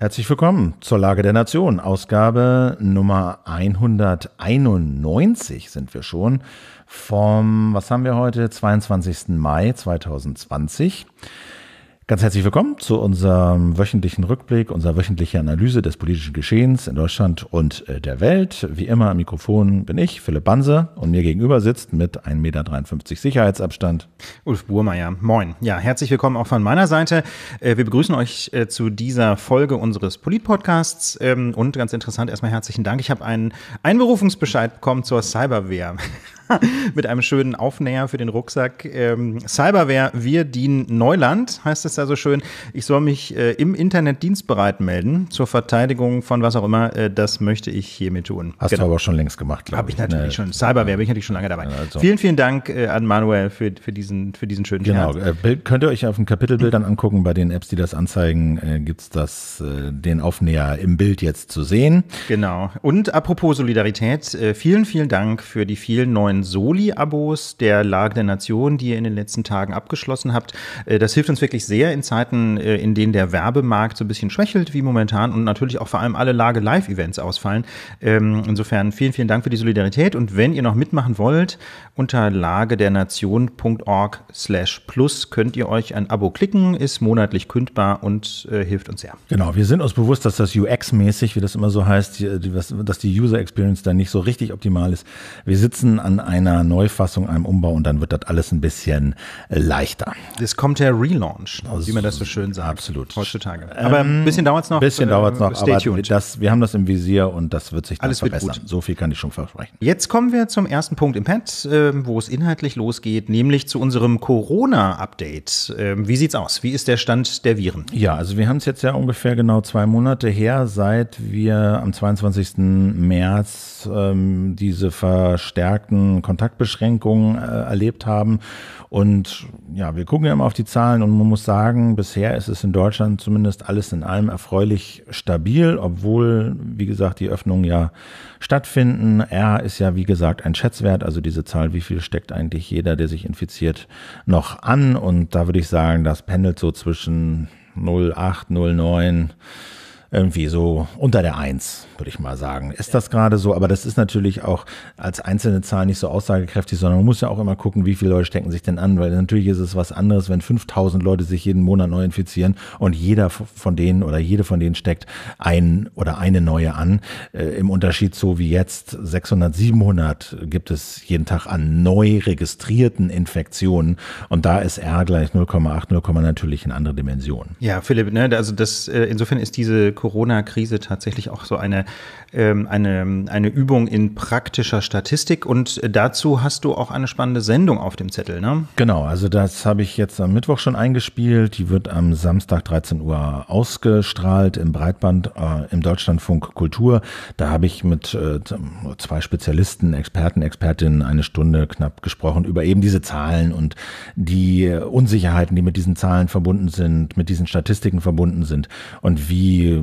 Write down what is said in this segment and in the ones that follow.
Herzlich willkommen zur Lage der Nation. Ausgabe Nummer 191 sind wir schon. Vom, was haben wir heute? 22. Mai 2020. Ganz herzlich willkommen zu unserem wöchentlichen Rückblick, unserer wöchentlichen Analyse des politischen Geschehens in Deutschland und äh, der Welt. Wie immer am Mikrofon bin ich, Philipp Banse, und mir gegenüber sitzt mit 1,53 Meter Sicherheitsabstand Ulf Burmeier. Moin. Ja, herzlich willkommen auch von meiner Seite. Äh, wir begrüßen euch äh, zu dieser Folge unseres Polit-Podcasts ähm, und ganz interessant erstmal herzlichen Dank. Ich habe einen Einberufungsbescheid bekommen zur Cyberwehr. mit einem schönen Aufnäher für den Rucksack. Ähm, Cyberware, wir dienen Neuland, heißt es da so schön. Ich soll mich äh, im Internet dienstbereit melden zur Verteidigung von was auch immer. Äh, das möchte ich hiermit tun. Hast genau. du aber schon längst gemacht, glaube ich, Habe ich ne? natürlich ne? schon. Cyberware bin ich natürlich schon lange dabei. Also. Vielen, vielen Dank äh, an Manuel für, für, diesen, für diesen schönen Genau. Äh, Bild, könnt ihr euch auf den Kapitelbildern angucken. Bei den Apps, die das anzeigen, äh, gibt es das, äh, den Aufnäher im Bild jetzt zu sehen. Genau. Und apropos Solidarität, äh, vielen, vielen Dank für die vielen neuen neuen Soli-Abos der Lage der Nation, die ihr in den letzten Tagen abgeschlossen habt. Äh, das hilft uns wirklich sehr in Zeiten, äh, in denen der Werbemarkt so ein bisschen schwächelt wie momentan und natürlich auch vor allem alle Lage Live-Events ausfallen. Ähm, insofern vielen, vielen Dank für die Solidarität und wenn ihr noch mitmachen wollt, unter lagedernation.org slash plus könnt ihr euch ein Abo klicken, ist monatlich kündbar und äh, hilft uns sehr. Genau, wir sind uns bewusst, dass das UX-mäßig, wie das immer so heißt, dass die User Experience da nicht so richtig optimal ist. Wir sitzen an einer Neufassung, einem Umbau und dann wird das alles ein bisschen äh, leichter. Es kommt der Relaunch, ne? also, wie man das so schön sagt. Absolut. Heutzutage. Aber ein ähm, bisschen dauert es noch. Ein bisschen dauert es äh, noch, stay aber tuned. Das, wir haben das im Visier und das wird sich dann alles verbessern. So viel kann ich schon versprechen. Jetzt kommen wir zum ersten Punkt im Pad, äh, wo es inhaltlich losgeht, nämlich zu unserem Corona-Update. Äh, wie sieht's aus? Wie ist der Stand der Viren? Ja, also wir haben es jetzt ja ungefähr genau zwei Monate her, seit wir am 22. März ähm, diese verstärkten Kontaktbeschränkungen äh, erlebt haben. Und ja, wir gucken ja immer auf die Zahlen und man muss sagen, bisher ist es in Deutschland zumindest alles in allem erfreulich stabil, obwohl, wie gesagt, die Öffnungen ja stattfinden. R ist ja, wie gesagt, ein Schätzwert, also diese Zahl, wie viel steckt eigentlich jeder, der sich infiziert, noch an. Und da würde ich sagen, das pendelt so zwischen 0,8, 0,9 irgendwie so unter der Eins, würde ich mal sagen. Ist das gerade so? Aber das ist natürlich auch als einzelne Zahl nicht so aussagekräftig, sondern man muss ja auch immer gucken, wie viele Leute stecken sich denn an, weil natürlich ist es was anderes, wenn 5000 Leute sich jeden Monat neu infizieren und jeder von denen oder jede von denen steckt ein oder eine neue an. Äh, Im Unterschied so wie jetzt 600, 700 gibt es jeden Tag an neu registrierten Infektionen und da ist R gleich 0,8, 0, natürlich in andere Dimensionen. Ja, Philipp, ne, also das, äh, insofern ist diese Corona-Krise tatsächlich auch so eine, ähm, eine, eine Übung in praktischer Statistik. Und dazu hast du auch eine spannende Sendung auf dem Zettel, ne? Genau, also das habe ich jetzt am Mittwoch schon eingespielt. Die wird am Samstag 13 Uhr ausgestrahlt im Breitband äh, im Deutschlandfunk Kultur. Da habe ich mit äh, zwei Spezialisten, Experten, Expertinnen eine Stunde knapp gesprochen über eben diese Zahlen und die Unsicherheiten, die mit diesen Zahlen verbunden sind, mit diesen Statistiken verbunden sind und wie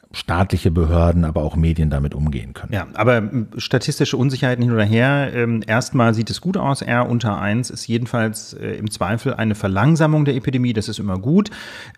staatliche Behörden, aber auch Medien damit umgehen können. Ja, aber ähm, statistische Unsicherheiten hin oder her. Ähm, erstmal sieht es gut aus. R unter 1 ist jedenfalls äh, im Zweifel eine Verlangsamung der Epidemie. Das ist immer gut.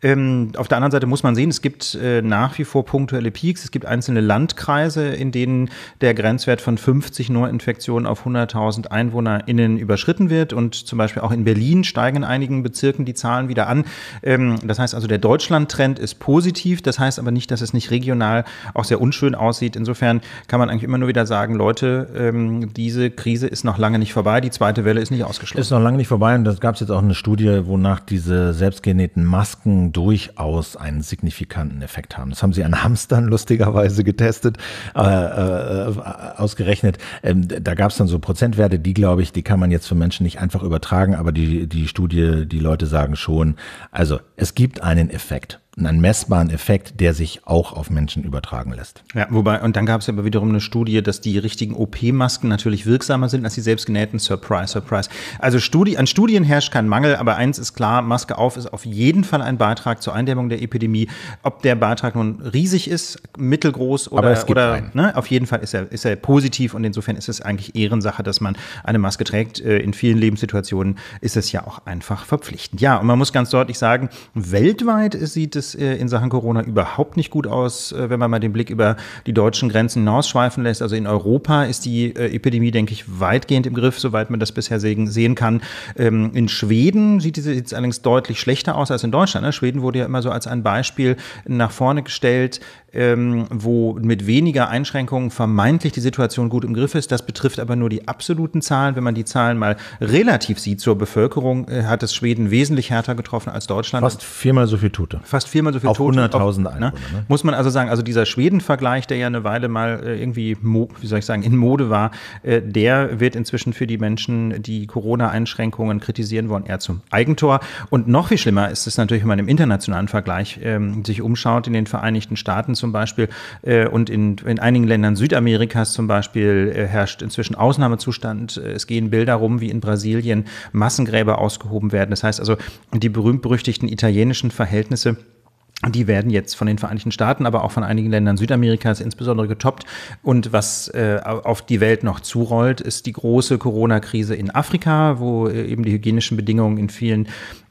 Ähm, auf der anderen Seite muss man sehen, es gibt äh, nach wie vor punktuelle Peaks. Es gibt einzelne Landkreise, in denen der Grenzwert von 50 Neuinfektionen auf 100.000 EinwohnerInnen überschritten wird. Und zum Beispiel auch in Berlin steigen in einigen Bezirken die Zahlen wieder an. Das heißt also, der Deutschlandtrend ist positiv. Das heißt aber nicht, dass es nicht regelmäßig überregional auch sehr unschön aussieht. Insofern kann man eigentlich immer nur wieder sagen, Leute, ähm, diese Krise ist noch lange nicht vorbei, die zweite Welle ist nicht ausgeschlossen. Ist noch lange nicht vorbei und das gab es jetzt auch eine Studie, wonach diese selbstgenähten Masken durchaus einen signifikanten Effekt haben. Das haben sie an Hamstern lustigerweise getestet, äh, äh, ausgerechnet. Ähm, da gab es dann so Prozentwerte, die glaube ich, die kann man jetzt für Menschen nicht einfach übertragen, aber die, die Studie, die Leute sagen schon, also es gibt einen Effekt einen messbaren Effekt, der sich auch auf Menschen übertragen lässt. Ja, wobei, und dann gab es ja aber wiederum eine Studie, dass die richtigen OP-Masken natürlich wirksamer sind als die selbstgenähten. Surprise, surprise. Also Studie, an Studien herrscht kein Mangel, aber eins ist klar, Maske auf ist auf jeden Fall ein Beitrag zur Eindämmung der Epidemie. Ob der Beitrag nun riesig ist, mittelgroß oder, oder ne, auf jeden Fall ist er, ist er positiv und insofern ist es eigentlich Ehrensache, dass man eine Maske trägt. Äh, in vielen Lebenssituationen ist es ja auch einfach verpflichtend. Ja, und man muss ganz deutlich sagen, weltweit sieht es es äh, in Sachen Corona überhaupt nicht gut aus, äh, wenn man mal den Blick über die deutschen Grenzen hinausschweifen lässt. Also in Europa ist die äh, Epidemie, denke ich, weitgehend im Griff, soweit man das bisher sehen kann. Ähm, in Schweden sieht diese jetzt allerdings deutlich schlechter aus als in Deutschland. Ne? Schweden wurde ja immer so als ein Beispiel nach vorne gestellt, ähm, wo mit weniger Einschränkungen vermeintlich die Situation gut im Griff ist. Das betrifft aber nur die absoluten Zahlen. Wenn man die Zahlen mal relativ sieht zur Bevölkerung, äh, hat es Schweden wesentlich härter getroffen als Deutschland. Fast viermal so viel Tote. Fast viermal so viel auf Tote. 100 auf 100.000 ne? Einwohner. Ne? Muss man also sagen, also dieser Schweden-Vergleich, der ja eine Weile mal äh, irgendwie, wie soll ich sagen, in Mode war, äh, der wird inzwischen für die Menschen, die Corona-Einschränkungen kritisieren wollen, eher zum Eigentor. Und noch viel schlimmer ist es natürlich, wenn man im internationalen Vergleich ähm, sich umschaut in den Vereinigten Staaten zum Beispiel äh, und in, in einigen Ländern Südamerikas zum Beispiel äh, herrscht inzwischen Ausnahmezustand. Äh, es gehen Bilder rum, wie in Brasilien Massengräber ausgehoben werden. Das heißt also, die berühmt-berüchtigten italienischen Verhältnisse die werden jetzt von den Vereinigten Staaten, aber auch von einigen Ländern Südamerikas insbesondere getoppt. Und was äh, auf die Welt noch zurollt, ist die große Corona-Krise in Afrika, wo äh, eben die hygienischen Bedingungen in vielen,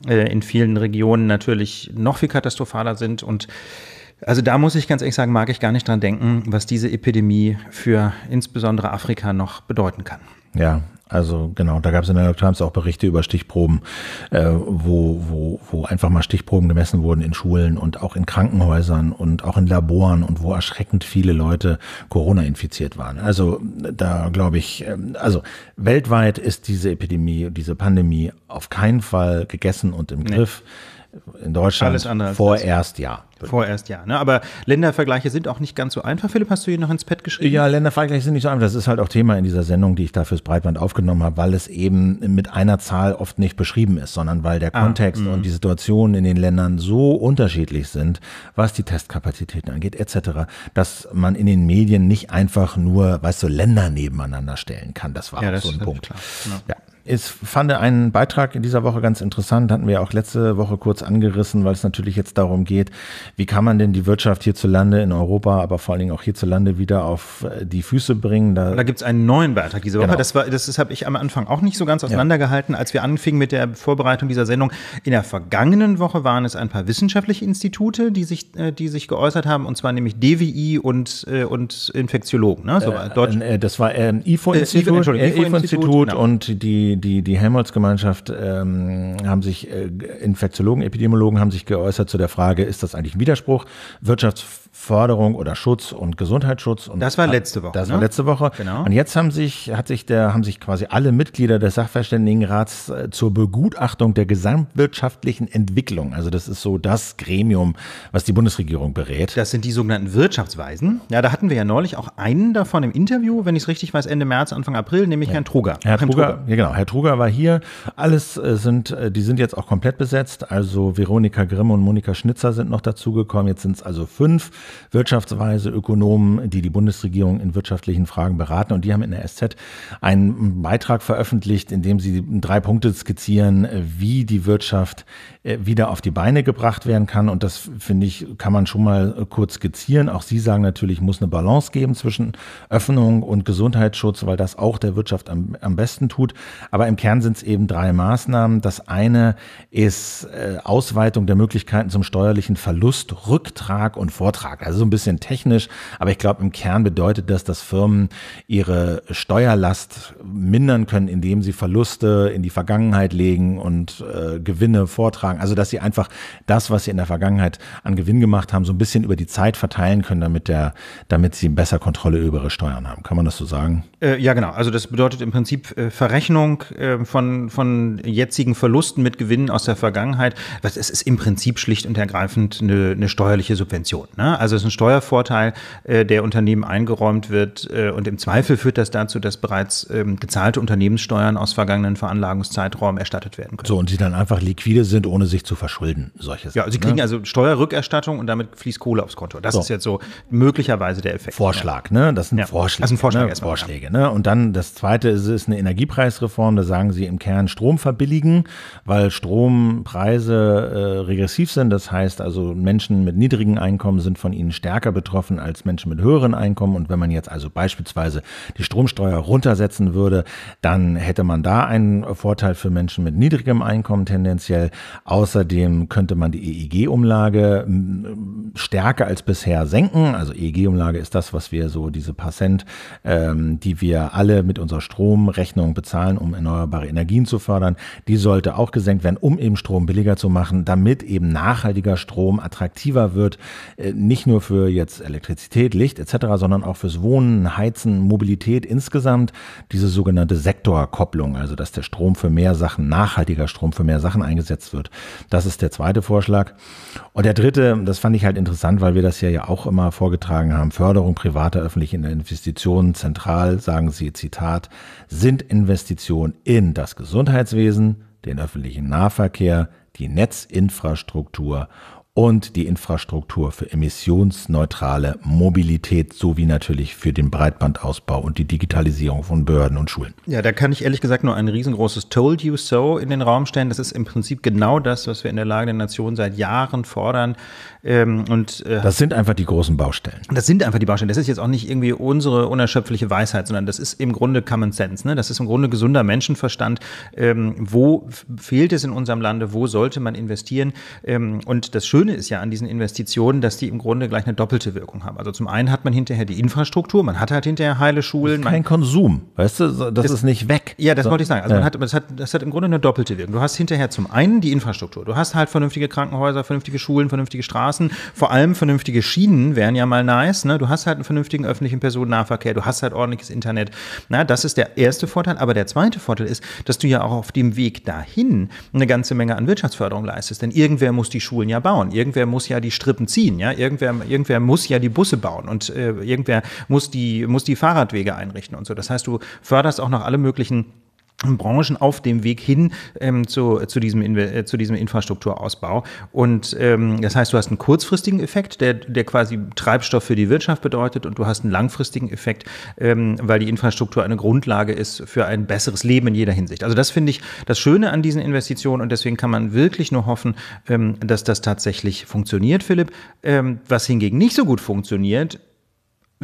äh, in vielen Regionen natürlich noch viel katastrophaler sind. Und also da muss ich ganz ehrlich sagen, mag ich gar nicht dran denken, was diese Epidemie für insbesondere Afrika noch bedeuten kann. Ja, also genau, da gab es in der New York Times auch Berichte über Stichproben, äh, wo, wo, wo einfach mal Stichproben gemessen wurden in Schulen und auch in Krankenhäusern und auch in Laboren und wo erschreckend viele Leute Corona infiziert waren. Also da glaube ich, ähm, also weltweit ist diese Epidemie, diese Pandemie auf keinen Fall gegessen und im Griff. In Deutschland vorerst ja. Vorerst ja, ne? aber Ländervergleiche sind auch nicht ganz so einfach. Philipp, hast du hier noch ins Pad geschrieben? Ja, Ländervergleiche sind nicht so einfach. Das ist halt auch Thema in dieser Sendung, die ich da fürs Breitband aufgenommen habe, weil es eben mit einer Zahl oft nicht beschrieben ist, sondern weil der ah, Kontext mhm. und die Situation in den Ländern so unterschiedlich sind, was die Testkapazitäten angeht, etc., dass man in den Medien nicht einfach nur, weißt du, Länder nebeneinander stellen kann. Das war ja, auch das so ein Punkt. Klar, genau. ja. Ich fand einen Beitrag in dieser Woche ganz interessant, hatten wir auch letzte Woche kurz angerissen, weil es natürlich jetzt darum geht, wie kann man denn die Wirtschaft hierzulande in Europa, aber vor allen Dingen auch hierzulande wieder auf äh, die Füße bringen. Da, da gibt es einen neuen Beitrag diese Woche. Genau. Das, war, das habe ich am Anfang auch nicht so ganz auseinandergehalten, ja. als wir anfingen mit der Vorbereitung dieser Sendung. In der vergangenen Woche waren es ein paar wissenschaftliche Institute, die sich, äh, die sich geäußert haben, und zwar nämlich DWI und, äh, und Infektiologen. Ne? So äh, das war ein IFO-Institut äh, IFO, IFO, IFO, IFO, institut e genau. und die die, die, die Helmholtz-Gemeinschaft ähm, haben sich, äh, Infektiologen, Epidemiologen haben sich geäußert zu der Frage, ist das eigentlich ein Widerspruch? Wirtschafts Förderung oder Schutz und Gesundheitsschutz. Und das war letzte Woche. Das ne? war letzte Woche. Genau. Und jetzt haben sich, hat sich der, haben sich quasi alle Mitglieder des Sachverständigenrats äh, zur Begutachtung der gesamtwirtschaftlichen Entwicklung. Also das ist so das Gremium, was die Bundesregierung berät. Das sind die sogenannten Wirtschaftsweisen. Ja, da hatten wir ja neulich auch einen davon im Interview, wenn ich es richtig weiß, Ende März, Anfang April, nämlich ja. Herrn Truger. Herr Truger, ja genau. Herr Truger war hier. Alles äh, sind, äh, die sind jetzt auch komplett besetzt. Also Veronika Grimm und Monika Schnitzer sind noch dazugekommen. Jetzt sind es also fünf wirtschaftsweise Ökonomen, die die Bundesregierung in wirtschaftlichen Fragen beraten. Und die haben in der SZ einen Beitrag veröffentlicht, in dem sie drei Punkte skizzieren, wie die Wirtschaft äh, wieder auf die Beine gebracht werden kann. Und das finde ich, kann man schon mal äh, kurz skizzieren. Auch Sie sagen natürlich, muss eine Balance geben zwischen Öffnung und Gesundheitsschutz, weil das auch der Wirtschaft am, am besten tut. Aber im Kern sind es eben drei Maßnahmen. Das eine ist äh, Ausweitung der Möglichkeiten zum steuerlichen Verlust, Rücktrag und Vortrag. Also so ein bisschen technisch, aber ich glaube, im Kern bedeutet das, dass Firmen ihre Steuerlast mindern können, indem sie Verluste in die Vergangenheit legen und äh, Gewinne vortragen. Also dass sie einfach das, was sie in der Vergangenheit an Gewinn gemacht haben, so ein bisschen über die Zeit verteilen können, damit, der, damit sie besser Kontrolle über ihre Steuern haben. Kann man das so sagen? Äh, ja, genau. Also das bedeutet im Prinzip äh, Verrechnung äh, von, von jetzigen Verlusten mit Gewinnen aus der Vergangenheit. Was, es ist im Prinzip schlicht und ergreifend eine, eine steuerliche Subvention. Ne? Also es ist ein Steuervorteil, äh, der Unternehmen eingeräumt wird Äh, und im Zweifel führt das dazu, dass bereits ähm, gezahlte Unternehmenssteuern aus vergangenen Veranlagungszeiträumen erstattet werden können. So, und sie dann einfach liquide sind, ohne sich zu verschulden, solche Sachen. Ja, sie kriegen ne? also Steuerrückerstattung und damit fließt Kohle aufs Konto. Das so. ist jetzt so möglicherweise der Effekt. Vorschlag, ne? Das sind ne? ja. Vorschläge. Das sind Vorschläge. Ne? Vorschläge Ne? Und dann das Zweite ist, ist eine Energiepreisreform. Da sagen sie im Kern Strom verbilligen, weil Strompreise äh, regressiv sind. Das heißt also, Menschen mit niedrigen Einkommen sind von ihnen stärker betroffen als Menschen mit höheren Einkommen. Und wenn man jetzt also beispielsweise die Stromsteuer runtersetzen würde, dann hätte man da einen Vorteil für Menschen mit niedrigem Einkommen tendenziell. Außerdem könnte man die EEG-Umlage stärker als bisher senken. Also EEG-Umlage ist das, was wir so diese paar Cent, ähm, die wir alle mit unserer Stromrechnung bezahlen, um erneuerbare Energien zu fördern, die sollte auch gesenkt werden, um eben Strom billiger zu machen, damit eben nachhaltiger Strom attraktiver wird, äh, nicht nur für jetzt Elektrizität, Licht etc., sondern auch fürs Wohnen, Heizen, Mobilität insgesamt, diese sogenannte Sektorkopplung, also dass der Strom für mehr Sachen, nachhaltiger Strom für mehr Sachen eingesetzt wird. Das ist der zweite Vorschlag. Und der dritte, das fand ich halt interessant, weil wir das ja ja auch immer vorgetragen haben, Förderung privater öffentlicher Investitionen zentral sagen sie, Zitat, sind Investitionen in das Gesundheitswesen, den öffentlichen Nahverkehr, die Netzinfrastruktur und die Infrastruktur für emissionsneutrale Mobilität sowie natürlich für den Breitbandausbau und die Digitalisierung von Behörden und Schulen. Ja, da kann ich ehrlich gesagt nur ein riesengroßes Told You So in den Raum stellen. Das ist im Prinzip genau das, was wir in der Lage der Nation seit Jahren fordern. Ähm, und, äh, das sind einfach die großen Baustellen. Das sind einfach die Baustellen. Das ist jetzt auch nicht irgendwie unsere unerschöpfliche Weisheit, sondern das ist im Grunde Common Sense. Ne? Das ist im Grunde gesunder Menschenverstand. Ähm, wo fehlt es in unserem Lande? Wo sollte man investieren? Ähm, und das Schöne ist ja an diesen Investitionen, dass die im Grunde gleich eine doppelte Wirkung haben. Also zum einen hat man hinterher die Infrastruktur, man hat halt hinterher heile Schulen. kein man, Konsum, weißt du, das, das, ist nicht weg. Ja, das so, wollte ich sagen. Also ja. man hat, das, hat, das hat im Grunde eine doppelte Wirkung. Du hast hinterher zum einen die Infrastruktur. Du hast halt vernünftige Krankenhäuser, vernünftige Schulen, vernünftige Straßen. Straßen. Vor allem vernünftige Schienen wären ja mal nice. Ne? Du hast halt einen vernünftigen öffentlichen Personennahverkehr, du hast halt ordentliches Internet. Na, das ist der erste Vorteil. Aber der zweite Vorteil ist, dass du ja auch auf dem Weg dahin eine ganze Menge an Wirtschaftsförderung leistest. Denn irgendwer muss die Schulen ja bauen, irgendwer muss ja die Strippen ziehen, ja? irgendwer, irgendwer muss ja die Busse bauen und äh, irgendwer muss die, muss die Fahrradwege einrichten und so. Das heißt, du förderst auch noch alle möglichen Branchen auf dem Weg hin ähm, zu, äh, zu, diesem äh, zu diesem Infrastrukturausbau. Und ähm, das heißt, du hast einen kurzfristigen Effekt, der, der quasi Treibstoff für die Wirtschaft bedeutet, und du hast einen langfristigen Effekt, ähm, weil die Infrastruktur eine Grundlage ist für ein besseres Leben in jeder Hinsicht. Also das finde ich das Schöne an diesen Investitionen und deswegen kann man wirklich nur hoffen, ähm, dass das tatsächlich funktioniert, Philipp. Ähm, was hingegen nicht so gut funktioniert,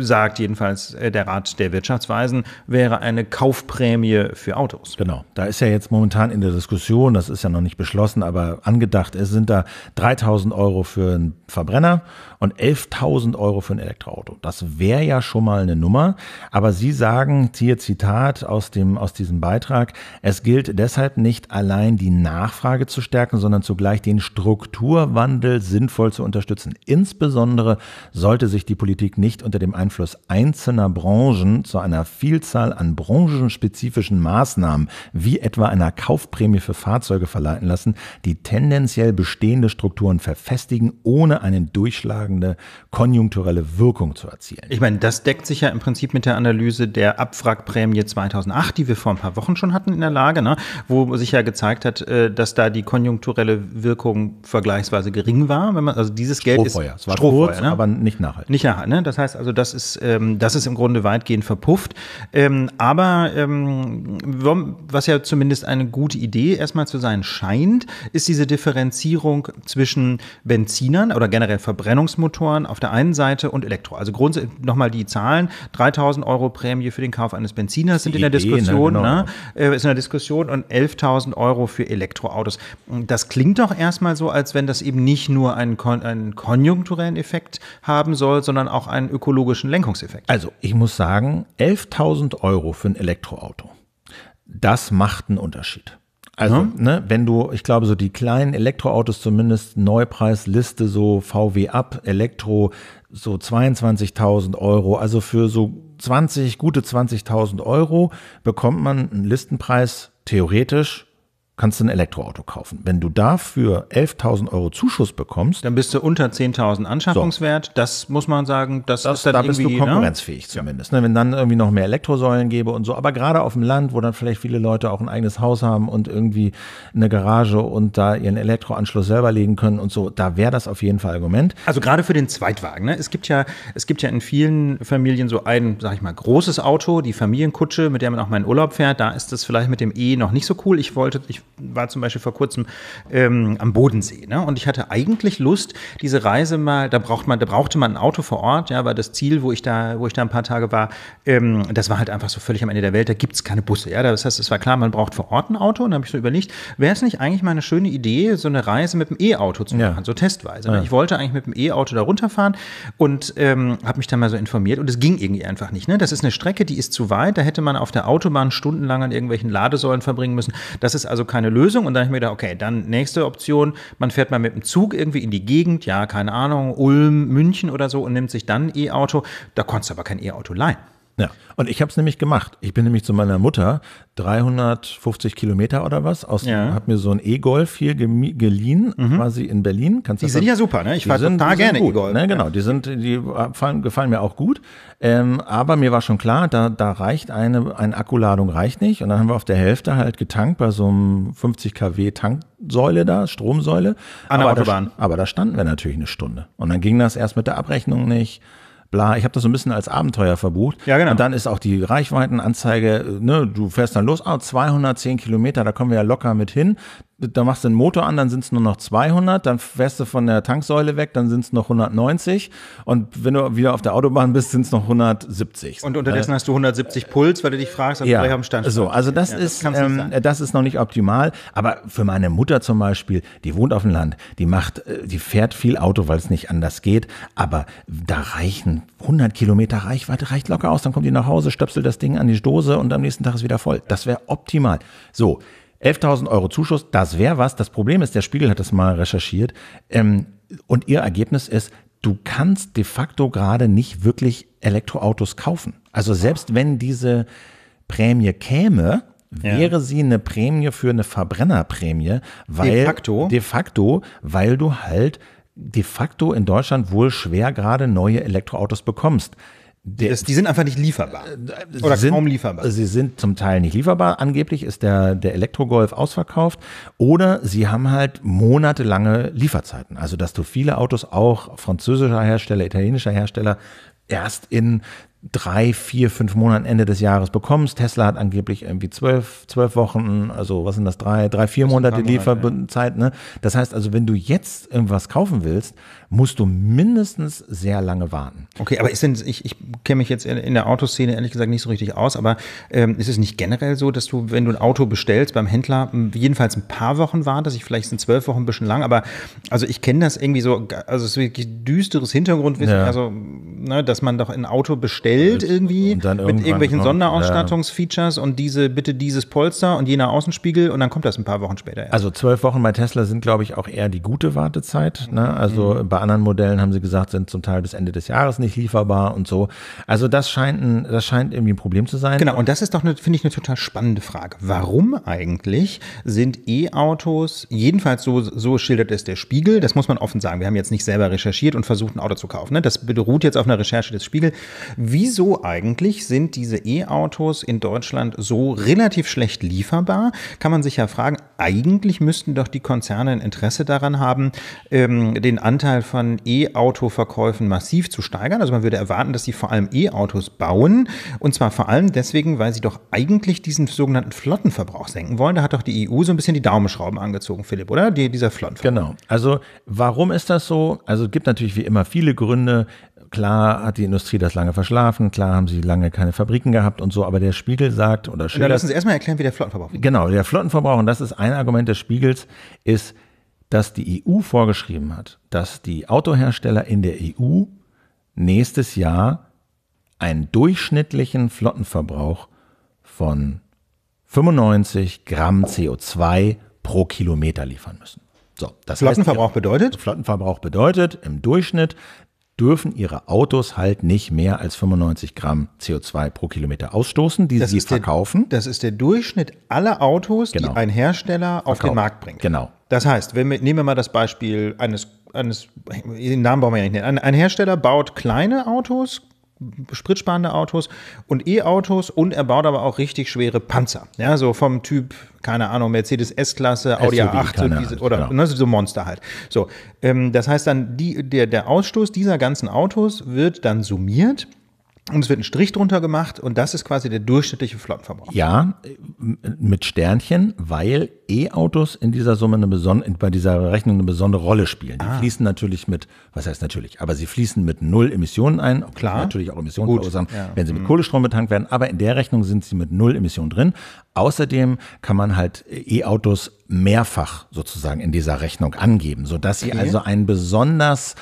sagt jedenfalls äh, der Rat der Wirtschaftsweisen, wäre eine Kaufprämie für Autos. Genau, da ist ja jetzt momentan in der Diskussion, das ist ja noch nicht beschlossen, aber angedacht, es sind da 3000 Euro für einen Verbrenner und 11.000 Euro für ein Elektroauto. Das wäre ja schon mal eine Nummer. Aber Sie sagen, hier Zitat aus, dem, aus diesem Beitrag, es gilt deshalb nicht allein die Nachfrage zu stärken, sondern zugleich den Strukturwandel sinnvoll zu unterstützen. Insbesondere sollte sich die Politik nicht unter dem Einfluss einzelner Branchen zu einer Vielzahl an branchenspezifischen Maßnahmen wie etwa einer Kaufprämie für Fahrzeuge verleiten lassen, die tendenziell bestehende Strukturen verfestigen, ohne einen Durchschlag eine konjunkturelle Wirkung zu erzielen. Ich meine, das deckt sich ja im Prinzip mit der Analyse der Abwrackprämie 2008, die wir vor ein paar Wochen schon hatten in der Lage, ne? wo sich ja gezeigt hat, äh, dass da die konjunkturelle Wirkung vergleichsweise gering war. Wenn man, also dieses Geld Strohfeuer. ist es war Strohfeuer, kurz, ne? aber nicht nachhaltig. Nicht nachhaltig. Ne? Das heißt also, das ist, ähm, das ist im Grunde weitgehend verpufft. Ähm, aber ähm, was ja zumindest eine gute Idee erstmal zu sein scheint, ist diese Differenzierung zwischen Benzinern oder generell Verbrennungsmotoren Verbrennungsmotoren auf der einen Seite und Elektro. Also grundsätzlich nochmal die Zahlen. 3000 Euro Prämie für den Kauf eines Benziners sind in der Idee, ne? Diskussion. Ne, genau. ne? Äh, ist in der Diskussion und 11.000 Euro für Elektroautos. Das klingt doch erstmal so, als wenn das eben nicht nur einen, kon einen konjunkturellen Effekt haben soll, sondern auch einen ökologischen Lenkungseffekt. Also ich muss sagen, 11.000 Euro für ein Elektroauto. Das macht einen Unterschied. Also, ne? ne? wenn du, ich glaube, so die kleinen Elektroautos zumindest Neupreisliste, so VW ab, Elektro, so 22.000 Euro, also für so 20, gute 20.000 Euro bekommt man einen Listenpreis theoretisch kannst du ein Elektroauto kaufen. Wenn du dafür 11.000 Euro Zuschuss bekommst, dann bist du unter 10.000 Anschaffungswert. So. Das muss man sagen, das, das ist dann da bist du ne? konkurrenzfähig ne? zumindest. Ja. Wenn dann irgendwie noch mehr Elektrosäulen gäbe und so, aber gerade auf dem Land, wo dann vielleicht viele Leute auch ein eigenes Haus haben und irgendwie eine Garage und da ihren Elektroanschluss selber legen können und so, da wäre das auf jeden Fall Argument. Also gerade für den Zweitwagen. Ne? Es gibt ja, es gibt ja in vielen Familien so ein, sag ich mal, großes Auto, die Familienkutsche, mit der man auch mal in Urlaub fährt. Da ist das vielleicht mit dem E noch nicht so cool. Ich wollte, ich war zum Beispiel vor kurzem ähm, am Bodensee, ne? Und ich hatte eigentlich Lust, diese Reise mal, da braucht man, da brauchte man ein Auto vor Ort, ja, weil das Ziel, wo ich da, wo ich da ein paar Tage war, ähm, das war halt einfach so völlig am Ende der Welt, da gibt es keine Busse, ja. Das heißt, es war klar, man braucht vor Ort ein Auto und da habe ich so überlegt, wäre es nicht eigentlich mal eine schöne Idee, so eine Reise mit dem E-Auto zu machen, ja. so testweise. Ne? Ja. Ich wollte eigentlich mit dem E-Auto da runterfahren und ähm, habe mich dann mal so informiert und es ging irgendwie einfach nicht. Ne? Das ist eine Strecke, die ist zu weit, da hätte man auf der Autobahn stundenlang an irgendwelchen Ladesäulen verbringen müssen. Das ist also kein keine Lösung. Und dann habe ich mir gedacht, okay, dann nächste Option, man fährt mal mit dem Zug irgendwie in die Gegend, ja, keine Ahnung, Ulm, München oder so und nimmt sich dann ein E-Auto. Da konntest du aber kein E-Auto leihen. Ja, und ich habe es nämlich gemacht. Ich bin nämlich zu meiner Mutter 350 Kilometer oder was, aus, ja. habe mir so ein E-Golf hier geliehen, mhm. quasi in Berlin. Kannst die sind ja super, ne? Ich fahre da gerne E-Golf. Ne, genau, ja. die sind, die gefallen, gefallen mir auch gut. Ähm, aber mir war schon klar, da, da reicht eine, eine Akkuladung reicht nicht. Und dann haben wir auf der Hälfte halt getankt bei so einem 50 kW Tanksäule da, Stromsäule. An der aber Autobahn. Da, aber da standen wir natürlich eine Stunde. Und dann ging das erst mit der Abrechnung nicht bla. Ich habe das so ein bisschen als Abenteuer verbucht. Ja, genau. Und dann ist auch die Reichweitenanzeige, äh, ne, du fährst dann los, ah, 210 Kilometer, da kommen wir ja locker mit hin da machst du den Motor an, dann sind es nur noch 200, dann fährst du von der Tanksäule weg, dann sind es noch 190 und wenn du wieder auf der Autobahn bist, sind es noch 170. Und unterdessen äh, hast du 170 Puls, weil du dich fragst, ob also ja, wir haben Stand. So, also das ja, ist das, ähm, das, ist noch nicht optimal, aber für meine Mutter zum Beispiel, die wohnt auf dem Land, die macht, äh, die fährt viel Auto, weil es nicht anders geht, aber da reichen 100 Kilometer Reichweite reicht locker aus, dann kommt die nach Hause, stöpselt das Ding an die Dose und am nächsten Tag ist wieder voll. Das wäre optimal. So. 11.000 Euro Zuschuss, das wäre was. Das Problem ist, der Spiegel hat das mal recherchiert. Ähm, und ihr Ergebnis ist, du kannst de facto gerade nicht wirklich Elektroautos kaufen. Also selbst wenn diese Prämie käme, wäre ja. sie eine Prämie für eine Verbrennerprämie, weil de facto, de facto weil du halt de facto in Deutschland wohl schwer gerade neue Elektroautos bekommst. Der, das, die sind einfach nicht lieferbar. Äh, Oder sind, kaum lieferbar. Sie sind zum Teil nicht lieferbar. Angeblich ist der, der Elektrogolf ausverkauft. Oder sie haben halt monatelange Lieferzeiten. Also, dass du viele Autos auch französischer Hersteller, italienischer Hersteller erst in drei, vier, fünf Monaten Ende des Jahres bekommst. Tesla hat angeblich irgendwie zwölf, zwölf Wochen, also was sind das, drei, drei, vier Monate, Monate Lieferzeit. Ne? Das heißt also, wenn du jetzt irgendwas kaufen willst, musst du mindestens sehr lange warten. Okay, aber ist denn, ich, ich kenne mich jetzt in der Autoszene ehrlich gesagt nicht so richtig aus, aber ähm, ist es nicht generell so, dass du, wenn du ein Auto bestellst beim Händler, jedenfalls ein paar Wochen wartest? Ich, vielleicht sind zwölf Wochen ein bisschen lang, aber also ich kenne das irgendwie so, also es ist wirklich düsteres Hintergrundwissen, ja. also ne, dass man doch ein Auto bestellt und, irgendwie und mit irgendwelchen Sonderausstattungsfeatures ja. und diese, bitte dieses Polster und jener Außenspiegel und dann kommt das ein paar Wochen später. Erst. Also zwölf Wochen bei Tesla sind, glaube ich, auch eher die gute Wartezeit. Ne? Also mhm. bei bei anderen Modellen haben sie gesagt, sind zum Teil bis Ende des Jahres nicht lieferbar und so. Also das scheint, ein, das scheint irgendwie ein Problem zu sein. Genau, und das ist doch, finde ich, eine total spannende Frage. Warum eigentlich sind E-Autos, jedenfalls so, so schildert es der Spiegel, das muss man offen sagen, wir haben jetzt nicht selber recherchiert und versucht, ein Auto zu kaufen. Ne? Das beruht jetzt auf einer Recherche des Spiegel. Wieso eigentlich sind diese E-Autos in Deutschland so relativ schlecht lieferbar? Kann man sich ja fragen, eigentlich müssten doch die Konzerne ein Interesse daran haben, ähm, den Anteil von E-Auto-Verkäufen massiv zu steigern. Also man würde erwarten, dass sie vor allem E-Autos bauen. Und zwar vor allem deswegen, weil sie doch eigentlich diesen sogenannten Flottenverbrauch senken wollen. Da hat doch die EU so ein bisschen die Daumenschrauben angezogen, Philipp, oder? Die, dieser Flottenverbrauch. Genau. Also warum ist das so? Also es gibt natürlich wie immer viele Gründe klar hat die Industrie das lange verschlafen, klar haben sie lange keine Fabriken gehabt und so, aber der Spiegel sagt oder schildert. Dann lassen Sie erstmal erklären, wie der Flottenverbrauch ist. Genau, der Flottenverbrauch, und das ist ein Argument des Spiegels, ist, dass die EU vorgeschrieben hat, dass die Autohersteller in der EU nächstes Jahr einen durchschnittlichen Flottenverbrauch von 95 Gramm CO2 pro Kilometer liefern müssen. So, das Flottenverbrauch heißt, bedeutet? Flottenverbrauch bedeutet im Durchschnitt, dürfen ihre Autos halt nicht mehr als 95 Gramm CO2 pro Kilometer ausstoßen, die das sie verkaufen. Der, das ist der Durchschnitt aller Autos, genau. die ein Hersteller auf den Markt bringt. Genau. Das heißt, wir, nehmen wir mal das Beispiel eines, eines den Namen brauchen wir ja nicht nennen. Ein, ein Hersteller baut kleine Autos, spritsparende Autos und E-Autos und er baut aber auch richtig schwere Panzer. Ja, so vom Typ, keine Ahnung, Mercedes S-Klasse, Audi A8 und diese, oder genau. ne, so Monster halt. So, ähm, das heißt dann, die, der, der Ausstoß dieser ganzen Autos wird dann summiert und es wird ein Strich drunter gemacht und das ist quasi der durchschnittliche Flottenverbrauch. Ja, äh, mit Sternchen, weil E-Autos in dieser Summe eine besondere, bei dieser Rechnung eine besondere Rolle spielen. Die ah. fließen natürlich mit, was heißt natürlich, aber sie fließen mit null Emissionen ein, klar, natürlich auch Emissionen Gut. verursachen, ja. wenn sie mit mhm. Kohlestrom betankt werden, aber in der Rechnung sind sie mit null Emissionen drin. Außerdem kann man halt E-Autos mehrfach sozusagen in dieser Rechnung angeben, sodass okay. sie also einen besonders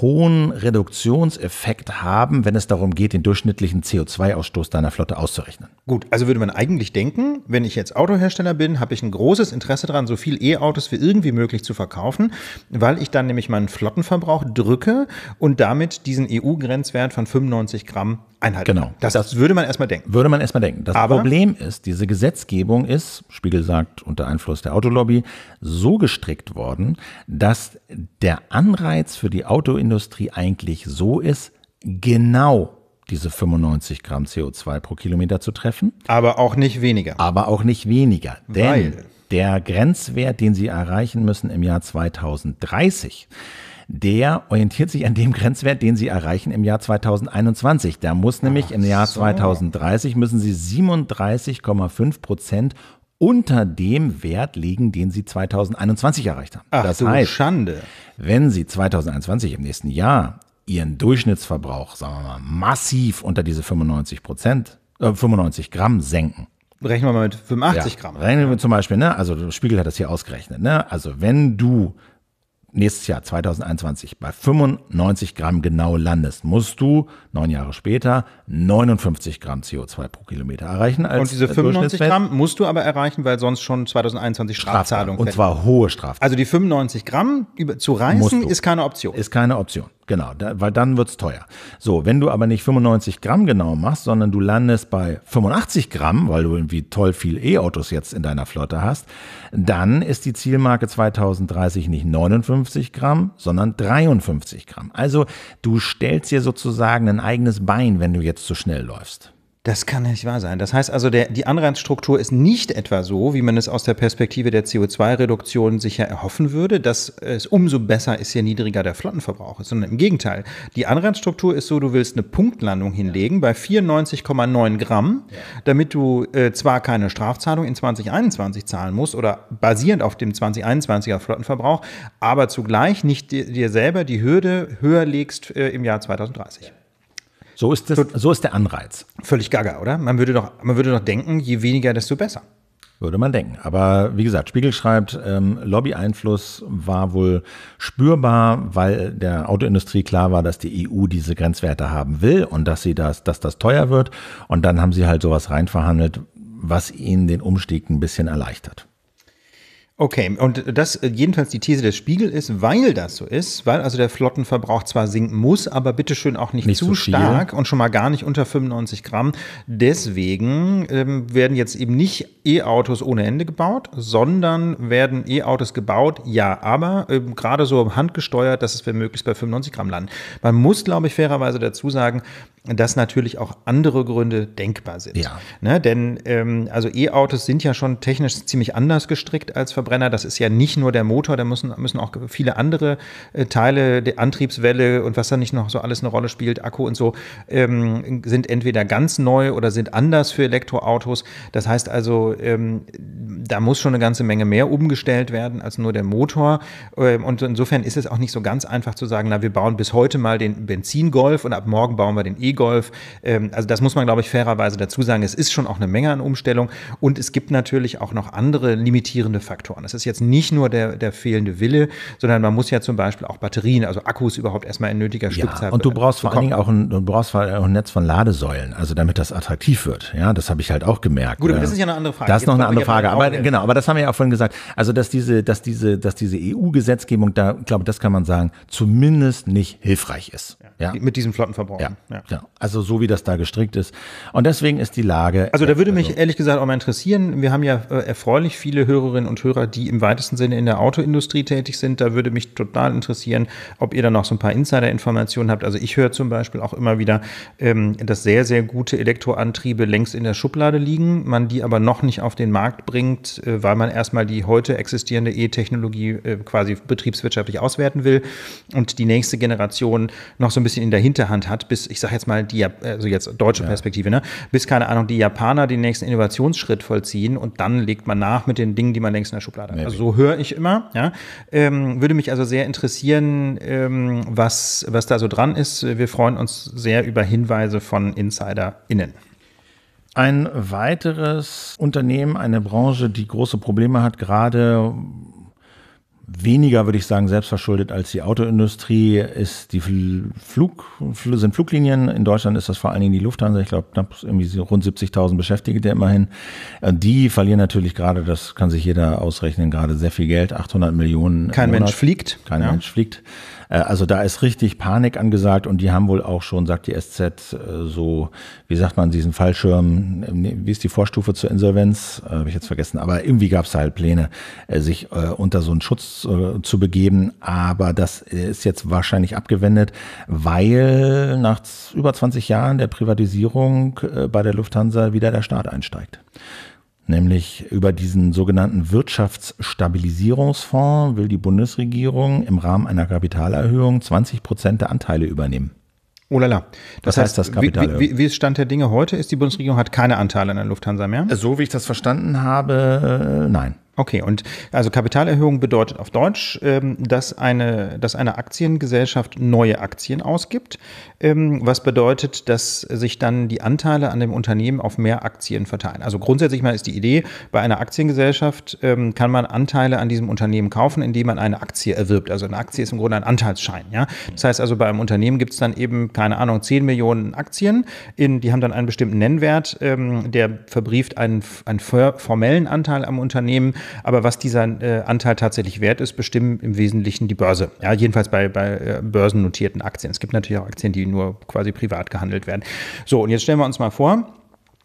hohen Reduktionseffekt haben, wenn es darum geht, den durchschnittlichen CO2-Ausstoß deiner Flotte auszurechnen. Gut, also würde man eigentlich denken, wenn ich jetzt Autohersteller bin, habe ich ein großes Interesse daran, so viel E-Autos wie irgendwie möglich zu verkaufen, weil ich dann nämlich meinen Flottenverbrauch drücke und damit diesen EU-Grenzwert von 95 Gramm einhalten genau. kann. Das, das würde man erstmal denken. Würde man erstmal denken. Das Aber Problem ist, diese Gesetzgebung ist, Spiegel sagt, unter Einfluss der Autolobby, so gestrickt worden, dass der Anreiz für die Auto Autoindustrie eigentlich so ist, genau diese 95 Gramm CO2 pro Kilometer zu treffen. Aber auch nicht weniger. Aber auch nicht weniger. Denn Weil. der Grenzwert, den sie erreichen müssen im Jahr 2030, der orientiert sich an dem Grenzwert, den sie erreichen im Jahr 2021. Da muss nämlich Ach im Jahr so. 2030 müssen sie 37,5 Prozent unter dem Wert liegen, den sie 2021 erreicht haben. Ach, das heißt, Schande. Wenn sie 2021 im nächsten Jahr ihren Durchschnittsverbrauch, sagen wir mal, massiv unter diese 95 Prozent, äh, 95 Gramm senken. Rechnen wir mal mit 85 ja, Gramm. Rechnen wir zum Beispiel, ne? also Spiegel hat das hier ausgerechnet. Ne? Also wenn du nächstes Jahr 2021 bei 95 Gramm genau landest, musst du neun Jahre später 59 Gramm CO2 pro Kilometer erreichen. und diese 95 äh, Gramm musst du aber erreichen, weil sonst schon 2021 Strafzahlung. Strafzahlung und zwar hohe Strafzahlung. Also die 95 Gramm zu reißen ist keine Option. Ist keine Option. Genau, da, weil dann wird's teuer. So, wenn du aber nicht 95 Gramm genau machst, sondern du landest bei 85 Gramm, weil du irgendwie toll viel E-Autos jetzt in deiner Flotte hast, dann ist die Zielmarke 2030 nicht 59 Gramm, sondern 53 Gramm. Also du stellst dir sozusagen ein eigenes Bein, wenn du jetzt zu schnell läufst. Das kann nicht wahr sein. Das heißt also, der, die Anreizstruktur ist nicht etwa so, wie man es aus der Perspektive der CO2-Reduktion sicher erhoffen würde, dass es umso besser ist, je niedriger der Flottenverbrauch ist, sondern im Gegenteil. Die Anreizstruktur ist so, du willst eine Punktlandung hinlegen bei 94,9 Gramm, damit du äh, zwar keine Strafzahlung in 2021 zahlen musst oder basierend auf dem 2021er Flottenverbrauch, aber zugleich nicht dir, selber die Hürde höher legst äh, im Jahr 2030. So ist, das, so ist der Anreiz. Völlig gaga, oder? Man würde, doch, man würde doch denken, je weniger, desto besser. Würde man denken. Aber wie gesagt, Spiegel schreibt, ähm, Lobby-Einfluss war wohl spürbar, weil der Autoindustrie klar war, dass die EU diese Grenzwerte haben will und dass sie das, dass das teuer wird. Und dann haben sie halt sowas reinverhandelt, was ihnen den Umstieg ein bisschen erleichtert. Okay, und das äh, jedenfalls die These des Spiegel ist, weil das so ist, weil also der Flottenverbrauch zwar sinken muss, aber bitteschön auch nicht, nicht zu so stark und schon mal gar nicht unter 95 Gramm. Deswegen ähm, werden jetzt eben nicht E-Autos ohne Ende gebaut, sondern werden E-Autos gebaut, ja, aber ähm, gerade so handgesteuert, dass es wir möglichst bei 95 Gramm landen. Man muss, glaube ich, fairerweise dazu sagen, dass natürlich auch andere Gründe denkbar sind. Ja. Ne, denn ähm, also E-Autos sind ja schon technisch ziemlich anders gestrickt als Verbraucher. Verbrenner, das ist ja nicht nur der Motor, da müssen, müssen auch viele andere äh, Teile, die Antriebswelle und was da nicht noch so alles eine Rolle spielt, Akku und so, ähm, sind entweder ganz neu oder sind anders für Elektroautos. Das heißt also, ähm, da muss schon eine ganze Menge mehr umgestellt werden als nur der Motor. Ähm, und insofern ist es auch nicht so ganz einfach zu sagen, na, wir bauen bis heute mal den Benzingolf und ab morgen bauen wir den E-Golf. Ähm, also das muss man, glaube ich, fairerweise dazu sagen. Es ist schon auch eine Menge an Umstellung und es gibt natürlich auch noch andere limitierende Faktoren brauchen. Das ist jetzt nicht nur der, der fehlende Wille, sondern man muss ja zum Beispiel auch Batterien, also Akkus überhaupt erstmal in nötiger Stückzahl. Ja, und du brauchst vor allen Dingen auch ein, du brauchst vor allem auch ein Netz von Ladesäulen, also damit das attraktiv wird. Ja, das habe ich halt auch gemerkt. Gut, aber äh, das ist ja eine andere Frage. Das ist noch eine andere Frage. Aber genau, aber das haben wir ja auch vorhin gesagt. Also dass diese, dass diese, dass diese EU-Gesetzgebung da, glaube das kann man sagen, zumindest nicht hilfreich ist. Ja. ja. Mit diesem Flottenverbrauch. Ja. ja. Ja. Also so wie das da gestrickt ist. Und deswegen ist die Lage. Also da würde äh, also, mich ehrlich gesagt auch mal interessieren. Wir haben ja äh, erfreulich viele Hörerinnen und Hörer, die im weitesten Sinne in der Autoindustrie tätig sind. Da würde mich total interessieren, ob ihr da noch so ein paar Insider-Informationen habt. Also ich höre zum Beispiel auch immer wieder, ähm, dass sehr, sehr gute Elektroantriebe längst in der Schublade liegen, man die aber noch nicht auf den Markt bringt, äh, weil man erstmal die heute existierende E-Technologie äh, quasi betriebswirtschaftlich auswerten will und die nächste Generation noch so ein bisschen in der Hinterhand hat, bis, ich sage jetzt mal, die, also jetzt deutsche ja. Perspektive, ne? bis, keine Ahnung, die Japaner den nächsten Innovationsschritt vollziehen und dann legt man nach mit den Dingen, die man längst in der Schublade plaudern. Maybe. Also so höre ich immer. Ja? Ähm, würde mich also sehr interessieren, ähm, was, was da so dran ist. Wir freuen uns sehr über Hinweise von InsiderInnen. Ein weiteres Unternehmen, eine Branche, die große Probleme hat, gerade weniger, würde ich sagen, selbstverschuldet als die Autoindustrie ist die Flug, sind Fluglinien. In Deutschland ist das vor allen Dingen die Lufthansa. Ich glaube, knapp irgendwie rund 70.000 Beschäftigte immerhin. Äh, die verlieren natürlich gerade, das kann sich jeder ausrechnen, gerade sehr viel Geld, 800 Millionen. Kein Mensch fliegt. Kein ja. Mensch fliegt. Äh, also da ist richtig Panik angesagt und die haben wohl auch schon, sagt die SZ, äh, so, wie sagt man, diesen Fallschirm, wie ist die Vorstufe zur Insolvenz? Äh, Habe ich jetzt vergessen, aber irgendwie gab es halt Pläne, sich unter so einen Schutz zu begeben, aber das ist jetzt wahrscheinlich abgewendet, weil nach über 20 Jahren der Privatisierung bei der Lufthansa wieder der Staat einsteigt. Nämlich über diesen sogenannten Wirtschaftsstabilisierungsfonds will die Bundesregierung im Rahmen einer Kapitalerhöhung 20 Prozent der Anteile übernehmen. Oh lala. Das, das heißt, heißt, das Kapital. Wie, wie, wie ist Stand der Dinge heute? Ist die Bundesregierung hat keine Anteile an der Lufthansa mehr? So wie ich das verstanden habe, äh, nein. Okay, und also Kapitalerhöhung bedeutet auf Deutsch, ähm, dass, eine, dass eine Aktiengesellschaft neue Aktien ausgibt, ähm, was bedeutet, dass sich dann die Anteile an dem Unternehmen auf mehr Aktien verteilen. Also grundsätzlich mal ist die Idee, bei einer Aktiengesellschaft ähm, kann man Anteile an diesem Unternehmen kaufen, indem man eine Aktie erwirbt. Also eine Aktie ist im Grunde ein Anteilsschein. Ja? Das heißt also, bei einem Unternehmen gibt es dann eben, keine Ahnung, 10 Millionen Aktien, in, die haben dann einen bestimmten Nennwert, der verbrieft einen, einen formellen Anteil am Unternehmen aber was dieser äh, Anteil tatsächlich wert ist, bestimmen im Wesentlichen die Börse. Ja, jedenfalls bei, bei äh, börsennotierten Aktien. Es gibt natürlich auch Aktien, die nur quasi privat gehandelt werden. So, und jetzt stellen wir uns mal vor,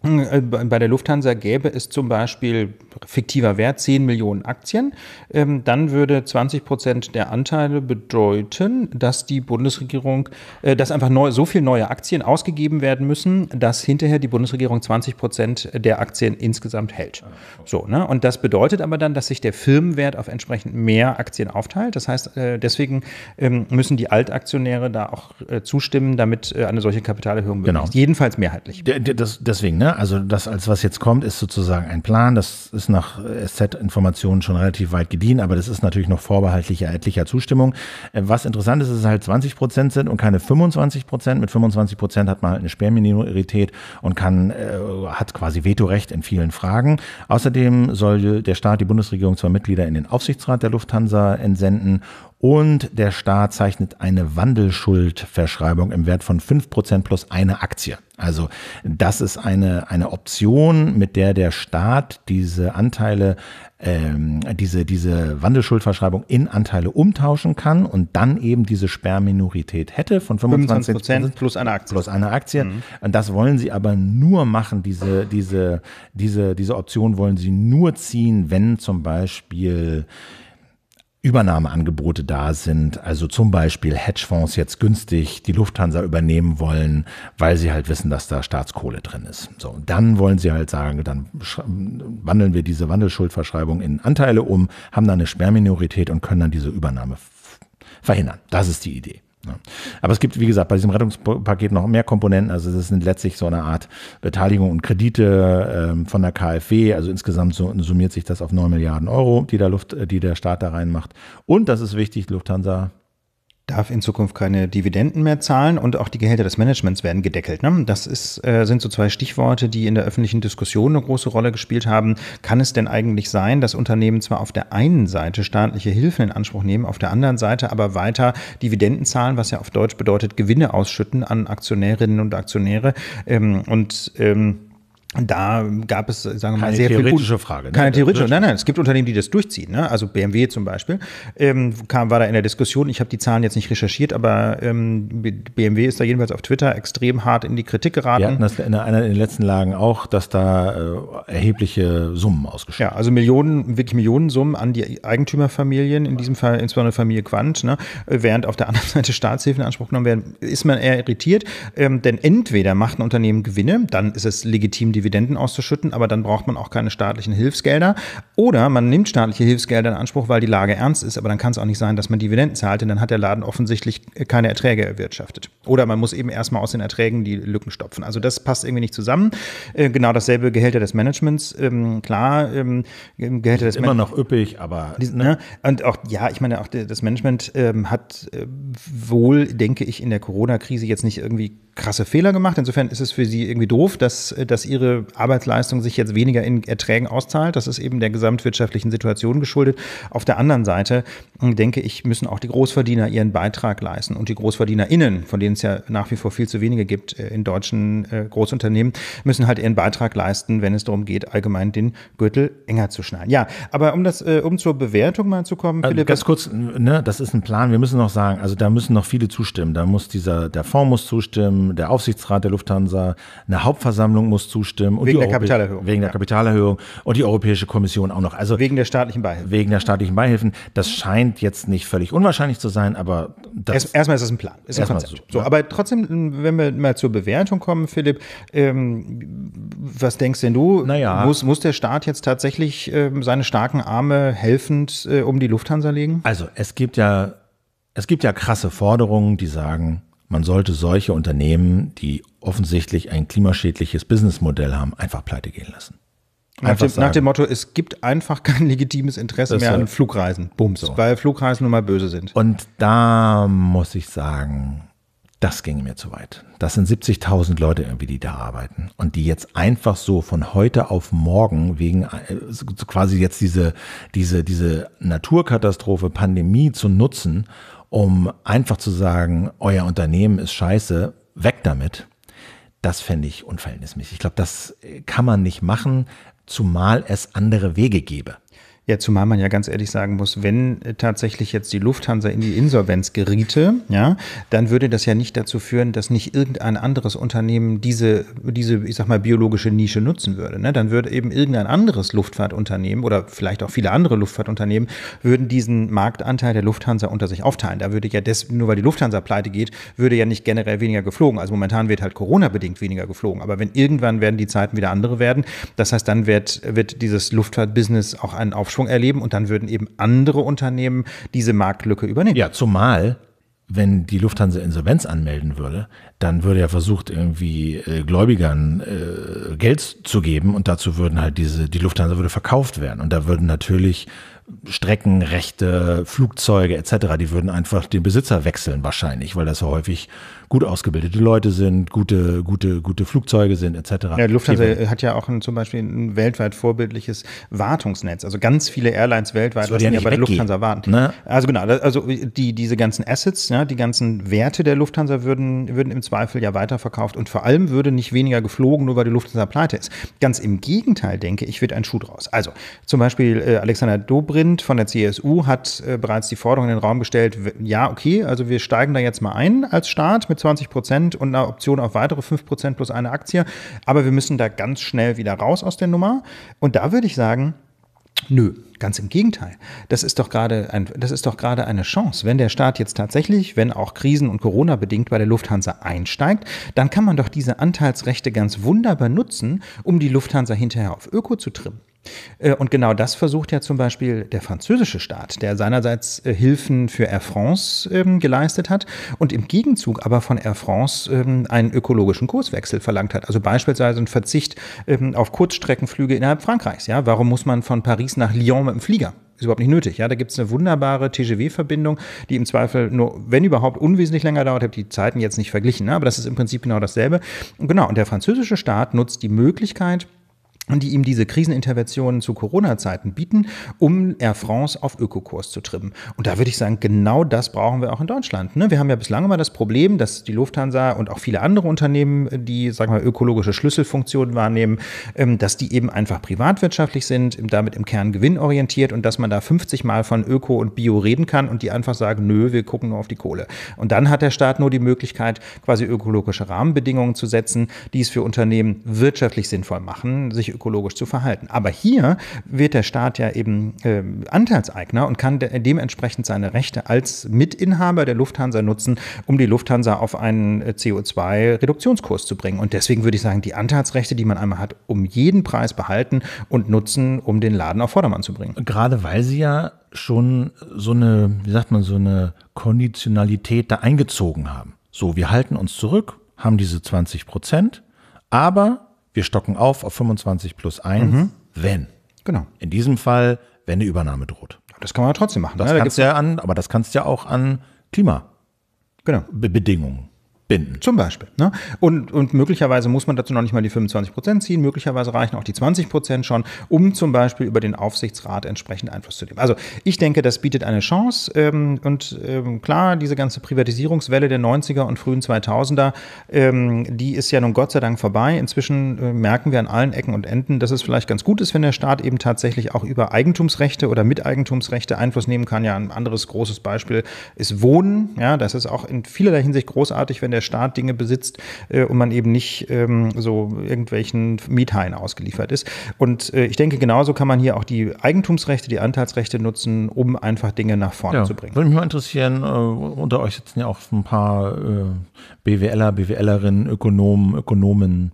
hm, äh, bei der Lufthansa gäbe es zum Beispiel fiktiver Wert 10 Millionen Aktien, ähm, dann würde 20 Prozent der Anteile bedeuten, dass die Bundesregierung, äh, dass einfach neu, so viel neue Aktien ausgegeben werden müssen, dass hinterher die Bundesregierung 20 Prozent der Aktien insgesamt hält. Ah, so, ne? Und das bedeutet aber dann, dass sich der Firmenwert auf entsprechend mehr Aktien aufteilt. Das heißt, äh, deswegen ähm, müssen die Altaktionäre da auch zustimmen, damit eine solche Kapitalerhöhung möglich genau. ist. Jedenfalls mehrheitlich. deswegen, ne? Also das, als was jetzt kommt, ist sozusagen ein Plan. Das ist nach SZ-Informationen schon relativ weit gediehen, aber das ist natürlich noch vorbehaltlicher etlicher Zustimmung. Äh, was interessant ist, ist es halt 20 Prozent sind und keine 25 Prozent. Mit 25 Prozent hat man halt eine Sperrminorität und kann, äh, hat quasi Vetorecht in vielen Fragen. Außerdem soll der Staat die Bundesregierung zwar Mitglieder in den Aufsichtsrat der Lufthansa entsenden und der Staat zeichnet eine Wandelschuldverschreibung im Wert von 5% plus eine Aktie. Also das ist eine, eine Option, mit der der Staat diese Anteile, ähm, diese, diese Wandelschuldverschreibung in Anteile umtauschen kann und dann eben diese Sperrminorität hätte von 25 Prozent plus eine Aktie. Plus eine Aktie. Mhm. Und das wollen sie aber nur machen, diese, diese, diese, diese Option wollen sie nur ziehen, wenn zum Beispiel Übernahmeangebote da sind, also zum Beispiel Hedgefonds jetzt günstig die Lufthansa übernehmen wollen, weil sie halt wissen, dass da Staatskohle drin ist. So, dann wollen sie halt sagen, dann wandeln wir diese Wandelschuldverschreibung in Anteile um, haben dann eine Sperrminorität und können dann diese Übernahme verhindern. Das ist die Idee. Ja. Aber es gibt, wie gesagt, bei diesem Rettungspaket noch mehr Komponenten. Also das sind letztlich so eine Art Beteiligung und Kredite ähm, von der KfW. Also insgesamt so, summiert sich das auf 9 Milliarden Euro, die der, Luft, äh, die der Staat da reinmacht. Und das ist wichtig, Lufthansa darf in Zukunft keine Dividenden mehr zahlen und auch die Gehälter des Managements werden gedeckelt. Ne? Das ist, äh, sind so zwei Stichworte, die in der öffentlichen Diskussion eine große Rolle gespielt haben. Kann es denn eigentlich sein, dass Unternehmen zwar auf der einen Seite staatliche Hilfen in Anspruch nehmen, auf der anderen Seite aber weiter Dividenden zahlen, was ja auf Deutsch bedeutet, Gewinne ausschütten an Aktionärinnen und Aktionäre ähm, und ähm, da gab es, sagen wir mal, keine sehr theoretische viel, Frage. Ne? Keine theoretische, nein, nein, es gibt Unternehmen, die das durchziehen. Ne? Also BMW zum Beispiel ähm, kam, war da in der Diskussion. Ich habe die Zahlen jetzt nicht recherchiert, aber ähm, BMW ist da jedenfalls auf Twitter extrem hart in die Kritik geraten. Wir hatten das in einer in den letzten Lagen auch, dass da äh, erhebliche Summen ausgeschrieben Ja, also Millionen, wirklich Millionensummen an die Eigentümerfamilien, in diesem Fall insbesondere Familie Quant, ne? während auf der anderen Seite Staatshilfen in Anspruch genommen werden, ist man eher irritiert. Ähm, denn entweder macht ein Unternehmen Gewinne, dann ist es legitim, die Dividenden auszuschütten, aber dann braucht man auch keine staatlichen Hilfsgelder. Oder man nimmt staatliche Hilfsgelder in Anspruch, weil die Lage ernst ist, aber dann kann es auch nicht sein, dass man Dividenden zahlt, denn dann hat der Laden offensichtlich keine Erträge erwirtschaftet. Oder man muss eben erstmal aus den Erträgen die Lücken stopfen. Also das passt irgendwie nicht zusammen. Äh, genau dasselbe Gehälter des Managements, ähm, klar, ähm, Gehälter des Immer Man noch üppig, aber. Ne? ne? Und auch, ja, ich meine, auch das Management ähm, hat äh, wohl, denke ich, in der Corona-Krise jetzt nicht irgendwie krasse Fehler gemacht. Insofern ist es für sie irgendwie doof, dass, äh, dass ihre Arbeitsleistung sich jetzt weniger in Erträgen auszahlt. Das ist eben der gesamtwirtschaftlichen Situation geschuldet. Auf der anderen Seite hm, denke ich, müssen auch die Großverdiener ihren Beitrag leisten und die GroßverdienerInnen, von denen es ja nach wie vor viel zu wenige gibt äh, in deutschen äh, Großunternehmen, müssen halt ihren Beitrag leisten, wenn es darum geht, allgemein den Gürtel enger zu schneiden. Ja, aber um das, äh, um zur Bewertung mal zu kommen, Philipp. ganz kurz, ne, das ist ein Plan. Wir müssen noch sagen, also da müssen noch viele zustimmen. Da muss dieser, der Fonds muss zustimmen, der Aufsichtsrat der Lufthansa, eine Hauptversammlung muss zustimmen zustimmen. Und wegen der Europä Kapitalerhöhung. Wegen der Kapitalerhöhung und die Europäische Kommission auch noch. Also wegen der staatlichen Beihilfen. Wegen der staatlichen Beihilfen. Das scheint jetzt nicht völlig unwahrscheinlich zu sein, aber das Erst, erstmal ist das ein Plan, ist ein Konzept. So, so Aber trotzdem, wenn wir mal zur Bewertung kommen, Philipp, ähm, was denkst denn du? Naja. Muss, muss der Staat jetzt tatsächlich ähm, seine starken Arme helfend äh, um die Lufthansa legen? Also es gibt ja es gibt ja krasse Forderungen, die sagen, man sollte solche Unternehmen, die offensichtlich ein klimaschädliches Businessmodell haben, einfach pleite gehen lassen. Nach dem, nach dem, Motto, es gibt einfach kein legitimes Interesse mehr an Flugreisen. Bums, so. weil Flugreisen nun mal böse sind. Und da muss ich sagen, das ging mir zu weit. Das sind 70.000 Leute irgendwie, die da arbeiten und die jetzt einfach so von heute auf morgen wegen äh, quasi jetzt diese, diese, diese Naturkatastrophe, Pandemie zu nutzen, um einfach zu sagen, euer Unternehmen ist scheiße, weg damit. Das fände ich unverhältnismäßig. Ich glaube, das äh, kann man nicht machen, zumal es andere Wege gäbe. Ja, zumal man ja ganz ehrlich sagen muss, wenn äh, tatsächlich jetzt die Lufthansa in die Insolvenz geriete, ja, dann würde das ja nicht dazu führen, dass nicht irgendein anderes Unternehmen diese, diese ich sag mal, biologische Nische nutzen würde. Ne? Dann würde eben irgendein anderes Luftfahrtunternehmen oder vielleicht auch viele andere Luftfahrtunternehmen würden diesen Marktanteil der Lufthansa unter sich aufteilen. Da würde ja das, nur weil die Lufthansa pleite geht, würde ja nicht generell weniger geflogen. Also momentan wird halt Corona-bedingt weniger geflogen. Aber wenn irgendwann werden die Zeiten wieder andere werden, das heißt, dann wird, wird dieses Luftfahrtbusiness auch einen Aufschlag Aufschwung erleben und dann würden eben andere Unternehmen diese Marktlücke übernehmen. Ja, zumal wenn die Lufthansa Insolvenz anmelden würde, dann würde ja versucht, irgendwie äh, Gläubigern äh, Geld zu geben und dazu würden halt diese, die Lufthansa würde verkauft werden. Und da würden natürlich Streckenrechte, Flugzeuge etc., die würden einfach den Besitzer wechseln wahrscheinlich, weil das ja häufig gut ausgebildete Leute sind, gute, gute, gute Flugzeuge sind, etc. Ja, Lufthansa Eben. hat ja auch ein, zum Beispiel ein weltweit vorbildliches Wartungsnetz. Also ganz viele Airlines weltweit lassen ja, ja bei der Lufthansa warten. Ne? Also genau, also die, diese ganzen Assets, ja, die ganzen Werte der Lufthansa würden, würden im Zweifel ja weiterverkauft und vor allem würde nicht weniger geflogen, nur weil die Lufthansa pleite ist. Ganz im Gegenteil, denke ich, wird ein Schuh draus. Also zum Beispiel äh, Alexander Dobrindt von der CSU hat äh, bereits die Forderung in den Raum gestellt, ja, okay, also wir steigen da jetzt mal ein als Staat mit mit 20 Prozent und einer Option auf weitere 5 Prozent plus eine Aktie. Aber wir müssen da ganz schnell wieder raus aus der Nummer. Und da würde ich sagen, Nö, ganz im Gegenteil. Das ist doch gerade ein, das ist doch gerade eine Chance. Wenn der Staat jetzt tatsächlich, wenn auch Krisen und Corona bedingt bei der Lufthansa einsteigt, dann kann man doch diese Anteilsrechte ganz wunderbar nutzen, um die Lufthansa hinterher auf Öko zu trimmen. Äh, und genau das versucht ja zum Beispiel der französische Staat, der seinerseits äh, Hilfen für Air France ähm, geleistet hat und im Gegenzug aber von Air France ähm, einen ökologischen Kurswechsel verlangt hat. Also beispielsweise ein Verzicht ähm, auf Kurzstreckenflüge innerhalb Frankreichs. Ja, warum muss man von Paris nach Lyon mit dem Flieger? Ist überhaupt nicht nötig. Ja, da gibt es eine wunderbare TGV-Verbindung, die im Zweifel nur, wenn überhaupt, unwesentlich länger dauert. Ich habe die Zeiten jetzt nicht verglichen, ne? aber das ist im Prinzip genau dasselbe. Und genau, und der französische Staat nutzt die Möglichkeit, und die ihm diese Kriseninterventionen zu Corona-Zeiten bieten, um Air France auf Ökokurs zu trimmen. Und da würde ich sagen, genau das brauchen wir auch in Deutschland. Ne? Wir haben ja bislang immer das Problem, dass die Lufthansa und auch viele andere Unternehmen, die, sagen wir, mal, ökologische Schlüsselfunktionen wahrnehmen, ähm, dass die eben einfach privatwirtschaftlich sind, damit im Kern gewinnorientiert und dass man da 50 Mal von Öko und Bio reden kann und die einfach sagen, nö, wir gucken nur auf die Kohle. Und dann hat der Staat nur die Möglichkeit, quasi ökologische Rahmenbedingungen zu setzen, die es für Unternehmen wirtschaftlich sinnvoll machen, sich ökologisch zu verhalten. Aber hier wird der Staat ja eben äh, Anteilseigner und kann de dementsprechend seine Rechte als Mitinhaber der Lufthansa nutzen, um die Lufthansa auf einen äh, CO2-Reduktionskurs zu bringen. Und deswegen würde ich sagen, die Anteilsrechte, die man einmal hat, um jeden Preis behalten und nutzen, um den Laden auf Vordermann zu bringen. Gerade weil sie ja schon so eine, wie sagt man, so eine Konditionalität da eingezogen haben. So, wir halten uns zurück, haben diese 20 Prozent, aber wir stocken auf auf 25 plus 1, mhm. wenn. Genau. In diesem Fall, wenn eine Übernahme droht. Das kann man ja trotzdem machen. Das ja, kannst ja an, aber das kannst ja auch an genau. Klimabedingungen. Genau binden. Zum Beispiel. Ne? Und, und möglicherweise muss man dazu noch nicht mal die 25 Prozent ziehen, möglicherweise reichen auch die 20 Prozent schon, um zum Beispiel über den Aufsichtsrat entsprechend Einfluss zu nehmen. Also ich denke, das bietet eine Chance ähm, und ähm, klar, diese ganze Privatisierungswelle der 90er und frühen 2000er, ähm, die ist ja nun Gott sei Dank vorbei. Inzwischen äh, merken wir an allen Ecken und Enden, dass es vielleicht ganz gut ist, wenn der Staat eben tatsächlich auch über Eigentumsrechte oder Miteigentumsrechte Einfluss nehmen kann. Ja, ein anderes großes Beispiel ist Wohnen. Ja, das ist auch in vielerlei Hinsicht großartig, wenn der Staat Dinge besitzt äh, und man eben nicht ähm, so irgendwelchen Miethaien ausgeliefert ist. Und äh, ich denke, genauso kann man hier auch die Eigentumsrechte, die Anteilsrechte nutzen, um einfach Dinge nach vorne ja, zu bringen. Würde mich mal interessieren, äh, unter euch sitzen ja auch ein paar äh, BWLer, BWLerinnen, Ökonomen, Ökonomen.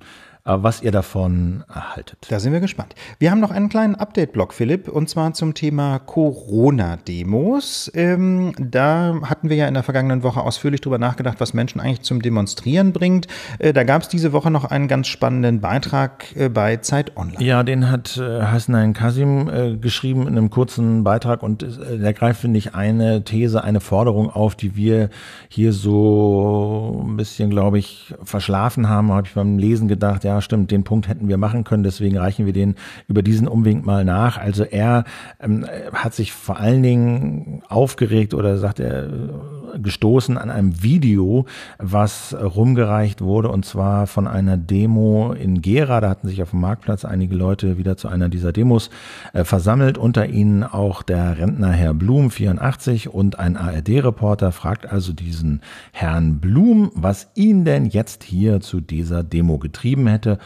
Äh, was ihr davon äh, haltet. Da sind wir gespannt. Wir haben noch einen kleinen Update-Blog, Philipp, und zwar zum Thema Corona-Demos. Ähm, da hatten wir ja in der vergangenen Woche ausführlich drüber nachgedacht, was Menschen eigentlich zum Demonstrieren bringt. Äh, da gab es diese Woche noch einen ganz spannenden Beitrag äh, bei Zeit Online. Ja, den hat äh, Hasnain Kasim äh, geschrieben in einem kurzen Beitrag und äh, der greift, finde ich, eine These, eine Forderung auf, die wir hier so ein bisschen, glaube ich, verschlafen haben. Habe ich beim Lesen gedacht, ja, stimmt, den Punkt hätten wir machen können, deswegen reichen wir den über diesen Umweg mal nach. Also er ähm, hat sich vor allen Dingen aufgeregt oder sagt er, gestoßen an einem Video, was rumgereicht wurde und zwar von einer Demo in Gera. Da hatten sich auf dem Marktplatz einige Leute wieder zu einer dieser Demos äh, versammelt, unter ihnen auch der Rentner Herr Blum, 84, und ein ARD-Reporter fragt also diesen Herrn Blum, was ihn denn jetzt hier zu dieser Demo getrieben hätte hätte.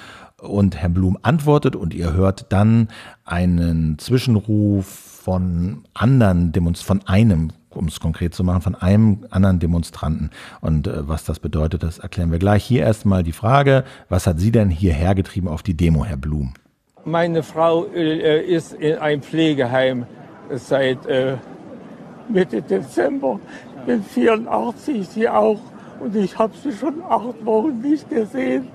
Und Herr Blum antwortet und ihr hört dann einen Zwischenruf von anderen, Demonst von einem um es konkret zu machen, von einem anderen Demonstranten. Und äh, was das bedeutet, das erklären wir gleich. Hier erstmal die Frage, was hat Sie denn hierher getrieben auf die Demo, Herr Blum? Meine Frau äh, ist in einem Pflegeheim seit äh, Mitte Dezember. Ich bin 84, sie auch. Und ich habe sie schon acht Wochen nicht gesehen.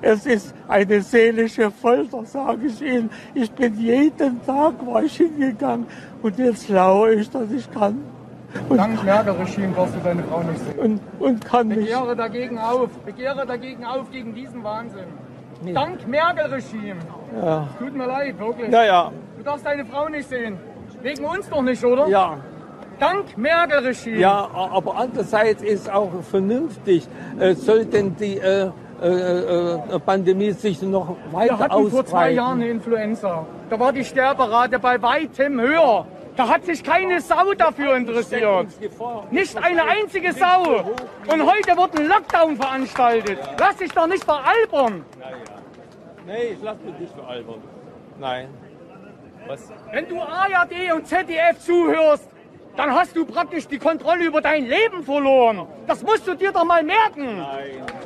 Es ist eine seelische Folter, sage ich Ihnen. Ich bin jeden Tag war ich hingegangen und jetzt laue ich, dass ich kann. Und Dank Merkel-Regime darfst du deine Frau nicht sehen. Und, und kann Begehre nicht. Begehre dagegen auf. Begehre dagegen auf gegen diesen Wahnsinn. Nee. Dank Merkel-Regime. Ja. Tut mir leid, wirklich. Ja, ja. Du darfst deine Frau nicht sehen. Wegen uns doch nicht, oder? Ja dank Merkel-Regime. Ja, aber andererseits ist auch vernünftig, äh, sollten die äh, äh, äh, Pandemie sich noch weiter ausbreiten. Wir hatten ausbreiten. vor zwei Jahren eine Influenza. Da war die Sterberate bei weitem höher. Da hat sich keine Sau dafür interessiert. Nicht eine einzige Sau. Und heute wird ein Lockdown veranstaltet. Lass dich doch nicht veralbern. Nee, ich lass mich nicht veralbern. Nein. Was? Wenn du ARD e und ZDF zuhörst, dann hast du praktisch die Kontrolle über dein Leben verloren. Das musst du dir doch mal merken. Nein,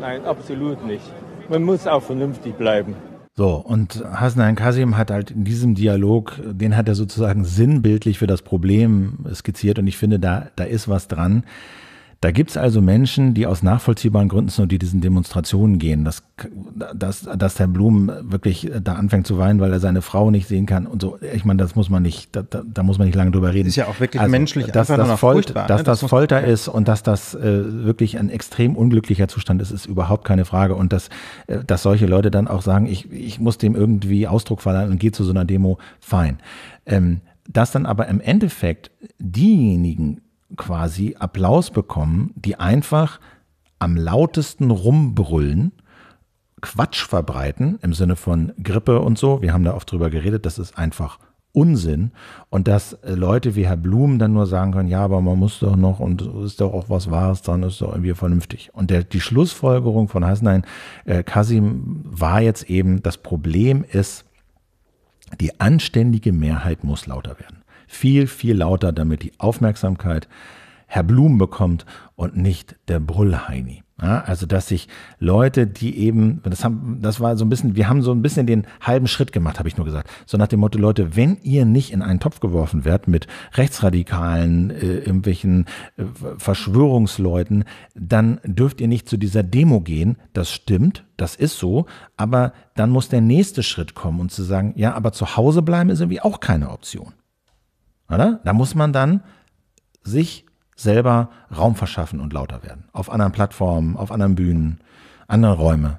Nein absolut nicht. Man muss auch vernünftig bleiben. So, und Hasan Kasim hat halt in diesem Dialog, den hat er sozusagen sinnbildlich für das Problem skizziert und ich finde, da, da ist was dran. Da gibt es also Menschen, die aus nachvollziehbaren Gründen zu diesen Demonstrationen gehen, dass, dass, dass Herr Blum wirklich da anfängt zu weinen, weil er seine Frau nicht sehen kann und so. Ich meine, das muss man nicht, da, da, da muss man nicht lange drüber reden. Ist ja auch wirklich also, menschlich dass einfach das Folter, furchtbar. Ne? Dass das, das Folter sein. ist und dass das äh, wirklich ein extrem unglücklicher Zustand ist, ist überhaupt keine Frage. Und dass, äh, dass solche Leute dann auch sagen, ich, ich muss dem irgendwie Ausdruck verleihen und gehe zu so einer Demo, fein. Ähm, dass dann aber im Endeffekt diejenigen, quasi Applaus bekommen, die einfach am lautesten rumbrüllen, Quatsch verbreiten im Sinne von Grippe und so. Wir haben da oft drüber geredet, das ist einfach Unsinn. Und dass äh, Leute wie Herr Blum dann nur sagen können, ja, aber man muss doch noch und ist doch auch was Wahres dran, ist doch irgendwie vernünftig. Und der, die Schlussfolgerung von Hasnein äh, Kasim war jetzt eben, das Problem ist, die anständige Mehrheit muss lauter werden viel, viel lauter, damit die Aufmerksamkeit Herr Blum bekommt und nicht der Brüllheini. Ja, also, dass sich Leute, die eben, das haben, das war so ein bisschen, wir haben so ein bisschen den halben Schritt gemacht, habe ich nur gesagt. So nach dem Motto, Leute, wenn ihr nicht in einen Topf geworfen werdet mit Rechtsradikalen, äh, irgendwelchen äh, Verschwörungsleuten, dann dürft ihr nicht zu dieser Demo gehen. Das stimmt, das ist so. Aber dann muss der nächste Schritt kommen und zu sagen, ja, aber zu Hause bleiben ist irgendwie auch keine Option. Oder? Da muss man dann sich selber Raum verschaffen und lauter werden. Auf anderen Plattformen, auf anderen Bühnen, andere Räume.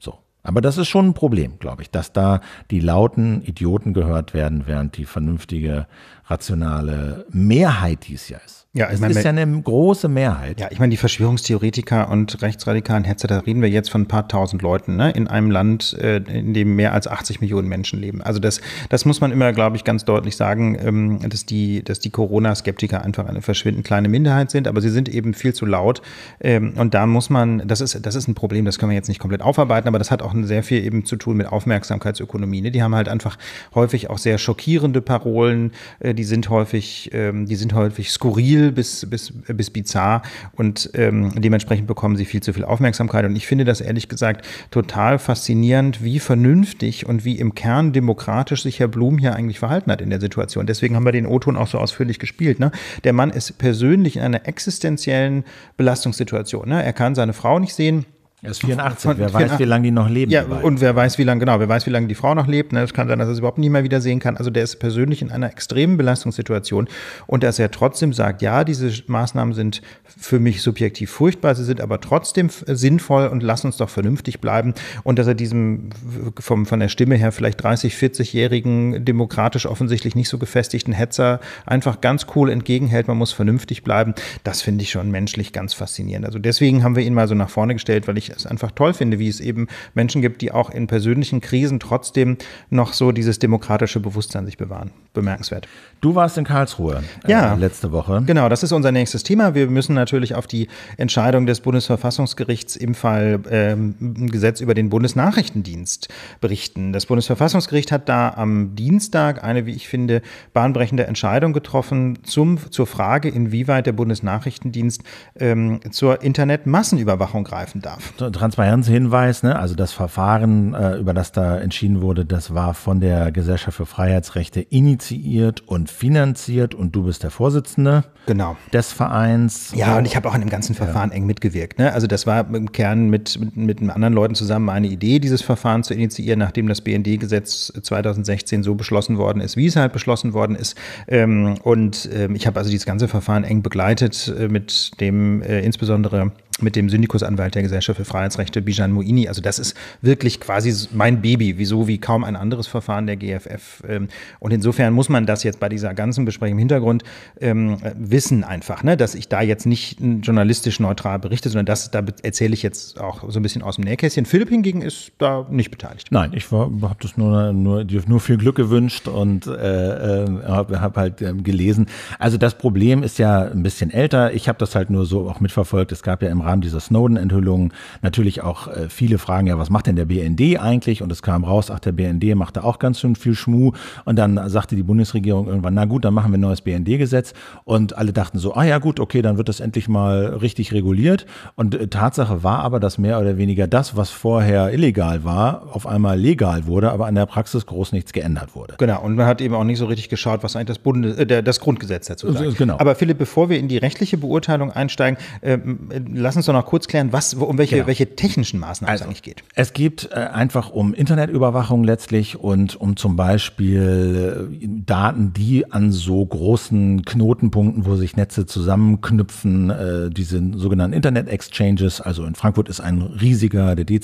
So. Aber das ist schon ein Problem, glaube ich, dass da die lauten Idioten gehört werden, während die vernünftige rationale Mehrheit, die es ja ist. Ja, ich es ist ja eine große Mehrheit. Ja, ich meine, die Verschwörungstheoretiker und rechtsradikalen Hetzer, da reden wir jetzt von ein paar tausend Leuten ne? in einem Land, äh, in dem mehr als 80 Millionen Menschen leben. Also das, das muss man immer, glaube ich, ganz deutlich sagen, ähm, dass die, dass die Corona-Skeptiker einfach eine verschwindend kleine Minderheit sind, aber sie sind eben viel zu laut. Ähm, und da muss man, das ist, das ist ein Problem, das können wir jetzt nicht komplett aufarbeiten, aber das hat auch sehr viel eben zu tun mit Aufmerksamkeitsökonomie. Ne? Die haben halt einfach häufig auch sehr schockierende Parolen, äh, die die sind häufig, ähm, die sind häufig skurril bis, bis, bis bizarr und ähm, dementsprechend bekommen sie viel zu viel Aufmerksamkeit. Und ich finde das ehrlich gesagt total faszinierend, wie vernünftig und wie im Kern demokratisch sich Herr Blum hier eigentlich verhalten hat in der Situation. Deswegen haben wir den O-Ton auch so ausführlich gespielt. Ne? Der Mann ist persönlich in einer existenziellen Belastungssituation. Ne? Er kann seine Frau nicht sehen. Er ist 84, von, wer 84. weiß, wie lange die noch leben. Ja, und wer weiß, wie lange, genau, wer weiß, wie lange die Frau noch lebt. Ne? Es kann sein, dass er sie überhaupt nie mehr wiedersehen kann. Also der ist persönlich in einer extremen Belastungssituation und dass er trotzdem sagt, ja, diese Maßnahmen sind für mich subjektiv furchtbar, sie sind aber trotzdem sinnvoll und lass uns doch vernünftig bleiben. Und dass er diesem vom, von der Stimme her vielleicht 30, 40-jährigen, demokratisch offensichtlich nicht so gefestigten Hetzer einfach ganz cool entgegenhält, man muss vernünftig bleiben, das finde ich schon menschlich ganz faszinierend. Also deswegen haben wir ihn mal so nach vorne gestellt, weil ich ich es einfach toll finde, wie es eben Menschen gibt, die auch in persönlichen Krisen trotzdem noch so dieses demokratische Bewusstsein sich bewahren. Bemerkenswert. Du warst in Karlsruhe äh, letzte Woche. Genau, das ist unser nächstes Thema. Wir müssen natürlich auf die Entscheidung des Bundesverfassungsgerichts im Fall ähm, Gesetz über den Bundesnachrichtendienst berichten. Das Bundesverfassungsgericht hat da am Dienstag eine, wie ich finde, bahnbrechende Entscheidung getroffen zum, zur Frage, inwieweit der Bundesnachrichtendienst ähm, zur Internetmassenüberwachung greifen darf. Transparenzhinweis, ne? also das Verfahren, äh, über das da entschieden wurde, das war von der Gesellschaft für Freiheitsrechte initiiert und finanziert und du bist der Vorsitzende genau. des Vereins. Ja, und ich habe auch an dem ganzen Verfahren ja. eng mitgewirkt. Ne? Also das war im Kern mit, mit, mit anderen Leuten zusammen meine Idee, dieses Verfahren zu initiieren, nachdem das BND-Gesetz 2016 so beschlossen worden ist, wie es halt beschlossen worden ist. Ähm, und ähm, ich habe also dieses ganze Verfahren eng begleitet äh, mit dem äh, insbesondere mit dem Syndikusanwalt der Gesellschaft für Freiheitsrechte Bijan Moini. Also das ist wirklich quasi mein Baby, wieso wie kaum ein anderes Verfahren der GFF. Ähm, und insofern muss man das jetzt bei dieser ganzen Besprechung im Hintergrund ähm, äh, wissen einfach, ne? dass ich da jetzt nicht hm, journalistisch neutral berichte, sondern das, da erzähle ich jetzt auch so ein bisschen aus dem Nähkästchen. Philipp hingegen ist da nicht beteiligt. Nein, ich habe das nur, nur, nur viel Glück gewünscht und äh, äh habe hab halt ähm, gelesen. Also das Problem ist ja ein bisschen älter. Ich habe das halt nur so auch mitverfolgt. Es gab ja im Rahmen dieser snowden enthüllung natürlich auch äh, viele Fragen, ja, was macht denn der BND eigentlich? Und es kam raus, ach, der BND machte auch ganz schön viel Schmuh. Und dann sagte die Bundesregierung irgendwann, na gut, dann machen wir ein neues BND-Gesetz. Und alle dachten so, ah ja gut, okay, dann wird das endlich mal richtig reguliert. Und äh, Tatsache war aber, dass mehr oder weniger das, was vorher illegal war, auf einmal legal wurde, aber an der Praxis groß nichts geändert wurde. Genau, und man hat eben auch nicht so richtig geschaut, was eigentlich das, Bundes äh, das Grundgesetz dazu sagt. Äh, genau. Aber Philipp, bevor wir in die rechtliche Beurteilung einsteigen, ähm, äh, lassen uns doch noch kurz klären, was, um welche, genau. welche technischen Maßnahmen also, es eigentlich geht. Es geht äh, einfach um Internetüberwachung letztlich und um zum Beispiel äh, Daten, die an so großen Knotenpunkten, wo sich Netze zusammenknüpfen, äh, diese sogenannten Internet-Exchanges, also in Frankfurt ist ein riesiger, der d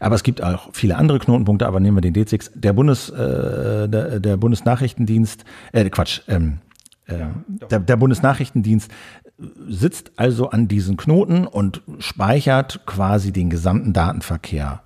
aber es gibt auch viele andere Knotenpunkte, aber nehmen wir den d Der, Bundes, äh, der, der Bundesnachrichtendienst, äh, Quatsch, ähm, äh, ja, der, der, Bundesnachrichtendienst sitzt also an diesen Knoten und speichert quasi den gesamten Datenverkehr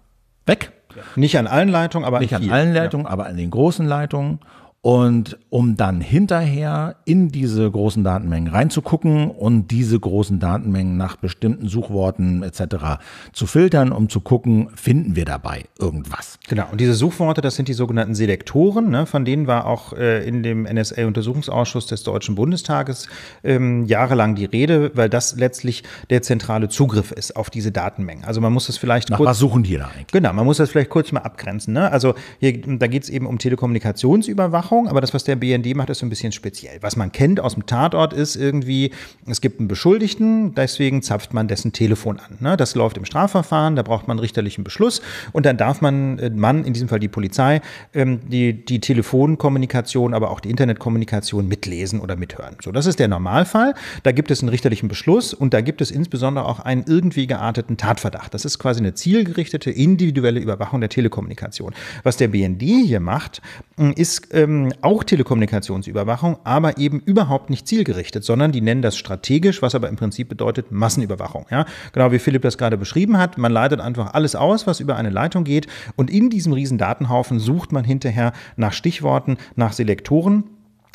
weg. Nicht an allen Leitungen, aber nicht an allen Leitungen, ja. aber an den großen Leitungen. Und um dann hinterher in diese großen Datenmengen reinzugucken und diese großen Datenmengen nach bestimmten Suchworten etc. zu filtern, um zu gucken, finden wir dabei irgendwas. Genau, und diese Suchworte, das sind die sogenannten Selektoren, ne? von denen war auch äh, in dem NSA-Untersuchungsausschuss des Deutschen Bundestages ähm, jahrelang die Rede, weil das letztlich der zentrale Zugriff ist auf diese Datenmengen. Also man muss das vielleicht nach kurz, was suchen die da eigentlich? Genau, man muss das vielleicht kurz mal abgrenzen. Ne? Also hier, da geht es eben um Telekommunikationsüberwachung. Erkrankung, aber das, was der BND macht, ist so ein bisschen speziell. Was man kennt aus dem Tatort ist irgendwie, es gibt einen Beschuldigten, deswegen zapft man dessen Telefon an. Ne? Das läuft im Strafverfahren, da braucht man richterlichen Beschluss und dann darf man, äh, Mann, in diesem Fall die Polizei, ähm, die, die Telefonkommunikation, aber auch die Internetkommunikation mitlesen oder mithören. So, das ist der Normalfall. Da gibt es einen richterlichen Beschluss und da gibt es insbesondere auch einen irgendwie gearteten Tatverdacht. Das ist quasi eine zielgerichtete individuelle Überwachung der Telekommunikation. Was der BND hier macht, mm, ist ähm, auch Telekommunikationsüberwachung, aber eben überhaupt nicht zielgerichtet, sondern die nennen das strategisch, was aber im Prinzip bedeutet Massenüberwachung. Ja? Genau wie Philipp das gerade beschrieben hat, man leitet einfach alles aus, was über eine Leitung geht und in diesem riesen Datenhaufen sucht man hinterher nach Stichworten, nach Selektoren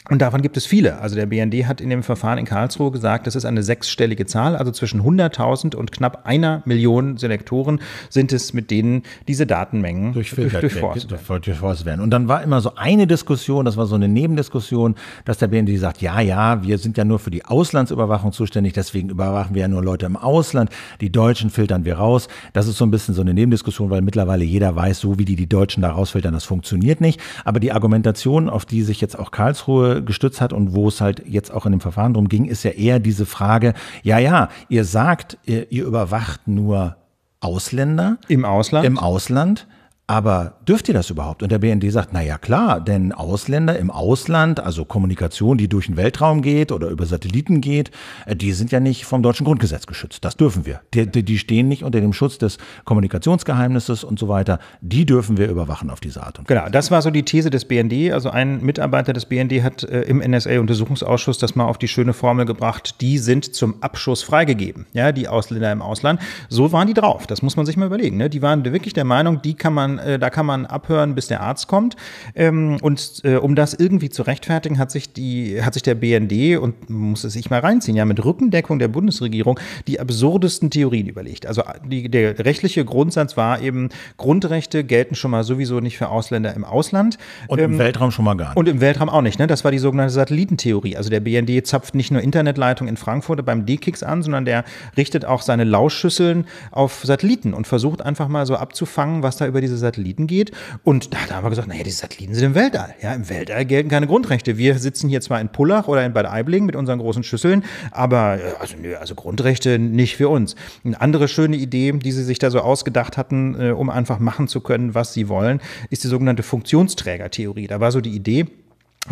und davon gibt es viele. Also der BND hat in dem Verfahren in Karlsruhe gesagt, das ist eine sechsstellige Zahl. Also zwischen 100.000 und knapp einer Million Selektoren sind es, mit denen diese Datenmengen durchforstet durch, durch werden. Und dann war immer so eine Diskussion, das war so eine Nebendiskussion, dass der BND sagt, ja, ja, wir sind ja nur für die Auslandsüberwachung zuständig, deswegen überwachen wir ja nur Leute im Ausland. Die Deutschen filtern wir raus. Das ist so ein bisschen so eine Nebendiskussion, weil mittlerweile jeder weiß, so wie die die Deutschen da rausfiltern, das funktioniert nicht. Aber die Argumentation, auf die sich jetzt auch Karlsruhe gestützt hat und wo es halt jetzt auch in dem Verfahren drum ging, ist ja eher diese Frage, ja, ja, ihr sagt, ihr, ihr überwacht nur Ausländer. Im Ausland. Im Ausland. Aber dürft ihr das überhaupt? Und der BND sagt, na ja, klar, denn Ausländer im Ausland, also Kommunikation, die durch den Weltraum geht oder über Satelliten geht, äh, die sind ja nicht vom deutschen Grundgesetz geschützt. Das dürfen wir. Die, die stehen nicht unter dem Schutz des Kommunikationsgeheimnisses und so weiter. Die dürfen wir überwachen auf diese Art und genau, Weise. Genau, das war so die These des BND. Also ein Mitarbeiter des BND hat äh, im NSA-Untersuchungsausschuss das mal auf die schöne Formel gebracht, die sind zum Abschuss freigegeben. Ja, die Ausländer im Ausland. So waren die drauf. Das muss man sich mal überlegen. Ne? Die waren wirklich der Meinung, die kann man äh, da kann man abhören, bis der Arzt kommt. Ähm, und äh, um das irgendwie zu rechtfertigen, hat sich die, hat sich der BND und muss es sich mal reinziehen, ja, mit Rückendeckung der Bundesregierung die absurdesten Theorien überlegt. Also äh, die, der rechtliche Grundsatz war eben, Grundrechte gelten schon mal sowieso nicht für Ausländer im Ausland. Und ähm, im Weltraum schon mal gar nicht. Und im Weltraum auch nicht, ne? Das war die sogenannte Satellitentheorie. Also der BND zapft nicht nur Internetleitung in Frankfurt beim D-Kicks an, sondern der richtet auch seine Lauschüsseln auf Satelliten und versucht einfach mal so abzufangen, was da über diese Satelliten geht. Und da hat er aber gesagt, naja, die Satelliten sind im Weltall. Ja, im Weltall gelten keine Grundrechte. Wir sitzen hier zwar in Pullach oder in Bad Aibling mit unseren großen Schüsseln, aber äh, also, nö, also Grundrechte nicht für uns. Eine andere schöne Idee, die sie sich da so ausgedacht hatten, äh, um einfach machen zu können, was sie wollen, ist die sogenannte Funktionsträgertheorie. Da war so die Idee,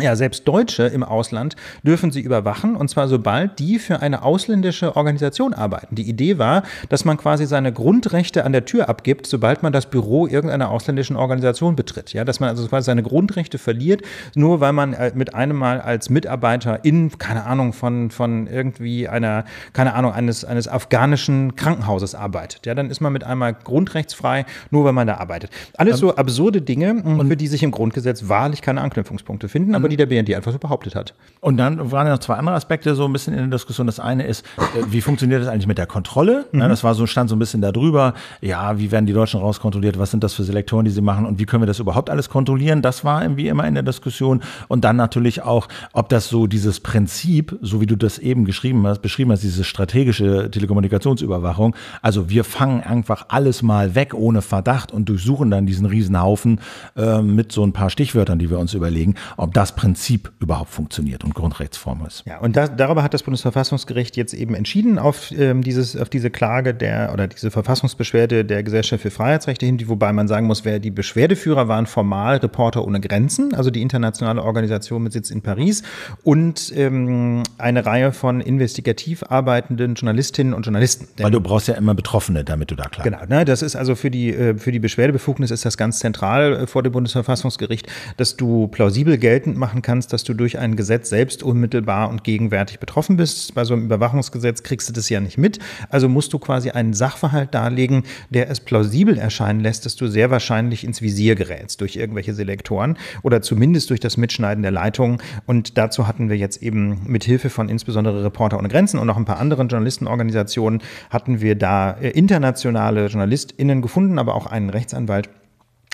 ja, selbst Deutsche im Ausland dürfen sie überwachen, und zwar sobald die für eine ausländische Organisation arbeiten. Die Idee war, dass man quasi seine Grundrechte an der Tür abgibt, sobald man das Büro irgendeiner ausländischen Organisation betritt. Ja, dass man also quasi seine Grundrechte verliert, nur weil man äh, mit einem Mal als Mitarbeiter in, keine Ahnung, von, von irgendwie einer, keine Ahnung, eines, eines afghanischen Krankenhauses arbeitet. Ja, dann ist man mit einmal grundrechtsfrei, nur weil man da arbeitet. Alles ähm, so absurde Dinge, hm, für die sich im Grundgesetz wahrlich keine Anknüpfungspunkte finden aber die der BND einfach so behauptet hat. Und dann waren ja noch zwei andere Aspekte so ein bisschen in der Diskussion. Das eine ist, äh, wie funktioniert das eigentlich mit der Kontrolle? Mhm. Ne, das war so, stand so ein bisschen darüber. Ja, wie werden die Deutschen rauskontrolliert? Was sind das für Selektoren, die sie machen? Und wie können wir das überhaupt alles kontrollieren? Das war irgendwie immer in der Diskussion. Und dann natürlich auch, ob das so dieses Prinzip, so wie du das eben geschrieben hast, beschrieben hast, diese strategische Telekommunikationsüberwachung. Also wir fangen einfach alles mal weg ohne Verdacht und durchsuchen dann diesen Riesenhaufen äh, mit so ein paar Stichwörtern, die wir uns überlegen, ob das Prinzip überhaupt funktioniert und Grundrechtsform ist. Ja, und das, darüber hat das Bundesverfassungsgericht jetzt eben entschieden auf, ähm, dieses, auf diese Klage der oder diese Verfassungsbeschwerde der Gesellschaft für Freiheitsrechte hin, wobei man sagen muss, wer die Beschwerdeführer waren formal Reporter ohne Grenzen, also die internationale Organisation mit Sitz in Paris und ähm, eine Reihe von investigativ arbeitenden Journalistinnen und Journalisten. Weil du brauchst ja immer Betroffene, damit du da klar. Genau, ne, das ist also für die, äh, für die Beschwerdebefugnis ist das ganz zentral äh, vor dem Bundesverfassungsgericht, dass du plausibel geltend machen kannst, dass du durch ein Gesetz selbst unmittelbar und gegenwärtig betroffen bist. Bei so einem Überwachungsgesetz kriegst du das ja nicht mit. Also musst du quasi einen Sachverhalt darlegen, der es plausibel erscheinen lässt, dass du sehr wahrscheinlich ins Visier gerätst durch irgendwelche Selektoren oder zumindest durch das Mitschneiden der Leitungen. Und dazu hatten wir jetzt eben mit Hilfe von insbesondere Reporter ohne Grenzen und noch ein paar anderen Journalistenorganisationen hatten wir da äh, internationale JournalistInnen gefunden, aber auch einen Rechtsanwalt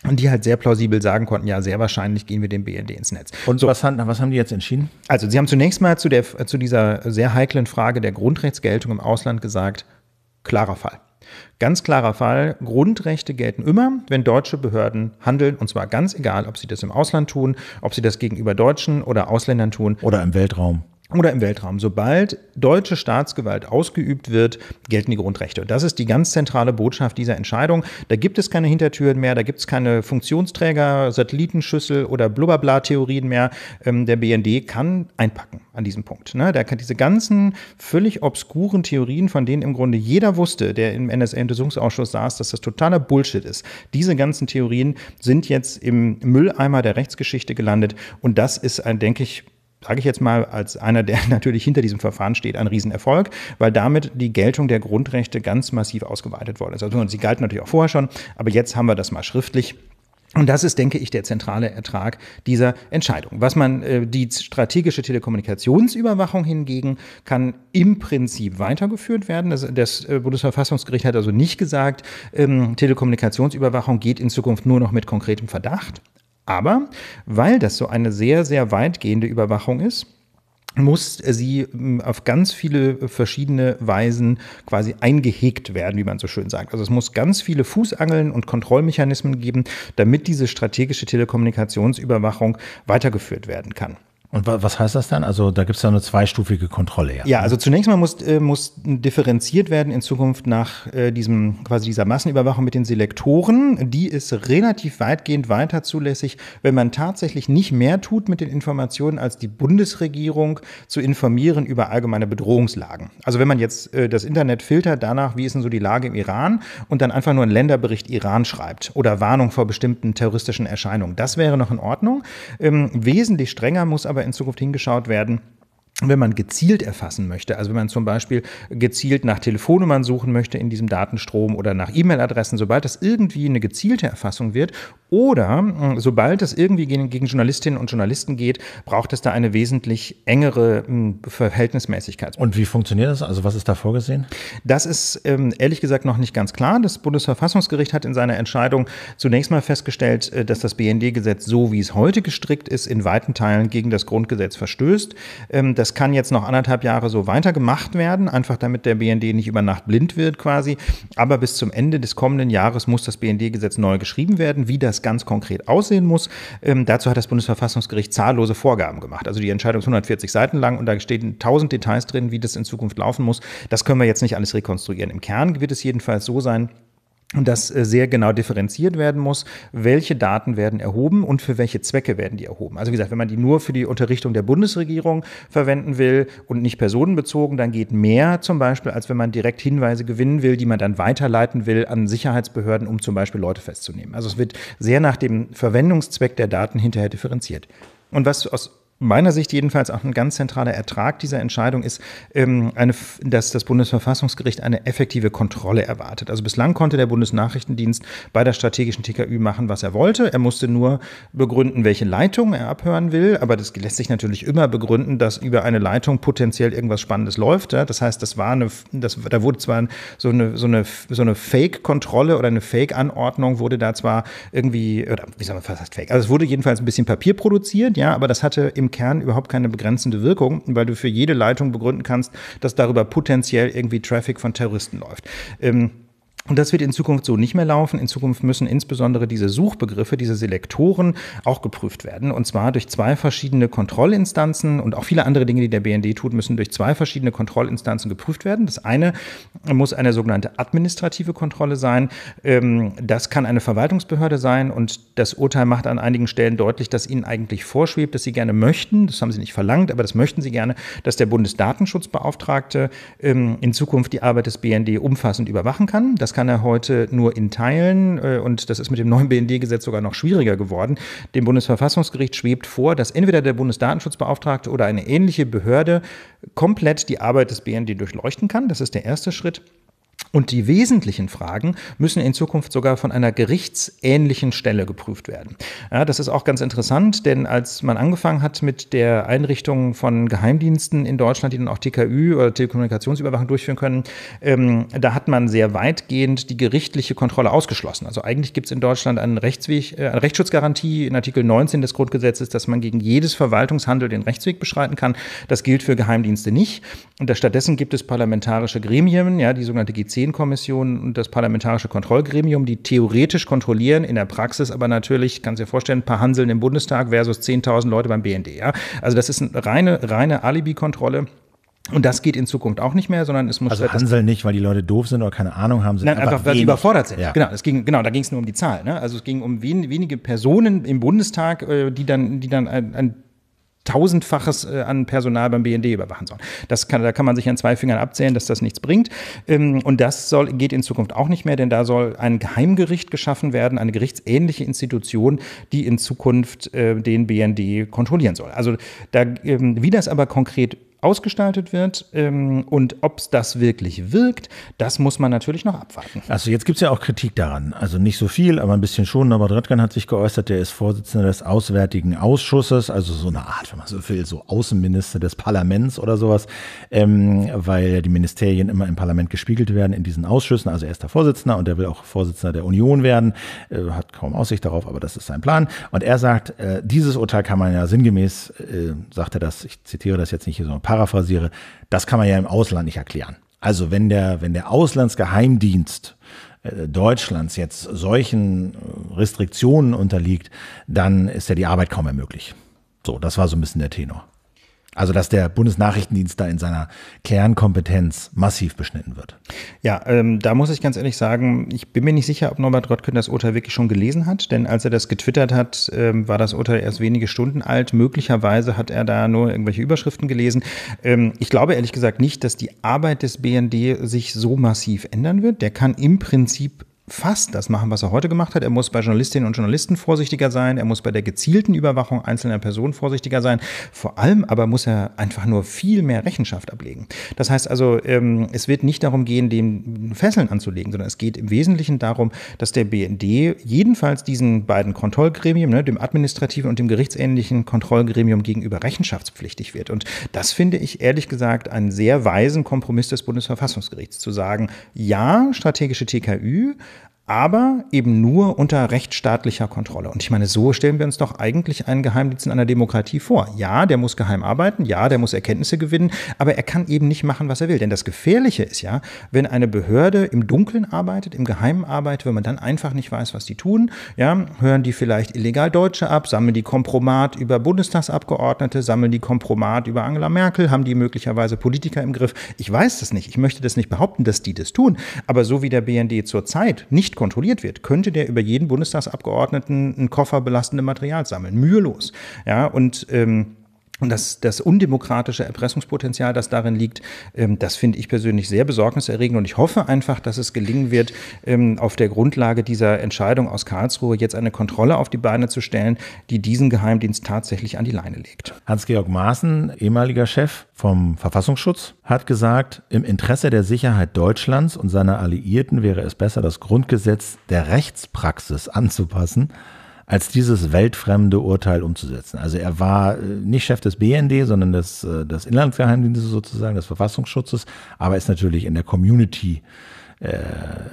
und die halt sehr plausibel sagen konnten, ja, sehr wahrscheinlich gehen wir dem BND ins Netz. Und so. was, haben, was haben die jetzt entschieden? Also, sie haben zunächst mal zu, der, zu dieser sehr heiklen Frage der Grundrechtsgeltung im Ausland gesagt, klarer Fall. Ganz klarer Fall, Grundrechte gelten immer, wenn deutsche Behörden handeln, und zwar ganz egal, ob sie das im Ausland tun, ob sie das gegenüber Deutschen oder Ausländern tun. Oder im Weltraum oder im Weltraum. Sobald deutsche Staatsgewalt ausgeübt wird, gelten die Grundrechte. Und das ist die ganz zentrale Botschaft dieser Entscheidung. Da gibt es keine Hintertüren mehr, da gibt es keine Funktionsträger, Satellitenschüssel oder Blubberbla-Theorien mehr. Ähm, der BND kann einpacken an diesem Punkt. Ne? Der kann diese ganzen völlig obskuren Theorien, von denen im Grunde jeder wusste, der im NSA-Untersuchungsausschuss saß, dass das totaler Bullshit ist. Diese ganzen Theorien sind jetzt im Mülleimer der Rechtsgeschichte gelandet. Und das ist, ein, denke ich, sage ich jetzt mal, als einer, der natürlich hinter diesem Verfahren steht, ein Riesenerfolg, weil damit die Geltung der Grundrechte ganz massiv ausgeweitet worden ist. Also sie galten natürlich auch vorher schon, aber jetzt haben wir das mal schriftlich. Und das ist, denke ich, der zentrale Ertrag dieser Entscheidung. Was man, äh, die strategische Telekommunikationsüberwachung hingegen kann im Prinzip weitergeführt werden. Das, das äh, Bundesverfassungsgericht hat also nicht gesagt, ähm, Telekommunikationsüberwachung geht in Zukunft nur noch mit konkretem Verdacht. Aber weil das so eine sehr, sehr weitgehende Überwachung ist, muss sie hm, auf ganz viele verschiedene Weisen quasi eingehegt werden, wie man so schön sagt. Also es muss ganz viele Fußangeln und Kontrollmechanismen geben, damit diese strategische Telekommunikationsüberwachung weitergeführt werden kann. Und was heißt das dann? Also da gibt es ja eine zweistufige Kontrolle. Ja, ja also zunächst mal muss, äh, muss differenziert werden in Zukunft nach äh, diesem quasi dieser Massenüberwachung mit den Selektoren. Die ist relativ weitgehend weiter zulässig, wenn man tatsächlich nicht mehr tut mit den Informationen, als die Bundesregierung zu informieren über allgemeine Bedrohungslagen. Also wenn man jetzt äh, das Internet filtert danach, wie ist denn so die Lage im Iran und dann einfach nur einen Länderbericht Iran schreibt oder Warnung vor bestimmten terroristischen Erscheinungen. Das wäre noch in Ordnung. Ähm, wesentlich strenger muss aber aber in Zukunft hingeschaut werden, wenn man gezielt erfassen möchte, also wenn man zum Beispiel gezielt nach Telefonnummern suchen möchte in diesem Datenstrom oder nach E-Mail-Adressen, sobald das irgendwie eine gezielte Erfassung wird oder hm, sobald es irgendwie gegen, gegen, Journalistinnen und Journalisten geht, braucht es da eine wesentlich engere hm, Verhältnismäßigkeit. Und wie funktioniert das? Also was ist da vorgesehen? Das ist ähm, ehrlich gesagt noch nicht ganz klar. Das Bundesverfassungsgericht hat in seiner Entscheidung zunächst mal festgestellt, äh, dass das BND-Gesetz so, wie es heute gestrickt ist, in weiten Teilen gegen das Grundgesetz verstößt. Ähm, das kann jetzt noch anderthalb Jahre so weitergemacht werden, einfach damit der BND nicht über Nacht blind wird quasi. Aber bis zum Ende des kommenden Jahres muss das BND-Gesetz neu geschrieben werden. Wie das das ganz konkret aussehen muss. Ähm, dazu hat das Bundesverfassungsgericht zahllose Vorgaben gemacht. Also die Entscheidung ist 140 Seiten lang und da stehen tausend Details drin, wie das in Zukunft laufen muss. Das können wir jetzt nicht alles rekonstruieren. Im Kern wird es jedenfalls so sein, und dass äh, sehr genau differenziert werden muss, welche Daten werden erhoben und für welche Zwecke werden die erhoben. Also wie gesagt, wenn man die nur für die Unterrichtung der Bundesregierung verwenden will und nicht personenbezogen, dann geht mehr zum Beispiel, als wenn man direkt Hinweise gewinnen will, die man dann weiterleiten will an Sicherheitsbehörden, um zum Beispiel Leute festzunehmen. Also es wird sehr nach dem Verwendungszweck der Daten hinterher differenziert. Und was aus meiner Sicht jedenfalls auch ein ganz zentraler Ertrag dieser Entscheidung ist, ähm, eine, dass das Bundesverfassungsgericht eine effektive Kontrolle erwartet. Also bislang konnte der Bundesnachrichtendienst bei der strategischen TKÜ machen, was er wollte. Er musste nur begründen, welche Leitung er abhören will. Aber das lässt sich natürlich immer begründen, dass über eine Leitung potenziell irgendwas Spannendes läuft. Ja? Das heißt, das war eine, das, da wurde zwar so eine, so eine, so eine Fake-Kontrolle oder eine Fake-Anordnung wurde da zwar irgendwie, oder wie soll man fast Fake. Also es wurde jedenfalls ein bisschen Papier produziert, ja, aber das hatte im Kern überhaupt keine begrenzende Wirkung, weil du für jede Leitung begründen kannst, dass darüber potenziell irgendwie Traffic von Terroristen läuft. Ähm, und das wird in Zukunft so nicht mehr laufen. In Zukunft müssen insbesondere diese Suchbegriffe, diese Selektoren auch geprüft werden. Und zwar durch zwei verschiedene Kontrollinstanzen und auch viele andere Dinge, die der BND tut, müssen durch zwei verschiedene Kontrollinstanzen geprüft werden. Das eine muss eine sogenannte administrative Kontrolle sein. Ähm, das kann eine Verwaltungsbehörde sein. Und das Urteil macht an einigen Stellen deutlich, dass ihnen eigentlich vorschwebt, dass sie gerne möchten, das haben sie nicht verlangt, aber das möchten sie gerne, dass der Bundesdatenschutzbeauftragte ähm, in Zukunft die Arbeit des BND umfassend überwachen kann. Das kann er heute nur in Teilen. Äh, und das ist mit dem neuen BND-Gesetz sogar noch schwieriger geworden. Dem Bundesverfassungsgericht schwebt vor, dass entweder der Bundesdatenschutzbeauftragte oder eine ähnliche Behörde komplett die Arbeit des BND durchleuchten kann. Das ist der erste Schritt. Und die wesentlichen Fragen müssen in Zukunft sogar von einer gerichtsähnlichen Stelle geprüft werden. Ja, das ist auch ganz interessant, denn als man angefangen hat mit der Einrichtung von Geheimdiensten in Deutschland, die dann auch TKÜ oder Telekommunikationsüberwachung durchführen können, ähm, da hat man sehr weitgehend die gerichtliche Kontrolle ausgeschlossen. Also eigentlich gibt es in Deutschland einen Rechtsweg, äh, eine Rechtsschutzgarantie in Artikel 19 des Grundgesetzes, dass man gegen jedes Verwaltungshandel den Rechtsweg beschreiten kann. Das gilt für Geheimdienste nicht. Und da stattdessen gibt es parlamentarische Gremien, ja, die sogenannte GC Zehn-Kommission und das Parlamentarische Kontrollgremium, die theoretisch kontrollieren, in der Praxis aber natürlich, kannst du dir vorstellen, ein paar Hanseln im Bundestag versus 10.000 Leute beim BND. Ja? Also das ist eine reine, reine Alibi-Kontrolle. Und das geht in Zukunft auch nicht mehr, sondern es muss. Also Hansel nicht, weil die Leute doof sind oder keine Ahnung haben. Sind Nein, einfach, einfach weil sie überfordert sind. Ja. Genau, es ging, genau, da ging es nur um die Zahl. Ne? Also es ging um wen, wenige Personen im Bundestag, äh, die dann, die dann ein, ein tausendfaches äh, an Personal beim BND überwachen sollen. Das kann, da kann man sich an zwei Fingern abzählen, dass das nichts bringt. Ähm, und das soll, geht in Zukunft auch nicht mehr, denn da soll ein Geheimgericht geschaffen werden, eine gerichtsähnliche Institution, die in Zukunft äh, den BND kontrollieren soll. Also da, ähm, wie das aber konkret ausgestaltet wird ähm, und ob es das wirklich wirkt, das muss man natürlich noch abwarten. Also jetzt gibt es ja auch Kritik daran. Also nicht so viel, aber ein bisschen schon. Norbert Röttgen hat sich geäußert, der ist Vorsitzender des Auswärtigen Ausschusses, also so eine Art, wenn man so will, so Außenminister des Parlaments oder sowas, ähm, weil die Ministerien immer im Parlament gespiegelt werden in diesen Ausschüssen. Also er ist der Vorsitzender und er will auch Vorsitzender der Union werden, äh, hat kaum Aussicht darauf, aber das ist sein Plan. Und er sagt, äh, dieses Urteil kann man ja sinngemäß, äh, sagt er das, ich zitiere das jetzt nicht hier, sondern paraphrasiere, das kann man ja im Ausland nicht erklären. Also wenn der, wenn der Auslandsgeheimdienst äh, Deutschlands jetzt solchen äh, Restriktionen unterliegt, dann ist ja die Arbeit kaum mehr möglich. So, das war so ein bisschen der Tenor. Also, dass der Bundesnachrichtendienst da in seiner Kernkompetenz massiv beschnitten wird. Ja, ähm, da muss ich ganz ehrlich sagen, ich bin mir nicht sicher, ob Norbert Röttgen das Urteil wirklich schon gelesen hat, denn als er das getwittert hat, ähm, war das Urteil erst wenige Stunden alt. Möglicherweise hat er da nur irgendwelche Überschriften gelesen. Ähm, ich glaube ehrlich gesagt nicht, dass die Arbeit des BND sich so massiv ändern wird. Der kann im Prinzip fast das machen, was er heute gemacht hat. Er muss bei Journalistinnen und Journalisten vorsichtiger sein, er muss bei der gezielten Überwachung einzelner Personen vorsichtiger sein. Vor allem aber muss er einfach nur viel mehr Rechenschaft ablegen. Das heißt also, ähm, es wird nicht darum gehen, den Fesseln anzulegen, sondern es geht im Wesentlichen darum, dass der BND jedenfalls diesen beiden Kontrollgremien, ne, dem administrativen und dem gerichtsähnlichen Kontrollgremium gegenüber rechenschaftspflichtig wird. Und das finde ich ehrlich gesagt einen sehr weisen Kompromiss des Bundesverfassungsgerichts, zu sagen, ja, strategische TKÜ, aber eben nur unter rechtsstaatlicher Kontrolle. Und ich meine, so stellen wir uns doch eigentlich einen Geheimdienst in einer Demokratie vor. Ja, der muss geheim arbeiten, ja, der muss Erkenntnisse gewinnen, aber er kann eben nicht machen, was er will. Denn das Gefährliche ist ja, wenn eine Behörde im Dunkeln arbeitet, im Geheimen arbeitet, wenn man dann einfach nicht weiß, was die tun, ja, hören die vielleicht illegal Deutsche ab, sammeln die Kompromat über Bundestagsabgeordnete, sammeln die Kompromat über Angela Merkel, haben die möglicherweise Politiker im Griff. Ich weiß das nicht. Ich möchte das nicht behaupten, dass die das tun. Aber so wie der BND zurzeit nicht kontrolliert wird, könnte der über jeden Bundestagsabgeordneten einen Koffer belastende Material sammeln. Mühelos. Ja, und ähm, und das, das undemokratische Erpressungspotenzial, das darin liegt, ähm, das finde ich persönlich sehr besorgniserregend. Und ich hoffe einfach, dass es gelingen wird, ähm, auf der Grundlage dieser Entscheidung aus Karlsruhe jetzt eine Kontrolle auf die Beine zu stellen, die diesen Geheimdienst tatsächlich an die Leine legt. Hans-Georg Maaßen, ehemaliger Chef vom Verfassungsschutz, hat gesagt, im Interesse der Sicherheit Deutschlands und seiner Alliierten wäre es besser, das Grundgesetz der Rechtspraxis anzupassen als dieses weltfremde Urteil umzusetzen. Also er war äh, nicht Chef des BND, sondern des, äh, des Inlandsgeheimdienstes sozusagen, des Verfassungsschutzes, aber ist natürlich in der Community äh,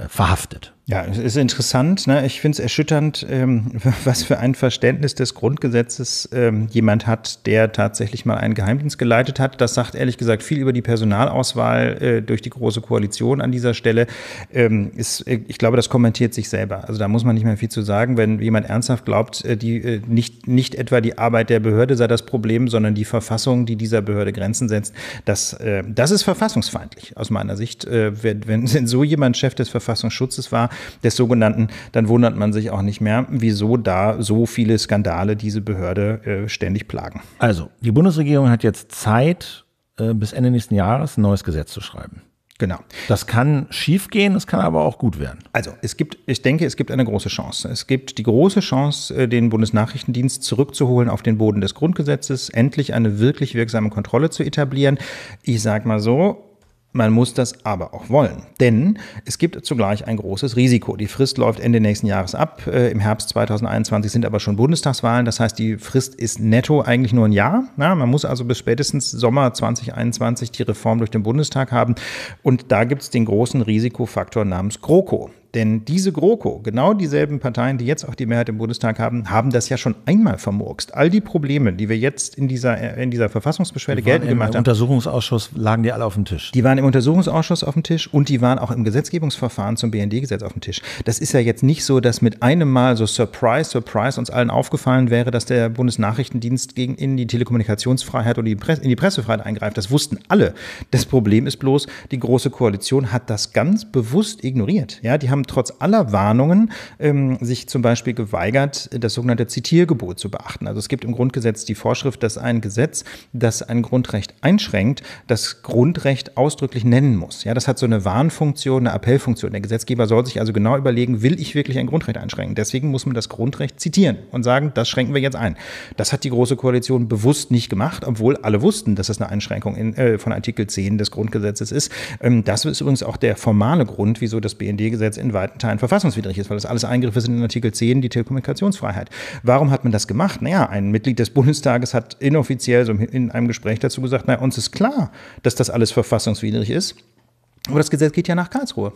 verhaftet. Ja, es ist interessant. Ne? Ich finde es erschütternd, ähm, was für ein Verständnis des Grundgesetzes ähm, jemand hat, der tatsächlich mal einen Geheimdienst geleitet hat. Das sagt ehrlich gesagt viel über die Personalauswahl äh, durch die Große Koalition an dieser Stelle. Ähm, ist, äh, ich glaube, das kommentiert sich selber. Also da muss man nicht mehr viel zu sagen. Wenn jemand ernsthaft glaubt, äh, die, äh, nicht, nicht etwa die Arbeit der Behörde sei das Problem, sondern die Verfassung, die dieser Behörde Grenzen setzt, das, äh, das ist verfassungsfeindlich aus meiner Sicht. Äh, wenn, wenn so jemand Chef des Verfassungsschutzes war, des sogenannten, dann wundert man sich auch nicht mehr, wieso da so viele Skandale diese Behörde äh, ständig plagen. Also, die Bundesregierung hat jetzt Zeit, äh, bis Ende nächsten Jahres ein neues Gesetz zu schreiben. Genau. Das kann schief gehen, das kann aber auch gut werden. Also es gibt, ich denke, es gibt eine große Chance. Es gibt die große Chance, äh, den Bundesnachrichtendienst zurückzuholen auf den Boden des Grundgesetzes, endlich eine wirklich wirksame Kontrolle zu etablieren. Ich sage mal so, man muss das aber auch wollen, denn es gibt zugleich ein großes Risiko. Die Frist läuft Ende nächsten Jahres ab. Äh, Im Herbst 2021 sind aber schon Bundestagswahlen. Das heißt, die Frist ist netto eigentlich nur ein Jahr. Ja, man muss also bis spätestens Sommer 2021 die Reform durch den Bundestag haben. Und da gibt es den großen Risikofaktor namens GroKo. Denn diese GroKo, genau dieselben Parteien, die jetzt auch die Mehrheit im Bundestag haben, haben das ja schon einmal vermurkst. All die Probleme, die wir jetzt in dieser, in dieser Verfassungsbeschwerde die geltend gemacht haben. Im Untersuchungsausschuss lagen die alle auf dem Tisch. Die waren im Untersuchungsausschuss auf dem Tisch und die waren auch im Gesetzgebungsverfahren zum BND-Gesetz auf dem Tisch. Das ist ja jetzt nicht so, dass mit einem Mal so Surprise, Surprise uns allen aufgefallen wäre, dass der Bundesnachrichtendienst gegen in die Telekommunikationsfreiheit oder in die Pressefreiheit eingreift. Das wussten alle. Das Problem ist bloß, die Große Koalition hat das ganz bewusst ignoriert. Ja, die haben trotz aller Warnungen ähm, sich zum Beispiel geweigert, das sogenannte Zitiergebot zu beachten. Also es gibt im Grundgesetz die Vorschrift, dass ein Gesetz, das ein Grundrecht einschränkt, das Grundrecht ausdrücklich nennen muss. Ja, das hat so eine Warnfunktion, eine Appellfunktion. Der Gesetzgeber soll sich also genau überlegen, will ich wirklich ein Grundrecht einschränken? Deswegen muss man das Grundrecht zitieren und sagen, das schränken wir jetzt ein. Das hat die Große Koalition bewusst nicht gemacht, obwohl alle wussten, dass das eine Einschränkung in, äh, von Artikel 10 des Grundgesetzes ist. Ähm, das ist übrigens auch der formale Grund, wieso das BND-Gesetz in weiten Teilen verfassungswidrig ist, weil das alles Eingriffe sind in Artikel 10, die Telekommunikationsfreiheit. Warum hat man das gemacht? Naja, ein Mitglied des Bundestages hat inoffiziell so in einem Gespräch dazu gesagt, naja, uns ist klar, dass das alles verfassungswidrig ist. Aber das Gesetz geht ja nach Karlsruhe.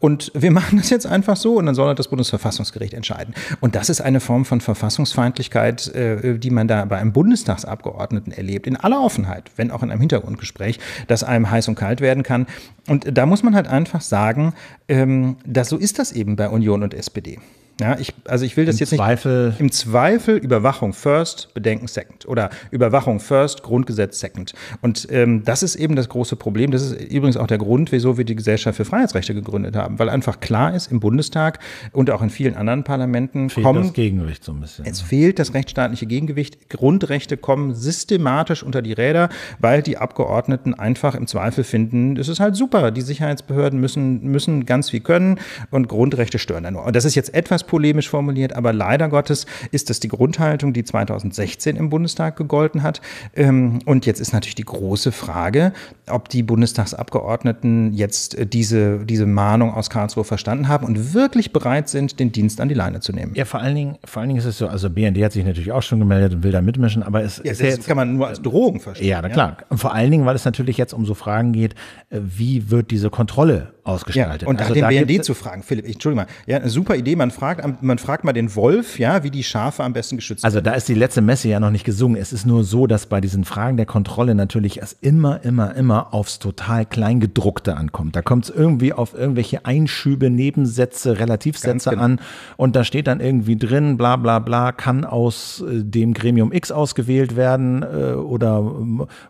Und wir machen das jetzt einfach so und dann soll das Bundesverfassungsgericht entscheiden. Und das ist eine Form von Verfassungsfeindlichkeit, äh, die man da bei einem Bundestagsabgeordneten erlebt, in aller Offenheit, wenn auch in einem Hintergrundgespräch, dass einem heiß und kalt werden kann. Und da muss man halt einfach sagen, ähm, dass so ist das eben bei Union und SPD. Ja, ich, also ich will das Im jetzt Zweifel. nicht. Im Zweifel Überwachung first, Bedenken second. Oder Überwachung first, Grundgesetz second. Und ähm, das ist eben das große Problem. Das ist übrigens auch der Grund, wieso wir die Gesellschaft für Freiheitsrechte gegründet haben. Weil einfach klar ist, im Bundestag und auch in vielen anderen Parlamenten fehlt kommen, das Gegengewicht so ein bisschen. Es ne? fehlt das rechtsstaatliche Gegengewicht. Grundrechte kommen systematisch unter die Räder, weil die Abgeordneten einfach im Zweifel finden, es ist halt super. Die Sicherheitsbehörden müssen, müssen ganz viel können und Grundrechte stören da nur. Und das ist jetzt etwas polemisch formuliert, aber leider Gottes ist das die Grundhaltung, die 2016 im Bundestag gegolten hat. Ähm, und jetzt ist natürlich die große Frage, ob die Bundestagsabgeordneten jetzt äh, diese, diese Mahnung aus Karlsruhe verstanden haben und wirklich bereit sind, den Dienst an die Leine zu nehmen. Ja, vor allen Dingen, vor allen Dingen ist es so, also BND hat sich natürlich auch schon gemeldet und will da mitmischen, aber es ja, ist das jetzt, kann man nur als Drohung verstehen. Ja, na klar. Ja? Vor allen Dingen, weil es natürlich jetzt um so Fragen geht, äh, wie wird diese Kontrolle ausgestaltet. Ja, und also nach dem BND zu fragen, Philipp, ich, Entschuldigung mal, ja, super Idee, man fragt, man fragt mal den Wolf, ja, wie die Schafe am besten geschützt Also da ist die letzte Messe ja noch nicht gesungen. Es ist nur so, dass bei diesen Fragen der Kontrolle natürlich es immer, immer, immer aufs total Kleingedruckte ankommt. Da kommt es irgendwie auf irgendwelche Einschübe, Nebensätze, Relativsätze genau. an und da steht dann irgendwie drin, bla bla bla, kann aus äh, dem Gremium X ausgewählt werden äh, oder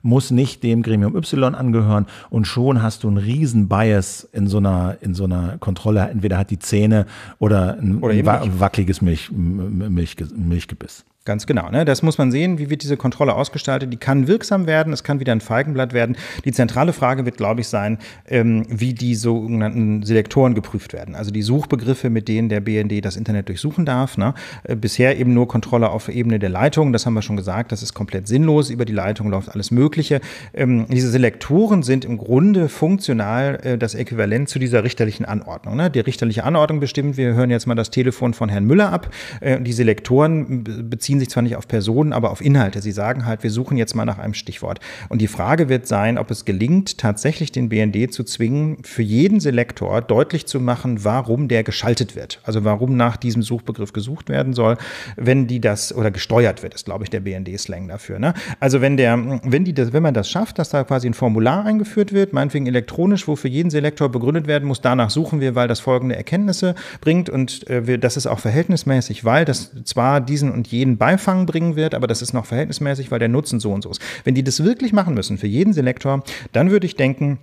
muss nicht dem Gremium Y angehören und schon hast du einen riesen Bias in in so einer, in so einer Kontrolle. Entweder hat die Zähne oder ein, oder wa wackeliges Milch, Milch, Milchgebiss. Ganz genau. Ne? Das muss man sehen. Wie wird diese Kontrolle ausgestaltet? Die kann wirksam werden. Es kann wieder ein Feigenblatt werden. Die zentrale Frage wird, glaube ich, sein, ähm, wie die sogenannten Selektoren geprüft werden. Also die Suchbegriffe, mit denen der BND das Internet durchsuchen darf. Ne? Äh, bisher eben nur Kontrolle auf Ebene der Leitung. Das haben wir schon gesagt. Das ist komplett sinnlos. Über die Leitung läuft alles Mögliche. Ähm, diese Selektoren sind im Grunde funktional äh, das Äquivalent zu dieser richterlichen Anordnung. Ne? Die richterliche Anordnung bestimmt, wir hören jetzt mal das Telefon von Herrn Müller ab. Äh, die Selektoren beziehen beziehen sich zwar nicht auf Personen, aber auf Inhalte. Sie sagen halt, wir suchen jetzt mal nach einem Stichwort. Und die Frage wird sein, ob es gelingt, tatsächlich den BND zu zwingen, für jeden Selektor deutlich zu machen, warum der geschaltet wird. Also warum nach diesem Suchbegriff gesucht werden soll, wenn die das oder gesteuert wird, ist glaube ich der BND-Slang dafür. Ne? Also wenn der, wenn die das, wenn man das schafft, dass da quasi ein Formular eingeführt wird, meinetwegen elektronisch, wo für jeden Selektor begründet werden muss, danach suchen wir, weil das folgende Erkenntnisse bringt und äh, wir, das ist auch verhältnismäßig, weil das zwar diesen und jeden Beifang bringen wird, aber das ist noch verhältnismäßig, weil der Nutzen so und so ist. Wenn die das wirklich machen müssen für jeden Selektor, dann würde ich denken,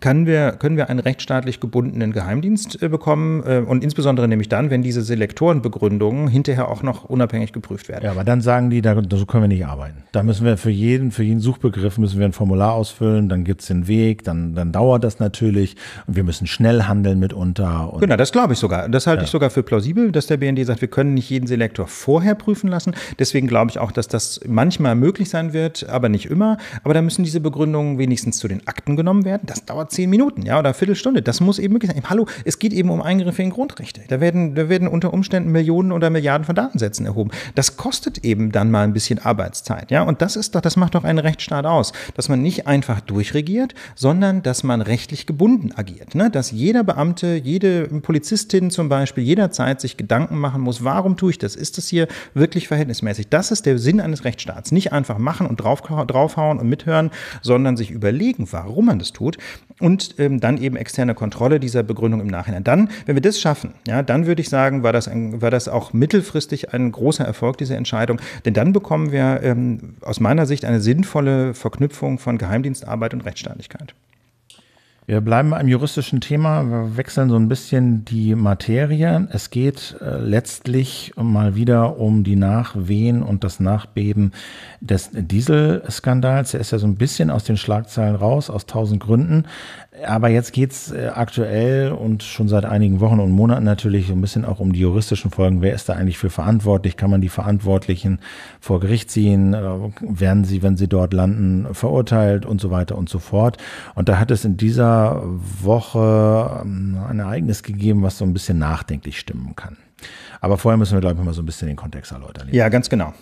können wir, können wir einen rechtsstaatlich gebundenen Geheimdienst äh, bekommen äh, und insbesondere nämlich dann, wenn diese Selektorenbegründungen hinterher auch noch unabhängig geprüft werden. Ja, aber dann sagen die, da, so können wir nicht arbeiten. Da müssen wir für jeden, für jeden Suchbegriff müssen wir ein Formular ausfüllen, dann gibt es den Weg, dann, dann dauert das natürlich und wir müssen schnell handeln mitunter. genau, das glaube ich sogar. Das halte ja. ich sogar für plausibel, dass der BND sagt, wir können nicht jeden Selektor vorher prüfen lassen. Deswegen glaube ich auch, dass das manchmal möglich sein wird, aber nicht immer. Aber da müssen diese Begründungen wenigstens zu den Akten genommen werden. Das dauert dauert zehn Minuten, ja, oder eine Viertelstunde. Das muss eben möglich sein. Hallo, es geht eben um Eingriffe in Grundrechte. Da werden, da werden unter Umständen Millionen oder Milliarden von Datensätzen erhoben. Das kostet eben dann mal ein bisschen Arbeitszeit, ja. Und das ist doch, das macht doch einen Rechtsstaat aus, dass man nicht einfach durchregiert, sondern dass man rechtlich gebunden agiert, ne? Dass jeder Beamte, jede Polizistin zum Beispiel jederzeit sich Gedanken machen muss, warum tue ich das? Ist das hier wirklich verhältnismäßig? Das ist der Sinn eines Rechtsstaats. Nicht einfach machen und drauf, draufhauen und mithören, sondern sich überlegen, warum man das tut und ähm, dann eben externe Kontrolle dieser Begründung im Nachhinein. Dann, wenn wir das schaffen, ja, dann würde ich sagen, war das, ein, war das auch mittelfristig ein großer Erfolg, diese Entscheidung. Denn dann bekommen wir ähm, aus meiner Sicht eine sinnvolle Verknüpfung von Geheimdienstarbeit und Rechtsstaatlichkeit. Wir bleiben beim juristischen Thema, wir wechseln so ein bisschen die Materie. Es geht äh, letztlich mal wieder um die Nachwehen und das Nachbeben des Dieselskandals. Er ist ja so ein bisschen aus den Schlagzeilen raus, aus tausend Gründen. Aber jetzt geht's äh, aktuell und schon seit einigen Wochen und Monaten natürlich so ein bisschen auch um die juristischen Folgen. Wer ist da eigentlich für verantwortlich? Kann man die Verantwortlichen vor Gericht ziehen? Äh, werden sie, wenn sie dort landen, verurteilt und so weiter und so fort? Und da hat es in dieser Woche ähm, ein Ereignis gegeben, was so ein bisschen nachdenklich stimmen kann. Aber vorher müssen wir, glaube ich, mal so ein bisschen den Kontext erläutern. Ja, ganz genau.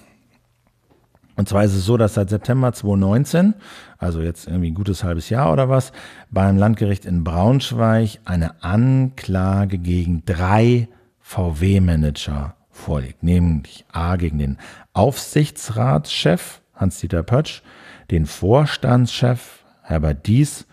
Und zwar ist es so, dass seit September 2019, also jetzt irgendwie ein gutes halbes Jahr oder was, beim Landgericht in Braunschweig eine Anklage gegen drei VW-Manager vorliegt, nämlich A gegen den Aufsichtsratschef Hans-Dieter Pötsch, den Vorstandschef Herbert Dies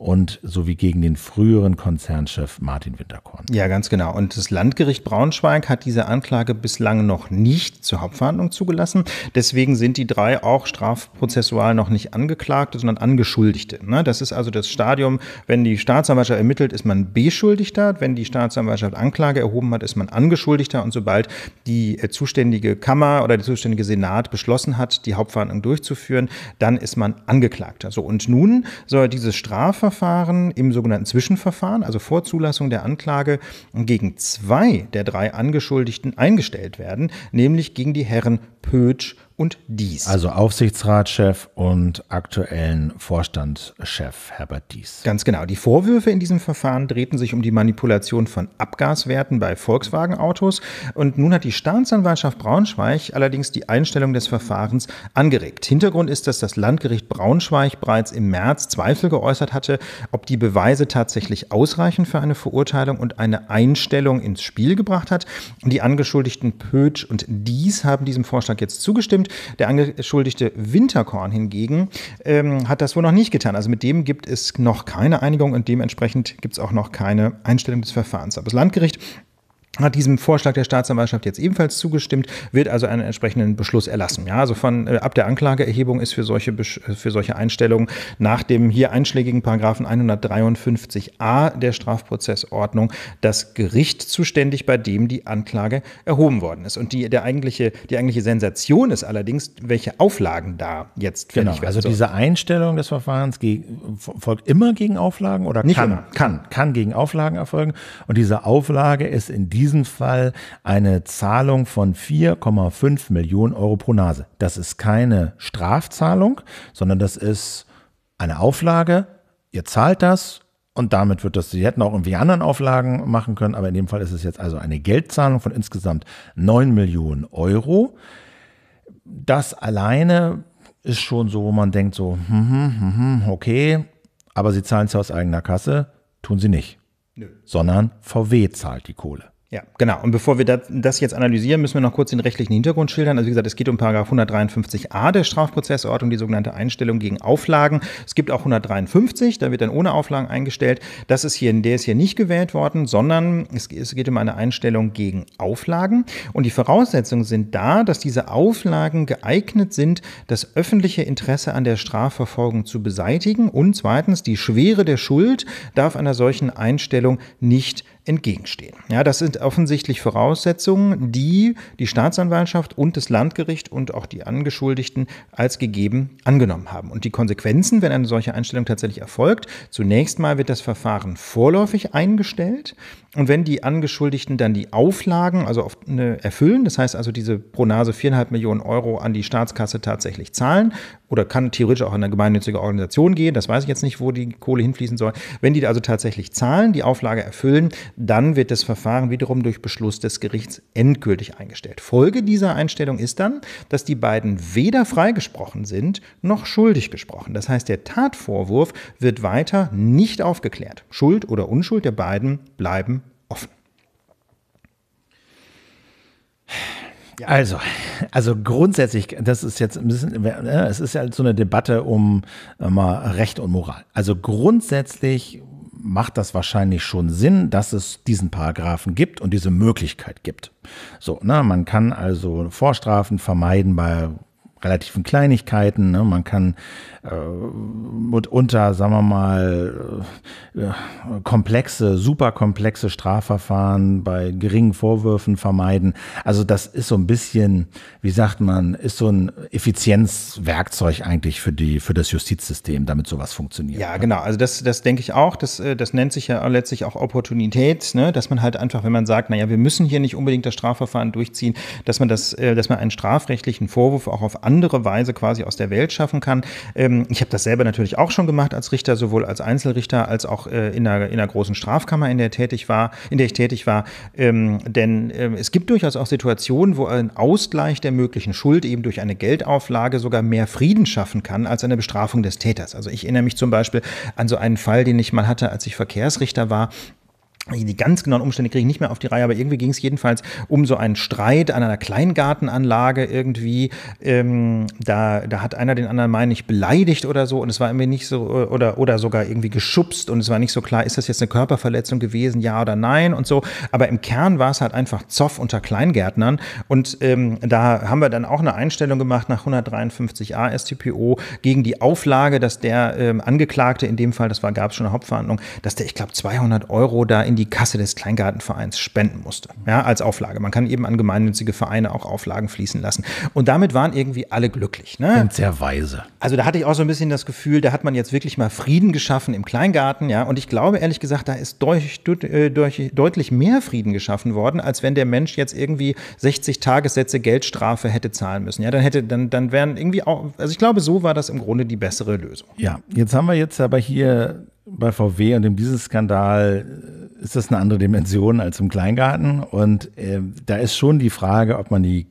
und sowie gegen den früheren Konzernchef Martin Winterkorn. Ja, ganz genau. Und das Landgericht Braunschweig hat diese Anklage bislang noch nicht zur Hauptverhandlung zugelassen. Deswegen sind die drei auch strafprozessual noch nicht Angeklagte, sondern Angeschuldigte. Ne? Das ist also das Stadium, wenn die Staatsanwaltschaft ermittelt, ist man Beschuldigter. Wenn die Staatsanwaltschaft Anklage erhoben hat, ist man Angeschuldigter. Und sobald die äh, zuständige Kammer oder der zuständige Senat beschlossen hat, die Hauptverhandlung durchzuführen, dann ist man Angeklagter. So, und nun soll diese Strafe Strafverfahren im sogenannten Zwischenverfahren, also vor Zulassung der Anklage, gegen zwei der drei Angeschuldigten eingestellt werden, nämlich gegen die Herren Pötsch und Dies. Also Aufsichtsratschef und aktuellen Vorstandschef Herbert Dies. Ganz genau. Die Vorwürfe in diesem Verfahren drehten sich um die Manipulation von Abgaswerten bei Volkswagen-Autos. Und nun hat die Staatsanwaltschaft Braunschweig allerdings die Einstellung des Verfahrens angeregt. Hintergrund ist, dass das Landgericht Braunschweig bereits im März Zweifel geäußert hatte, ob die Beweise tatsächlich ausreichend für eine Verurteilung und eine Einstellung ins Spiel gebracht hat. Die Angeschuldigten Pötsch und Dies haben diesem Vorschlag jetzt zugestimmt. Der Angeschuldigte Winterkorn hingegen ähm, hat das wohl noch nicht getan. Also mit dem gibt es noch keine Einigung und dementsprechend gibt es auch noch keine Einstellung des Verfahrens. Aber das Landgericht hat diesem Vorschlag der Staatsanwaltschaft jetzt ebenfalls zugestimmt, wird also einen entsprechenden Beschluss erlassen. Ja, also von äh, ab der Anklageerhebung ist für solche äh, für solche Einstellungen nach dem hier einschlägigen Paragraphen 153a der Strafprozessordnung das Gericht zuständig, bei dem die Anklage erhoben worden ist. Und die der eigentliche die eigentliche Sensation ist allerdings, welche Auflagen da jetzt genau. Werden. Also diese Einstellung des Verfahrens folgt immer gegen Auflagen oder Nicht kann immer. kann kann gegen Auflagen erfolgen und diese Auflage ist in diesem diesem Fall eine Zahlung von 4,5 Millionen Euro pro Nase. Das ist keine Strafzahlung, sondern das ist eine Auflage. Ihr zahlt das und damit wird das, sie hätten auch irgendwie anderen Auflagen machen können, aber in dem Fall ist es jetzt also eine Geldzahlung von insgesamt 9 Millionen Euro. Das alleine ist schon so, wo man denkt so, hm, hm, hm, okay, aber sie zahlen es aus eigener Kasse, tun sie nicht, Nö. sondern VW zahlt die Kohle. Ja, genau. Und bevor wir das jetzt analysieren, müssen wir noch kurz den rechtlichen Hintergrund schildern. Also wie gesagt, es geht um Paragraph 153a der Strafprozessordnung, die sogenannte Einstellung gegen Auflagen. Es gibt auch 153, da wird dann ohne Auflagen eingestellt. Das ist hier, der ist hier nicht gewählt worden, sondern es, geht um eine Einstellung gegen Auflagen. Und die Voraussetzungen sind da, dass diese Auflagen geeignet sind, das öffentliche Interesse an der Strafverfolgung zu beseitigen. Und zweitens, die Schwere der Schuld darf einer solchen Einstellung nicht entgegenstehen. Ja, das sind offensichtlich Voraussetzungen, die die Staatsanwaltschaft und das Landgericht und auch die Angeschuldigten als gegeben angenommen haben. Und die Konsequenzen, wenn eine solche Einstellung tatsächlich erfolgt, zunächst mal wird das Verfahren vorläufig eingestellt. Und wenn die Angeschuldigten dann die Auflagen also auf ne, erfüllen, das heißt also diese pro Nase viereinhalb Millionen Euro an die Staatskasse tatsächlich zahlen, oder kann theoretisch auch in eine gemeinnützige Organisation gehen, das weiß ich jetzt nicht, wo die Kohle hinfließen soll. Wenn die also tatsächlich zahlen, die Auflage erfüllen, dann wird das Verfahren wiederum durch Beschluss des Gerichts endgültig eingestellt. Folge dieser Einstellung ist dann, dass die beiden weder freigesprochen sind noch schuldig gesprochen. Das heißt, der Tatvorwurf wird weiter nicht aufgeklärt. Schuld oder Unschuld der beiden bleiben offen. Ja. Also, also grundsätzlich, das ist jetzt ein bisschen, äh, es ist ja halt so eine Debatte um äh, mal Recht und Moral. Also grundsätzlich macht das wahrscheinlich schon Sinn, dass es diesen Paragraphen gibt und diese Möglichkeit gibt. So, ne, man kann also Vorstrafen vermeiden bei relativen Kleinigkeiten. Ne? Man kann äh, mitunter, sagen wir mal, äh, äh, komplexe, superkomplexe Strafverfahren bei geringen Vorwürfen vermeiden. Also das ist so ein bisschen, wie sagt man, ist so ein Effizienzwerkzeug eigentlich für die für das Justizsystem, damit sowas funktioniert. Ja, ne? genau. Also das, das denke ich auch. Das, äh, das nennt sich ja letztlich auch Opportunität, ne? dass man halt einfach, wenn man sagt, naja, wir müssen hier nicht unbedingt das Strafverfahren durchziehen, dass man das, äh, dass man einen strafrechtlichen Vorwurf auch auf andere Weise quasi aus der Welt schaffen kann. Ähm, ich habe das selber natürlich auch schon gemacht als Richter, sowohl als Einzelrichter als auch äh, in, einer, in einer großen Strafkammer, in der tätig war, in der ich tätig war. Ähm, denn äh, es gibt durchaus auch Situationen, wo ein Ausgleich der möglichen Schuld eben durch eine Geldauflage sogar mehr Frieden schaffen kann als eine Bestrafung des Täters. Also ich erinnere mich zum Beispiel an so einen Fall, den ich mal hatte, als ich Verkehrsrichter war die ganz genauen Umstände kriege ich nicht mehr auf die Reihe, aber irgendwie ging es jedenfalls um so einen Streit an einer Kleingartenanlage irgendwie. Ähm, da, da hat einer den anderen, meine ich, beleidigt oder so und es war irgendwie nicht so, äh, oder, oder sogar irgendwie geschubst und es war nicht so klar, ist das jetzt eine Körperverletzung gewesen, ja oder nein und so. Aber im Kern war es halt einfach Zoff unter Kleingärtnern und ähm, da haben wir dann auch eine Einstellung gemacht nach 153a StPO gegen die Auflage, dass der ähm, Angeklagte, in dem Fall, das war gab es schon eine Hauptverhandlung, dass der, ich glaube, 200 Euro da in die die Kasse des Kleingartenvereins spenden musste, ja, als Auflage. Man kann eben an gemeinnützige Vereine auch Auflagen fließen lassen. Und damit waren irgendwie alle glücklich. Ne? Und sehr weise. Also da hatte ich auch so ein bisschen das Gefühl, da hat man jetzt wirklich mal Frieden geschaffen im Kleingarten, ja. Und ich glaube ehrlich gesagt, da ist durch, äh, durch, deutlich mehr Frieden geschaffen worden, als wenn der Mensch jetzt irgendwie 60 Tagessätze Geldstrafe hätte zahlen müssen. Ja, dann hätte, dann, dann wären irgendwie auch, also ich glaube, so war das im Grunde die bessere Lösung. Ja, jetzt haben wir jetzt aber hier bei VW und dem Dieselskandal äh, ist das eine andere Dimension als im Kleingarten. Und äh, da ist schon die Frage, ob man die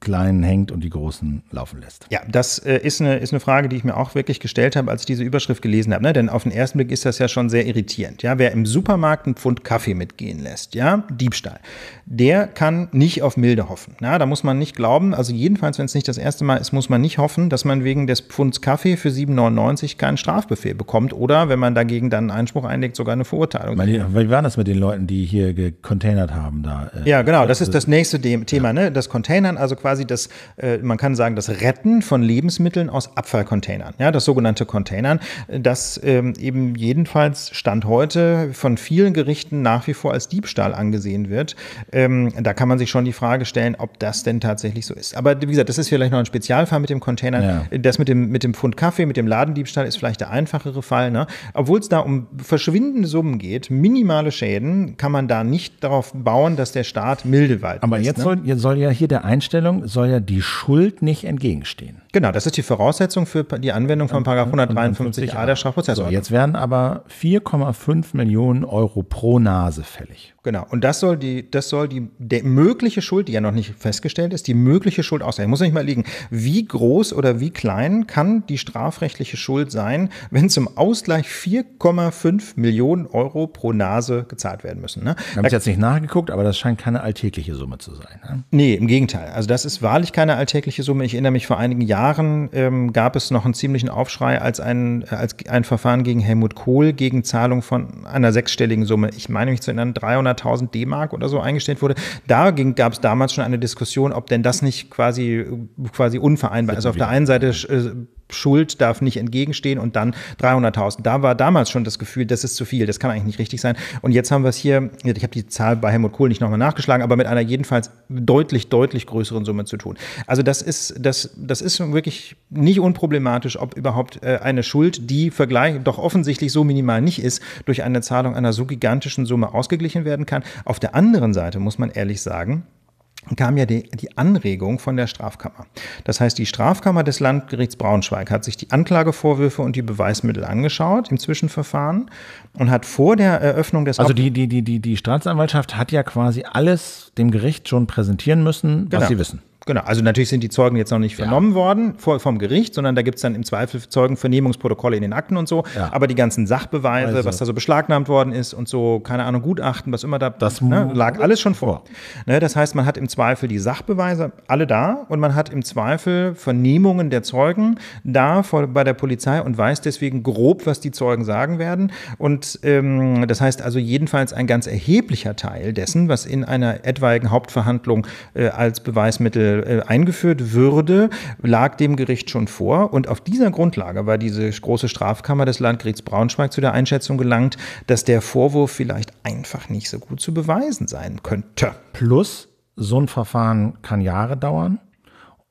Kleinen hängt und die Großen laufen lässt. Ja, das äh, ist, eine, ist eine Frage, die ich mir auch wirklich gestellt habe, als ich diese Überschrift gelesen habe. Ne? Denn auf den ersten Blick ist das ja schon sehr irritierend. Ja? Wer im Supermarkt einen Pfund Kaffee mitgehen lässt, ja, Diebstahl der kann nicht auf Milde hoffen. Ja, da muss man nicht glauben, also jedenfalls, wenn es nicht das erste Mal ist, muss man nicht hoffen, dass man wegen des Pfunds Kaffee für 7,99 keinen Strafbefehl bekommt oder, wenn man dagegen dann einen Einspruch einlegt, sogar eine Verurteilung. Meine, äh, wie war das mit den Leuten, die hier gecontainert haben? Da, äh, ja, genau, das also ist das nächste Thema, ja. ne? das Containern, also quasi das, äh, man kann sagen, das Retten von Lebensmitteln aus Abfallcontainern, ja, das sogenannte Containern, das ähm, eben jedenfalls Stand heute von vielen Gerichten nach wie vor als Diebstahl angesehen wird ähm, da kann man sich schon die Frage stellen, ob das denn tatsächlich so ist. Aber wie gesagt, das ist vielleicht noch ein Spezialfall mit dem Container. Ja. Das mit dem, mit dem Pfund Kaffee, mit dem Ladendiebstahl ist vielleicht der einfachere Fall. Ne? Obwohl es da um verschwindende Summen geht, minimale Schäden, kann man da nicht darauf bauen, dass der Staat milde waltet. Aber jetzt, ne? soll, jetzt soll ja hier der Einstellung, soll ja die Schuld nicht entgegenstehen. Genau, das ist die Voraussetzung für die Anwendung von Paragraph 153a der Strafprozessordnung. So, jetzt werden aber 4,5 Millionen Euro pro Nase fällig. Genau. Und das soll die, das soll die mögliche Schuld, die ja noch nicht festgestellt ist, die mögliche Schuld aussagen. Ich muss nicht mal liegen, wie groß oder wie klein kann die strafrechtliche Schuld sein, wenn zum Ausgleich 4,5 Millionen Euro pro Nase gezahlt werden müssen. Ne? Wir haben es jetzt nicht nachgeguckt, aber das scheint keine alltägliche Summe zu sein. Ne? Nee, im Gegenteil. Also das ist wahrlich keine alltägliche Summe. Ich erinnere mich, vor einigen Jahren ähm, gab es noch einen ziemlichen Aufschrei als ein, als ein Verfahren gegen Helmut Kohl gegen Zahlung von einer sechsstelligen Summe. Ich meine mich zu erinnern, 300 300.000 D-Mark oder so eingestellt wurde. Da gab es damals schon eine Diskussion, ob denn das nicht quasi, quasi unvereinbar ist. Also auf der einen Seite Schuld darf nicht entgegenstehen und dann 300.000. Da war damals schon das Gefühl, das ist zu viel, das kann eigentlich nicht richtig sein. Und jetzt haben wir es hier, ich habe die Zahl bei Helmut Kohl nicht nochmal nachgeschlagen, aber mit einer jedenfalls deutlich, deutlich größeren Summe zu tun. Also das ist, das, das ist wirklich nicht unproblematisch, ob überhaupt äh, eine Schuld, die vergleich, doch offensichtlich so minimal nicht ist, durch eine Zahlung einer so gigantischen Summe ausgeglichen werden kann. Auf der anderen Seite muss man ehrlich sagen, kam ja die, die, Anregung von der Strafkammer. Das heißt, die Strafkammer des Landgerichts Braunschweig hat sich die Anklagevorwürfe und die Beweismittel angeschaut im Zwischenverfahren und hat vor der Eröffnung des... Also die, die, die, die, die Staatsanwaltschaft hat ja quasi alles dem Gericht schon präsentieren müssen, was genau. sie wissen. Genau, also natürlich sind die Zeugen jetzt noch nicht vernommen ja. worden vor, vom Gericht, sondern da gibt es dann im Zweifel Zeugenvernehmungsprotokolle in den Akten und so. Ja. Aber die ganzen Sachbeweise, also. was da so beschlagnahmt worden ist und so, keine Ahnung, Gutachten, was immer da das ne, lag alles schon vor. Ne, das heißt, man hat im Zweifel die Sachbeweise alle da und man hat im Zweifel Vernehmungen der Zeugen da vor, bei der Polizei und weiß deswegen grob, was die Zeugen sagen werden. Und ähm, das heißt also jedenfalls ein ganz erheblicher Teil dessen, was in einer etwaigen Hauptverhandlung äh, als Beweismittel äh, eingeführt würde, lag dem Gericht schon vor. Und auf dieser Grundlage war diese große Strafkammer des Landgerichts Braunschweig zu der Einschätzung gelangt, dass der Vorwurf vielleicht einfach nicht so gut zu beweisen sein könnte. Plus, so ein Verfahren kann Jahre dauern.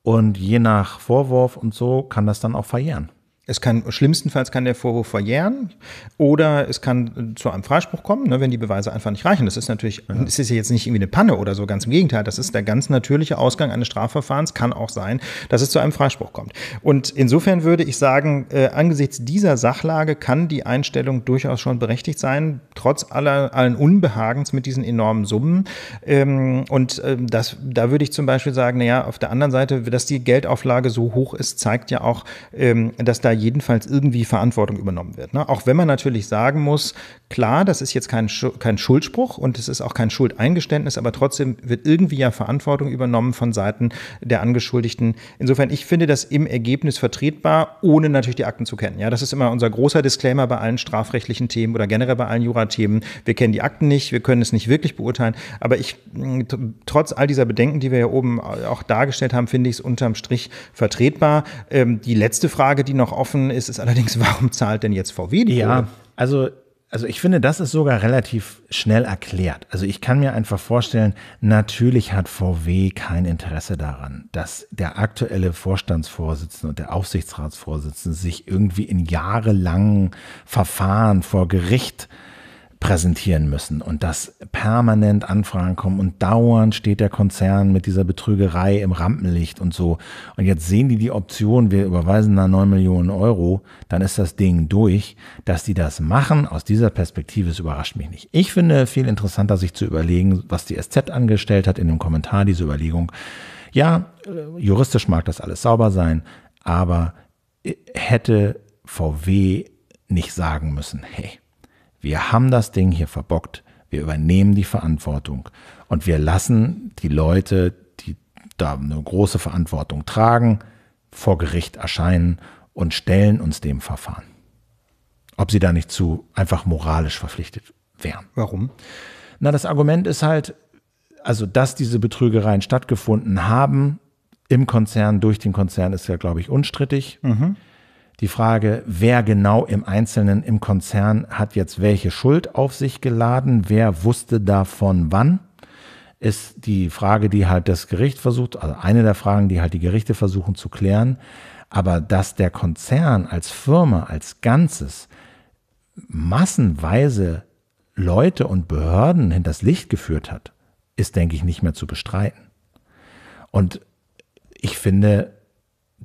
Und je nach Vorwurf und so kann das dann auch verjähren. Es kann schlimmstenfalls kann der Vorwurf verjähren oder es kann zu einem Freispruch kommen, ne, wenn die Beweise einfach nicht reichen. Das ist natürlich, ja. es ist ja jetzt nicht irgendwie eine Panne oder so, ganz im Gegenteil. Das ist der ganz natürliche Ausgang eines Strafverfahrens. Kann auch sein, dass es zu einem Freispruch kommt. Und insofern würde ich sagen, äh, angesichts dieser Sachlage kann die Einstellung durchaus schon berechtigt sein, trotz aller allen Unbehagens mit diesen enormen Summen. Ähm, und ähm, das, da würde ich zum Beispiel sagen, naja, auf der anderen Seite, dass die Geldauflage so hoch ist, zeigt ja auch, ähm, dass da jedenfalls irgendwie Verantwortung übernommen wird. Ne? Auch wenn man natürlich sagen muss, klar, das ist jetzt kein, kein Schuldspruch und es ist auch kein Schuldeingeständnis, aber trotzdem wird irgendwie ja Verantwortung übernommen von Seiten der Angeschuldigten. Insofern, ich finde das im Ergebnis vertretbar, ohne natürlich die Akten zu kennen. Ja, das ist immer unser großer Disclaimer bei allen strafrechtlichen Themen oder generell bei allen Jurathemen. Wir kennen die Akten nicht, wir können es nicht wirklich beurteilen, aber ich, hm, trotz all dieser Bedenken, die wir ja oben äh, auch dargestellt haben, finde ich es unterm Strich vertretbar. Ähm, die letzte Frage, die noch auf offen ist, ist allerdings, warum zahlt denn jetzt VW die Ja, Kohle? also also ich finde, das ist sogar relativ schnell erklärt. Also ich kann mir einfach vorstellen, natürlich hat VW kein Interesse daran, dass der aktuelle Vorstandsvorsitzende und der Aufsichtsratsvorsitzende sich irgendwie in jahrelangen Verfahren vor Gericht äh, präsentieren müssen und dass permanent Anfragen kommen und dauernd steht der Konzern mit dieser Betrügerei im Rampenlicht und so. Und jetzt sehen die die Option, wir überweisen da neun Millionen Euro, dann ist das Ding durch. Dass die das machen aus dieser Perspektive, es überrascht mich nicht. Ich finde viel interessanter, sich zu überlegen, was die SZ angestellt hat in dem Kommentar, diese Überlegung. Ja, äh, juristisch mag das alles sauber sein, aber äh, hätte VW nicht sagen müssen, hey, wir haben das Ding hier verbockt, wir übernehmen die Verantwortung und wir lassen die Leute, die da eine große Verantwortung tragen, vor Gericht erscheinen und stellen uns dem Verfahren. Ob sie da nicht zu einfach moralisch verpflichtet wären. Warum? Na, das Argument ist halt, also dass diese Betrügereien stattgefunden haben im Konzern, durch den Konzern ist ja, glaube ich, unstrittig. Mhm die Frage, wer genau im Einzelnen im Konzern hat jetzt welche Schuld auf sich geladen, wer wusste davon wann, ist die Frage, die halt das Gericht versucht, also eine der Fragen, die halt die Gerichte versuchen zu klären. Aber dass der Konzern als Firma, als Ganzes massenweise Leute und Behörden hinters Licht geführt hat, ist, denke ich, nicht mehr zu bestreiten. Und ich finde,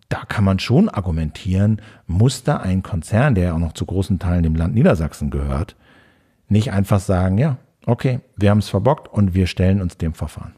da kann man schon argumentieren, muss da ein Konzern, der ja auch noch zu großen Teilen dem Land Niedersachsen gehört, nicht einfach sagen, ja, okay, wir haben es verbockt und wir stellen uns dem Verfahren.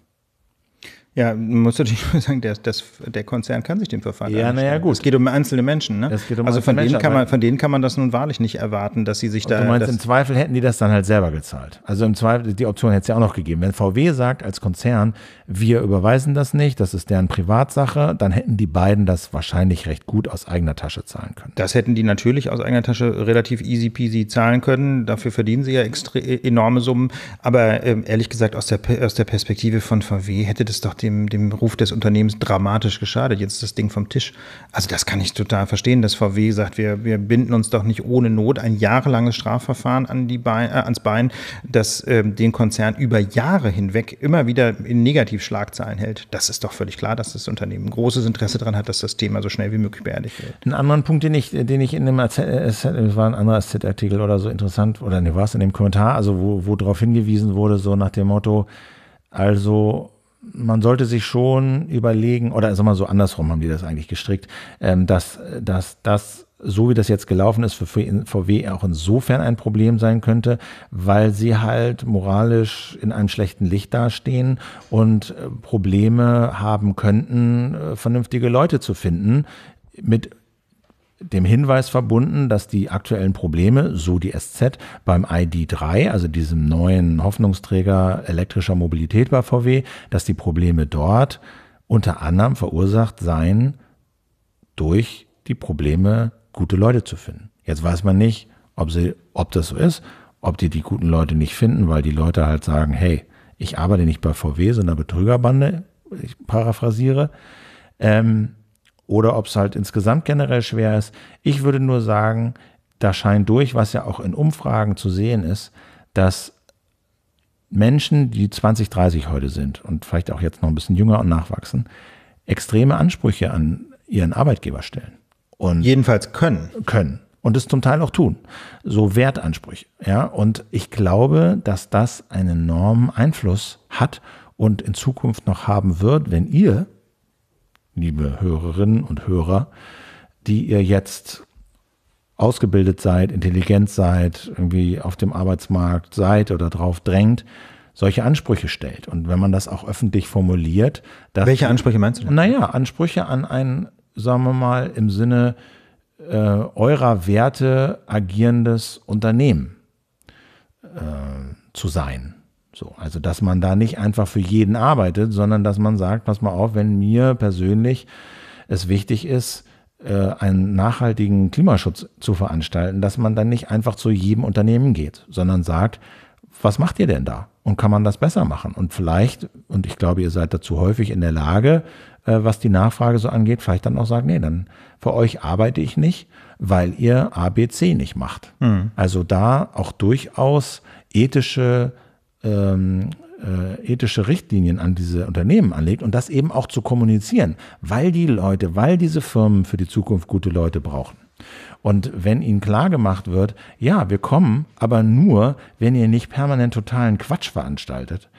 Ja, muss natürlich sagen, der, das, der Konzern kann sich den Verfall Ja, naja, gut. Es geht um einzelne Menschen, ne? Es geht um also von denen, Menschen, kann man, von denen kann man das nun wahrlich nicht erwarten, dass sie sich da. Du meinst, im Zweifel hätten die das dann halt selber gezahlt. Also im Zweifel, die Option hätte es ja auch noch gegeben. Wenn VW sagt als Konzern, wir überweisen das nicht, das ist deren Privatsache, dann hätten die beiden das wahrscheinlich recht gut aus eigener Tasche zahlen können. Das hätten die natürlich aus eigener Tasche relativ easy peasy zahlen können. Dafür verdienen sie ja e-, enorme Summen. Aber ähm, ehrlich gesagt, aus der, aus der Perspektive von VW hätte das doch dem, dem Ruf des Unternehmens dramatisch geschadet. Jetzt ist das Ding vom Tisch. Also das kann ich total verstehen, dass VW sagt, wir, wir binden uns doch nicht ohne Not ein jahrelanges Strafverfahren an die Bein, äh, ans Bein, das äh, den Konzern über Jahre hinweg immer wieder in Negativschlagzeilen hält. Das ist doch völlig klar, dass das Unternehmen großes Interesse daran hat, dass das Thema so schnell wie möglich beerdigt wird. Einen anderen Punkt, den ich, den ich in dem AZ, war ein anderer AZ-Artikel oder so interessant, oder ne, war es in dem Kommentar, also wo, wo darauf hingewiesen wurde, so nach dem Motto, also man sollte sich schon überlegen, oder sagen wir mal so andersrum haben die das eigentlich gestrickt, ähm, dass, dass das, so wie das jetzt gelaufen ist, für VW auch insofern ein Problem sein könnte, weil sie halt moralisch in einem schlechten Licht dastehen und äh, Probleme haben könnten, äh, vernünftige Leute zu finden mit dem Hinweis verbunden, dass die aktuellen Probleme, so die SZ, beim ID3, also diesem neuen Hoffnungsträger elektrischer Mobilität bei VW, dass die Probleme dort unter anderem verursacht seien durch die Probleme, gute Leute zu finden. Jetzt weiß man nicht, ob, sie, ob das so ist, ob die die guten Leute nicht finden, weil die Leute halt sagen, hey, ich arbeite nicht bei VW, sondern Betrügerbande, ich paraphrasiere. Ähm, oder ob es halt insgesamt generell schwer ist. Ich würde nur sagen, da scheint durch, was ja auch in Umfragen zu sehen ist, dass Menschen, die 20, 30 heute sind und vielleicht auch jetzt noch ein bisschen jünger und nachwachsen, extreme Ansprüche an ihren Arbeitgeber stellen. Und Jedenfalls können. Können. Und es zum Teil auch tun. So Wertansprüche. Ja, und ich glaube, dass das einen enormen Einfluss hat und in Zukunft noch haben wird, wenn ihr liebe Hörerinnen und Hörer, die ihr jetzt ausgebildet seid, intelligent seid, irgendwie auf dem Arbeitsmarkt seid oder drauf drängt, solche Ansprüche stellt. Und wenn man das auch öffentlich formuliert, dass. Welche Ansprüche meinst du denn? Naja, Ansprüche an ein, sagen wir mal, im Sinne äh, eurer Werte agierendes Unternehmen äh, zu sein. So, also dass man da nicht einfach für jeden arbeitet, sondern dass man sagt, pass mal auf, wenn mir persönlich es wichtig ist, äh, einen nachhaltigen Klimaschutz zu veranstalten, dass man dann nicht einfach zu jedem Unternehmen geht, sondern sagt, was macht ihr denn da? Und kann man das besser machen? Und vielleicht, und ich glaube, ihr seid dazu häufig in der Lage, äh, was die Nachfrage so angeht, vielleicht dann auch sagen, nee, dann für euch arbeite ich nicht, weil ihr ABC nicht macht. Mhm. Also da auch durchaus ethische ähm, äh, ethische Richtlinien an diese Unternehmen anlegt und das eben auch zu kommunizieren, weil die Leute, weil diese Firmen für die Zukunft gute Leute brauchen. Und wenn ihnen klar gemacht wird, ja, wir kommen, aber nur, wenn ihr nicht permanent totalen Quatsch veranstaltet,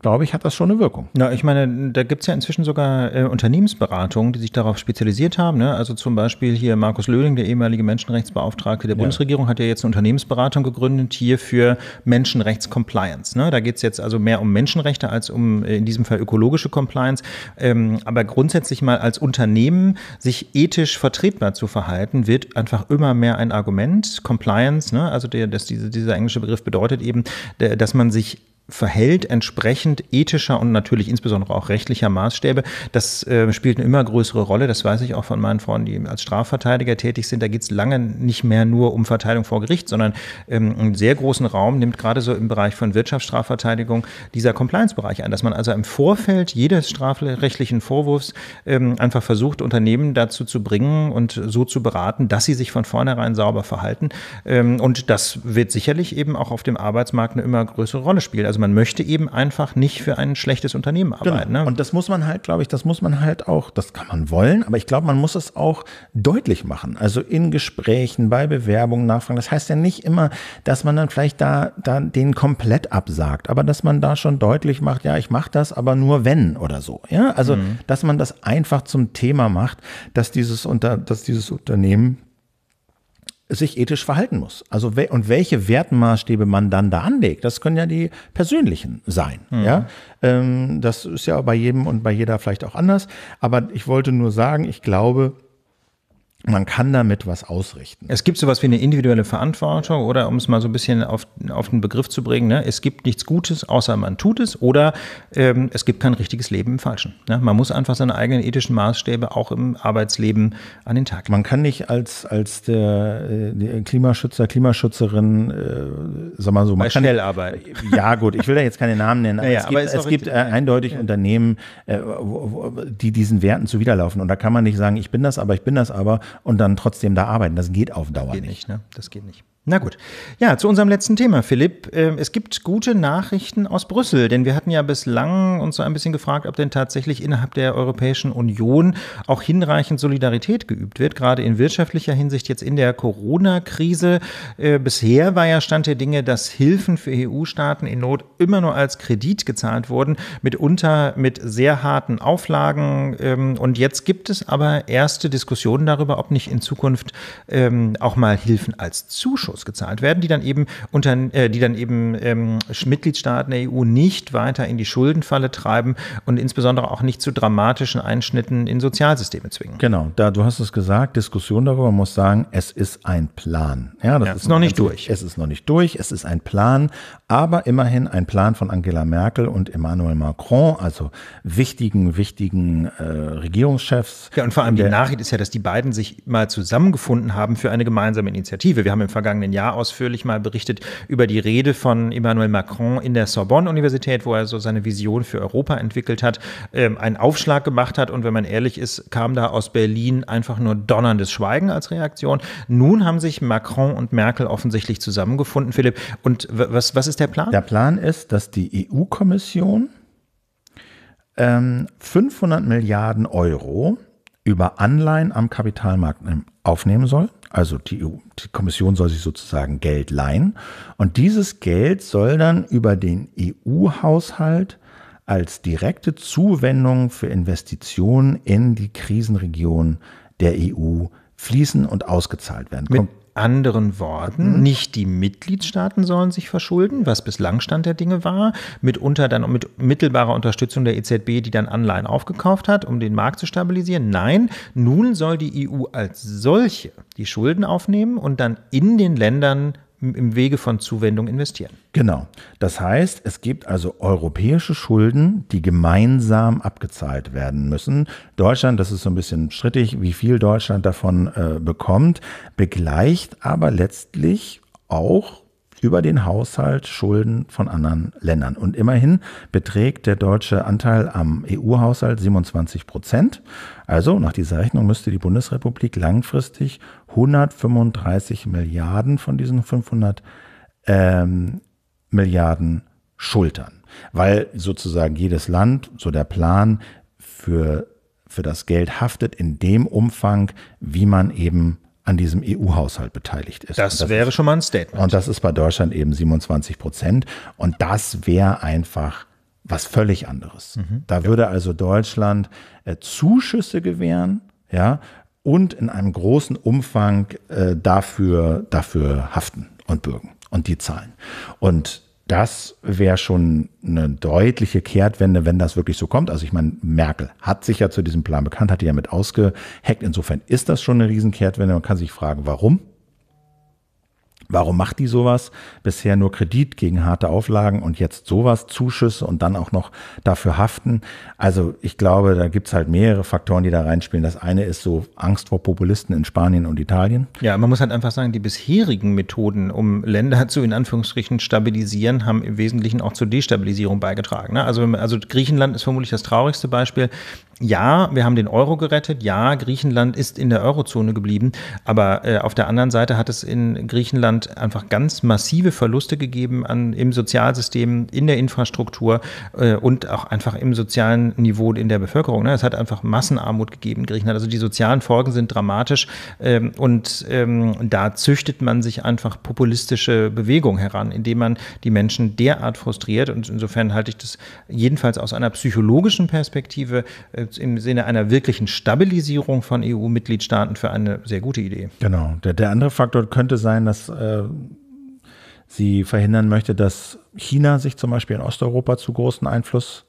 glaube ich, hat das schon eine Wirkung. Ja, ich meine, da gibt es ja inzwischen sogar äh, Unternehmensberatungen, die sich darauf spezialisiert haben. Ne? Also zum Beispiel hier Markus Löhling, der ehemalige Menschenrechtsbeauftragte der ja. Bundesregierung, hat ja jetzt eine Unternehmensberatung gegründet hier für Menschenrechtscompliance. Ne? Da geht es jetzt also mehr um Menschenrechte als um äh, in diesem Fall ökologische Compliance. Ähm, aber grundsätzlich mal als Unternehmen sich ethisch vertretbar zu verhalten, wird einfach immer mehr ein Argument. Compliance, ne? also der, das, diese, dieser englische Begriff bedeutet eben, der, dass man sich verhält entsprechend ethischer und natürlich insbesondere auch rechtlicher Maßstäbe. Das äh, spielt eine immer größere Rolle. Das weiß ich auch von meinen Freunden, die als Strafverteidiger tätig sind. Da geht es lange nicht mehr nur um Verteidigung vor Gericht, sondern ähm, einen sehr großen Raum nimmt gerade so im Bereich von Wirtschaftsstrafverteidigung dieser Compliance-Bereich ein, dass man also im Vorfeld jedes strafrechtlichen Vorwurfs ähm, einfach versucht, Unternehmen dazu zu bringen und so zu beraten, dass sie sich von vornherein sauber verhalten. Ähm, und das wird sicherlich eben auch auf dem Arbeitsmarkt eine immer größere Rolle spielen. Also also man möchte eben einfach nicht für ein schlechtes Unternehmen genau. arbeiten. Genau. Ne? Und das muss man halt, glaube ich, das muss man halt auch, das kann man wollen, aber ich glaube, man muss es auch deutlich machen. Also in Gesprächen, bei Bewerbungen, Nachfragen. Das heißt ja nicht immer, dass man dann vielleicht da, da den komplett absagt, aber dass man da schon deutlich macht, ja, ich mache das, aber nur wenn oder so. Ja, also mhm. dass man das einfach zum Thema macht, dass dieses unter, dass dieses Unternehmen sich ethisch verhalten muss. Also und welche Wertmaßstäbe man dann da anlegt, das können ja die persönlichen sein. Mhm. Ja, ähm, das ist ja bei jedem und bei jeder vielleicht auch anders. Aber ich wollte nur sagen, ich glaube, man kann damit was ausrichten. Es gibt sowas wie eine individuelle Verantwortung oder um es mal so ein bisschen auf, auf den Begriff zu bringen, ne? es gibt nichts Gutes, außer man tut es oder ähm, es gibt kein richtiges Leben im Falschen. Ne? Man muss einfach seine eigenen ethischen Maßstäbe auch im Arbeitsleben an den Tag. Man kann nicht als, als der, äh, der Klimaschützer, Klimaschützerin, äh, sag mal so, man schnell kann Ja gut, ich will da jetzt keine Namen nennen, aber naja, es gibt, aber es gibt äh, eindeutig ja. Unternehmen, äh, die diesen Werten zuwiderlaufen und da kann man nicht sagen, ich bin das aber, ich bin das aber, und dann trotzdem da arbeiten. Das geht auf Dauer geht nicht. nicht ne? Das geht nicht. Na gut. Ja, zu unserem letzten Thema, Philipp. Ähm, es gibt gute Nachrichten aus Brüssel, denn wir hatten ja bislang uns so ein bisschen gefragt, ob denn tatsächlich innerhalb der Europäischen Union auch hinreichend Solidarität geübt wird, gerade in wirtschaftlicher Hinsicht jetzt in der Corona-Krise. Äh, bisher war ja Stand der Dinge, dass Hilfen für EU-Staaten in Not immer nur als Kredit gezahlt wurden, mitunter mit sehr harten Auflagen. Ähm, und jetzt gibt es aber erste Diskussionen darüber, ob nicht in Zukunft ähm, auch mal Hilfen als Zuschuss Vorschuss gezahlt werden, die dann eben, unter, äh, die dann eben ähm, Mitgliedstaaten der EU nicht weiter in die Schuldenfalle treiben und insbesondere auch nicht zu dramatischen Einschnitten in Sozialsysteme zwingen. Genau, da du hast es gesagt, Diskussion darüber muss sagen, es ist ein Plan. Ja, das ja, ist noch nicht durch. Es ist noch nicht durch, es ist ein Plan, aber immerhin ein Plan von Angela Merkel und Emmanuel Macron, also wichtigen, wichtigen äh, Regierungschefs. Ja, und vor allem die Nachricht ist ja, dass die beiden sich mal zusammengefunden haben für eine gemeinsame Initiative. Wir haben im vergangenen vergangenen Jahr ausführlich mal berichtet über die Rede von Emmanuel Macron in der Sorbonne-Universität, wo er so seine Vision für Europa entwickelt hat, ähm, einen Aufschlag gemacht hat. Und wenn man ehrlich ist, kam da aus Berlin einfach nur donnerndes Schweigen als Reaktion. Nun haben sich Macron und Merkel offensichtlich zusammengefunden, Philipp. Und was, was ist der Plan? Der Plan ist, dass die EU-Kommission 500 ähm, Milliarden Euro über Anleihen am Kapitalmarkt ähm, aufnehmen soll also die, e die, Kommission soll sich sozusagen Geld leihen und dieses Geld soll dann über den EU-Haushalt als direkte Zuwendung für Investitionen in die Krisenregion der EU fließen und ausgezahlt werden. Mit, anderen Worten, mhm. nicht die Mitgliedstaaten sollen sich verschulden, was bislang Stand der Dinge war, mitunter dann mit mittelbarer Unterstützung der EZB, die dann Anleihen aufgekauft hat, um den Markt zu stabilisieren. Nein, nun soll die EU als solche die Schulden aufnehmen und dann in den Ländern im Wege von Zuwendung investieren. Genau. Das heißt, es gibt also europäische Schulden, die gemeinsam abgezahlt werden müssen. Deutschland, das ist so ein bisschen strittig, wie viel Deutschland davon äh, bekommt, begleicht aber letztlich auch über den Haushalt Schulden von anderen Ländern. Und immerhin beträgt der deutsche Anteil am EU-Haushalt 27 Prozent. Also nach dieser Rechnung müsste die Bundesrepublik langfristig 135 Milliarden von diesen 500 ähm, Milliarden schultern. Weil sozusagen jedes Land, so der Plan, für, für das Geld haftet in dem Umfang, wie man eben an diesem EU-Haushalt beteiligt ist. Das, das wäre ist, schon mal ein Statement. Und das ist bei Deutschland eben 27 Prozent. Und das wäre einfach was völlig anderes. Mhm. Da würde also Deutschland äh, Zuschüsse gewähren, ja, und in einem großen Umfang äh, dafür, dafür haften und bürgen und die Zahlen. Und das wäre schon eine deutliche Kehrtwende, wenn das wirklich so kommt. Also ich meine, Merkel hat sich ja zu diesem Plan bekannt, hat die ja mit ausgeheckt. Insofern ist das schon eine Riesenkehrtwende. Man kann sich fragen, warum. Warum macht die sowas? Bisher nur Kredit gegen harte Auflagen und jetzt sowas, Zuschüsse und dann auch noch dafür haften. Also ich glaube, da gibt's halt mehrere Faktoren, die da reinspielen. Das eine ist so Angst vor Populisten in Spanien und Italien. Ja, man muss halt einfach sagen, die bisherigen Methoden, um Länder zu in Anführungsstrichen stabilisieren, haben im Wesentlichen auch zur Destabilisierung beigetragen. Ne? Also, also Griechenland ist vermutlich das traurigste Beispiel ja, wir haben den Euro gerettet, ja, Griechenland ist in der Eurozone geblieben, aber äh, auf der anderen Seite hat es in Griechenland einfach ganz massive Verluste gegeben an, im Sozialsystem, in der Infrastruktur äh, und auch einfach im sozialen Niveau in der Bevölkerung. Ne? Es hat einfach Massenarmut gegeben in Griechenland. Also die sozialen Folgen sind dramatisch ähm, und ähm, da züchtet man sich einfach populistische Bewegung heran, indem man die Menschen derart frustriert und insofern halte ich das jedenfalls aus einer psychologischen Perspektive äh, im Sinne einer wirklichen Stabilisierung von EU-Mitgliedstaaten für eine sehr gute Idee. Genau. Der, der andere Faktor könnte sein, dass äh, sie verhindern möchte, dass China sich zum Beispiel in Osteuropa zu großen Einfluss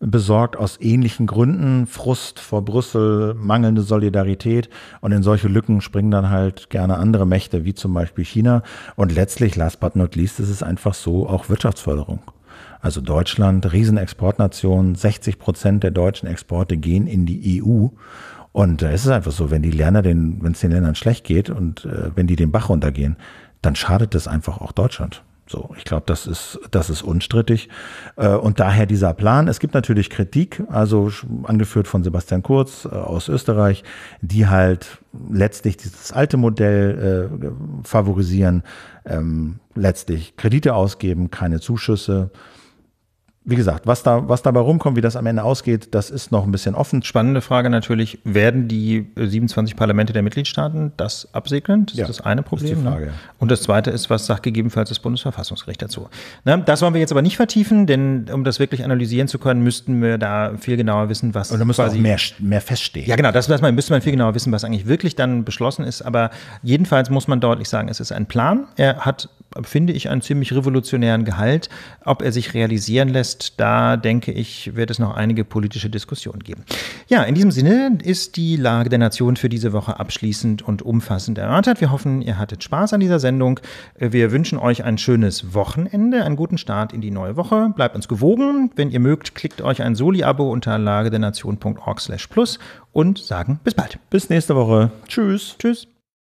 besorgt aus ähnlichen Gründen, Frust vor Brüssel, mangelnde Solidarität und in solche Lücken springen dann halt gerne andere Mächte, wie zum Beispiel China. Und letztlich, last but not least, ist es einfach so auch Wirtschaftsförderung. Also Deutschland, Riesenexportnation, 60 Prozent der deutschen Exporte gehen in die EU. Und äh, es ist einfach so, wenn die Lerner den, wenn es den Ländern schlecht geht und äh, wenn die den Bach runtergehen, dann schadet das einfach auch Deutschland. So, ich glaube, das ist, das ist unstrittig. Äh, und daher dieser Plan. Es gibt natürlich Kritik, also angeführt von Sebastian Kurz äh, aus Österreich, die halt letztlich dieses alte Modell favorisieren, ähm, letztlich Kredite ausgeben, keine Zuschüsse, wie gesagt, was, da, was dabei rumkommt, wie das am Ende ausgeht, das ist noch ein bisschen offen. Spannende Frage natürlich, werden die 27 äh, Parlamente der Mitgliedstaaten das absegnen? Das ja, ist das eine Problem. Das ne? Frage, ne? Und das zweite ist, was sagt gegebenenfalls das Bundesverfassungsgericht dazu? Ne? Das wollen wir jetzt aber nicht vertiefen, denn um das wirklich analysieren zu können, müssten wir da viel genauer wissen, was. Und da müsste auch mehr, mehr feststehen. Ja, genau, das, man, müsste man viel genauer wissen, was eigentlich wirklich dann beschlossen ist. Aber jedenfalls muss man deutlich sagen, es ist ein Plan. Er hat, finde ich, einen ziemlich revolutionären Gehalt. Ob er sich realisieren lässt, heißt, da denke ich, wird es noch einige politische Diskussionen geben. Ja, in diesem Sinne ist die Lage der Nation für diese Woche abschließend und umfassend erörtert. Wir hoffen, ihr hattet Spaß an dieser Sendung. Wir wünschen euch ein schönes Wochenende, einen guten Start in die neue Woche. Bleibt uns gewogen. Wenn ihr mögt, klickt euch ein Soli-Abo unter lagedernation.org slash plus und sagen bis bald. Bis nächste Woche. Tschüss. Tschüss.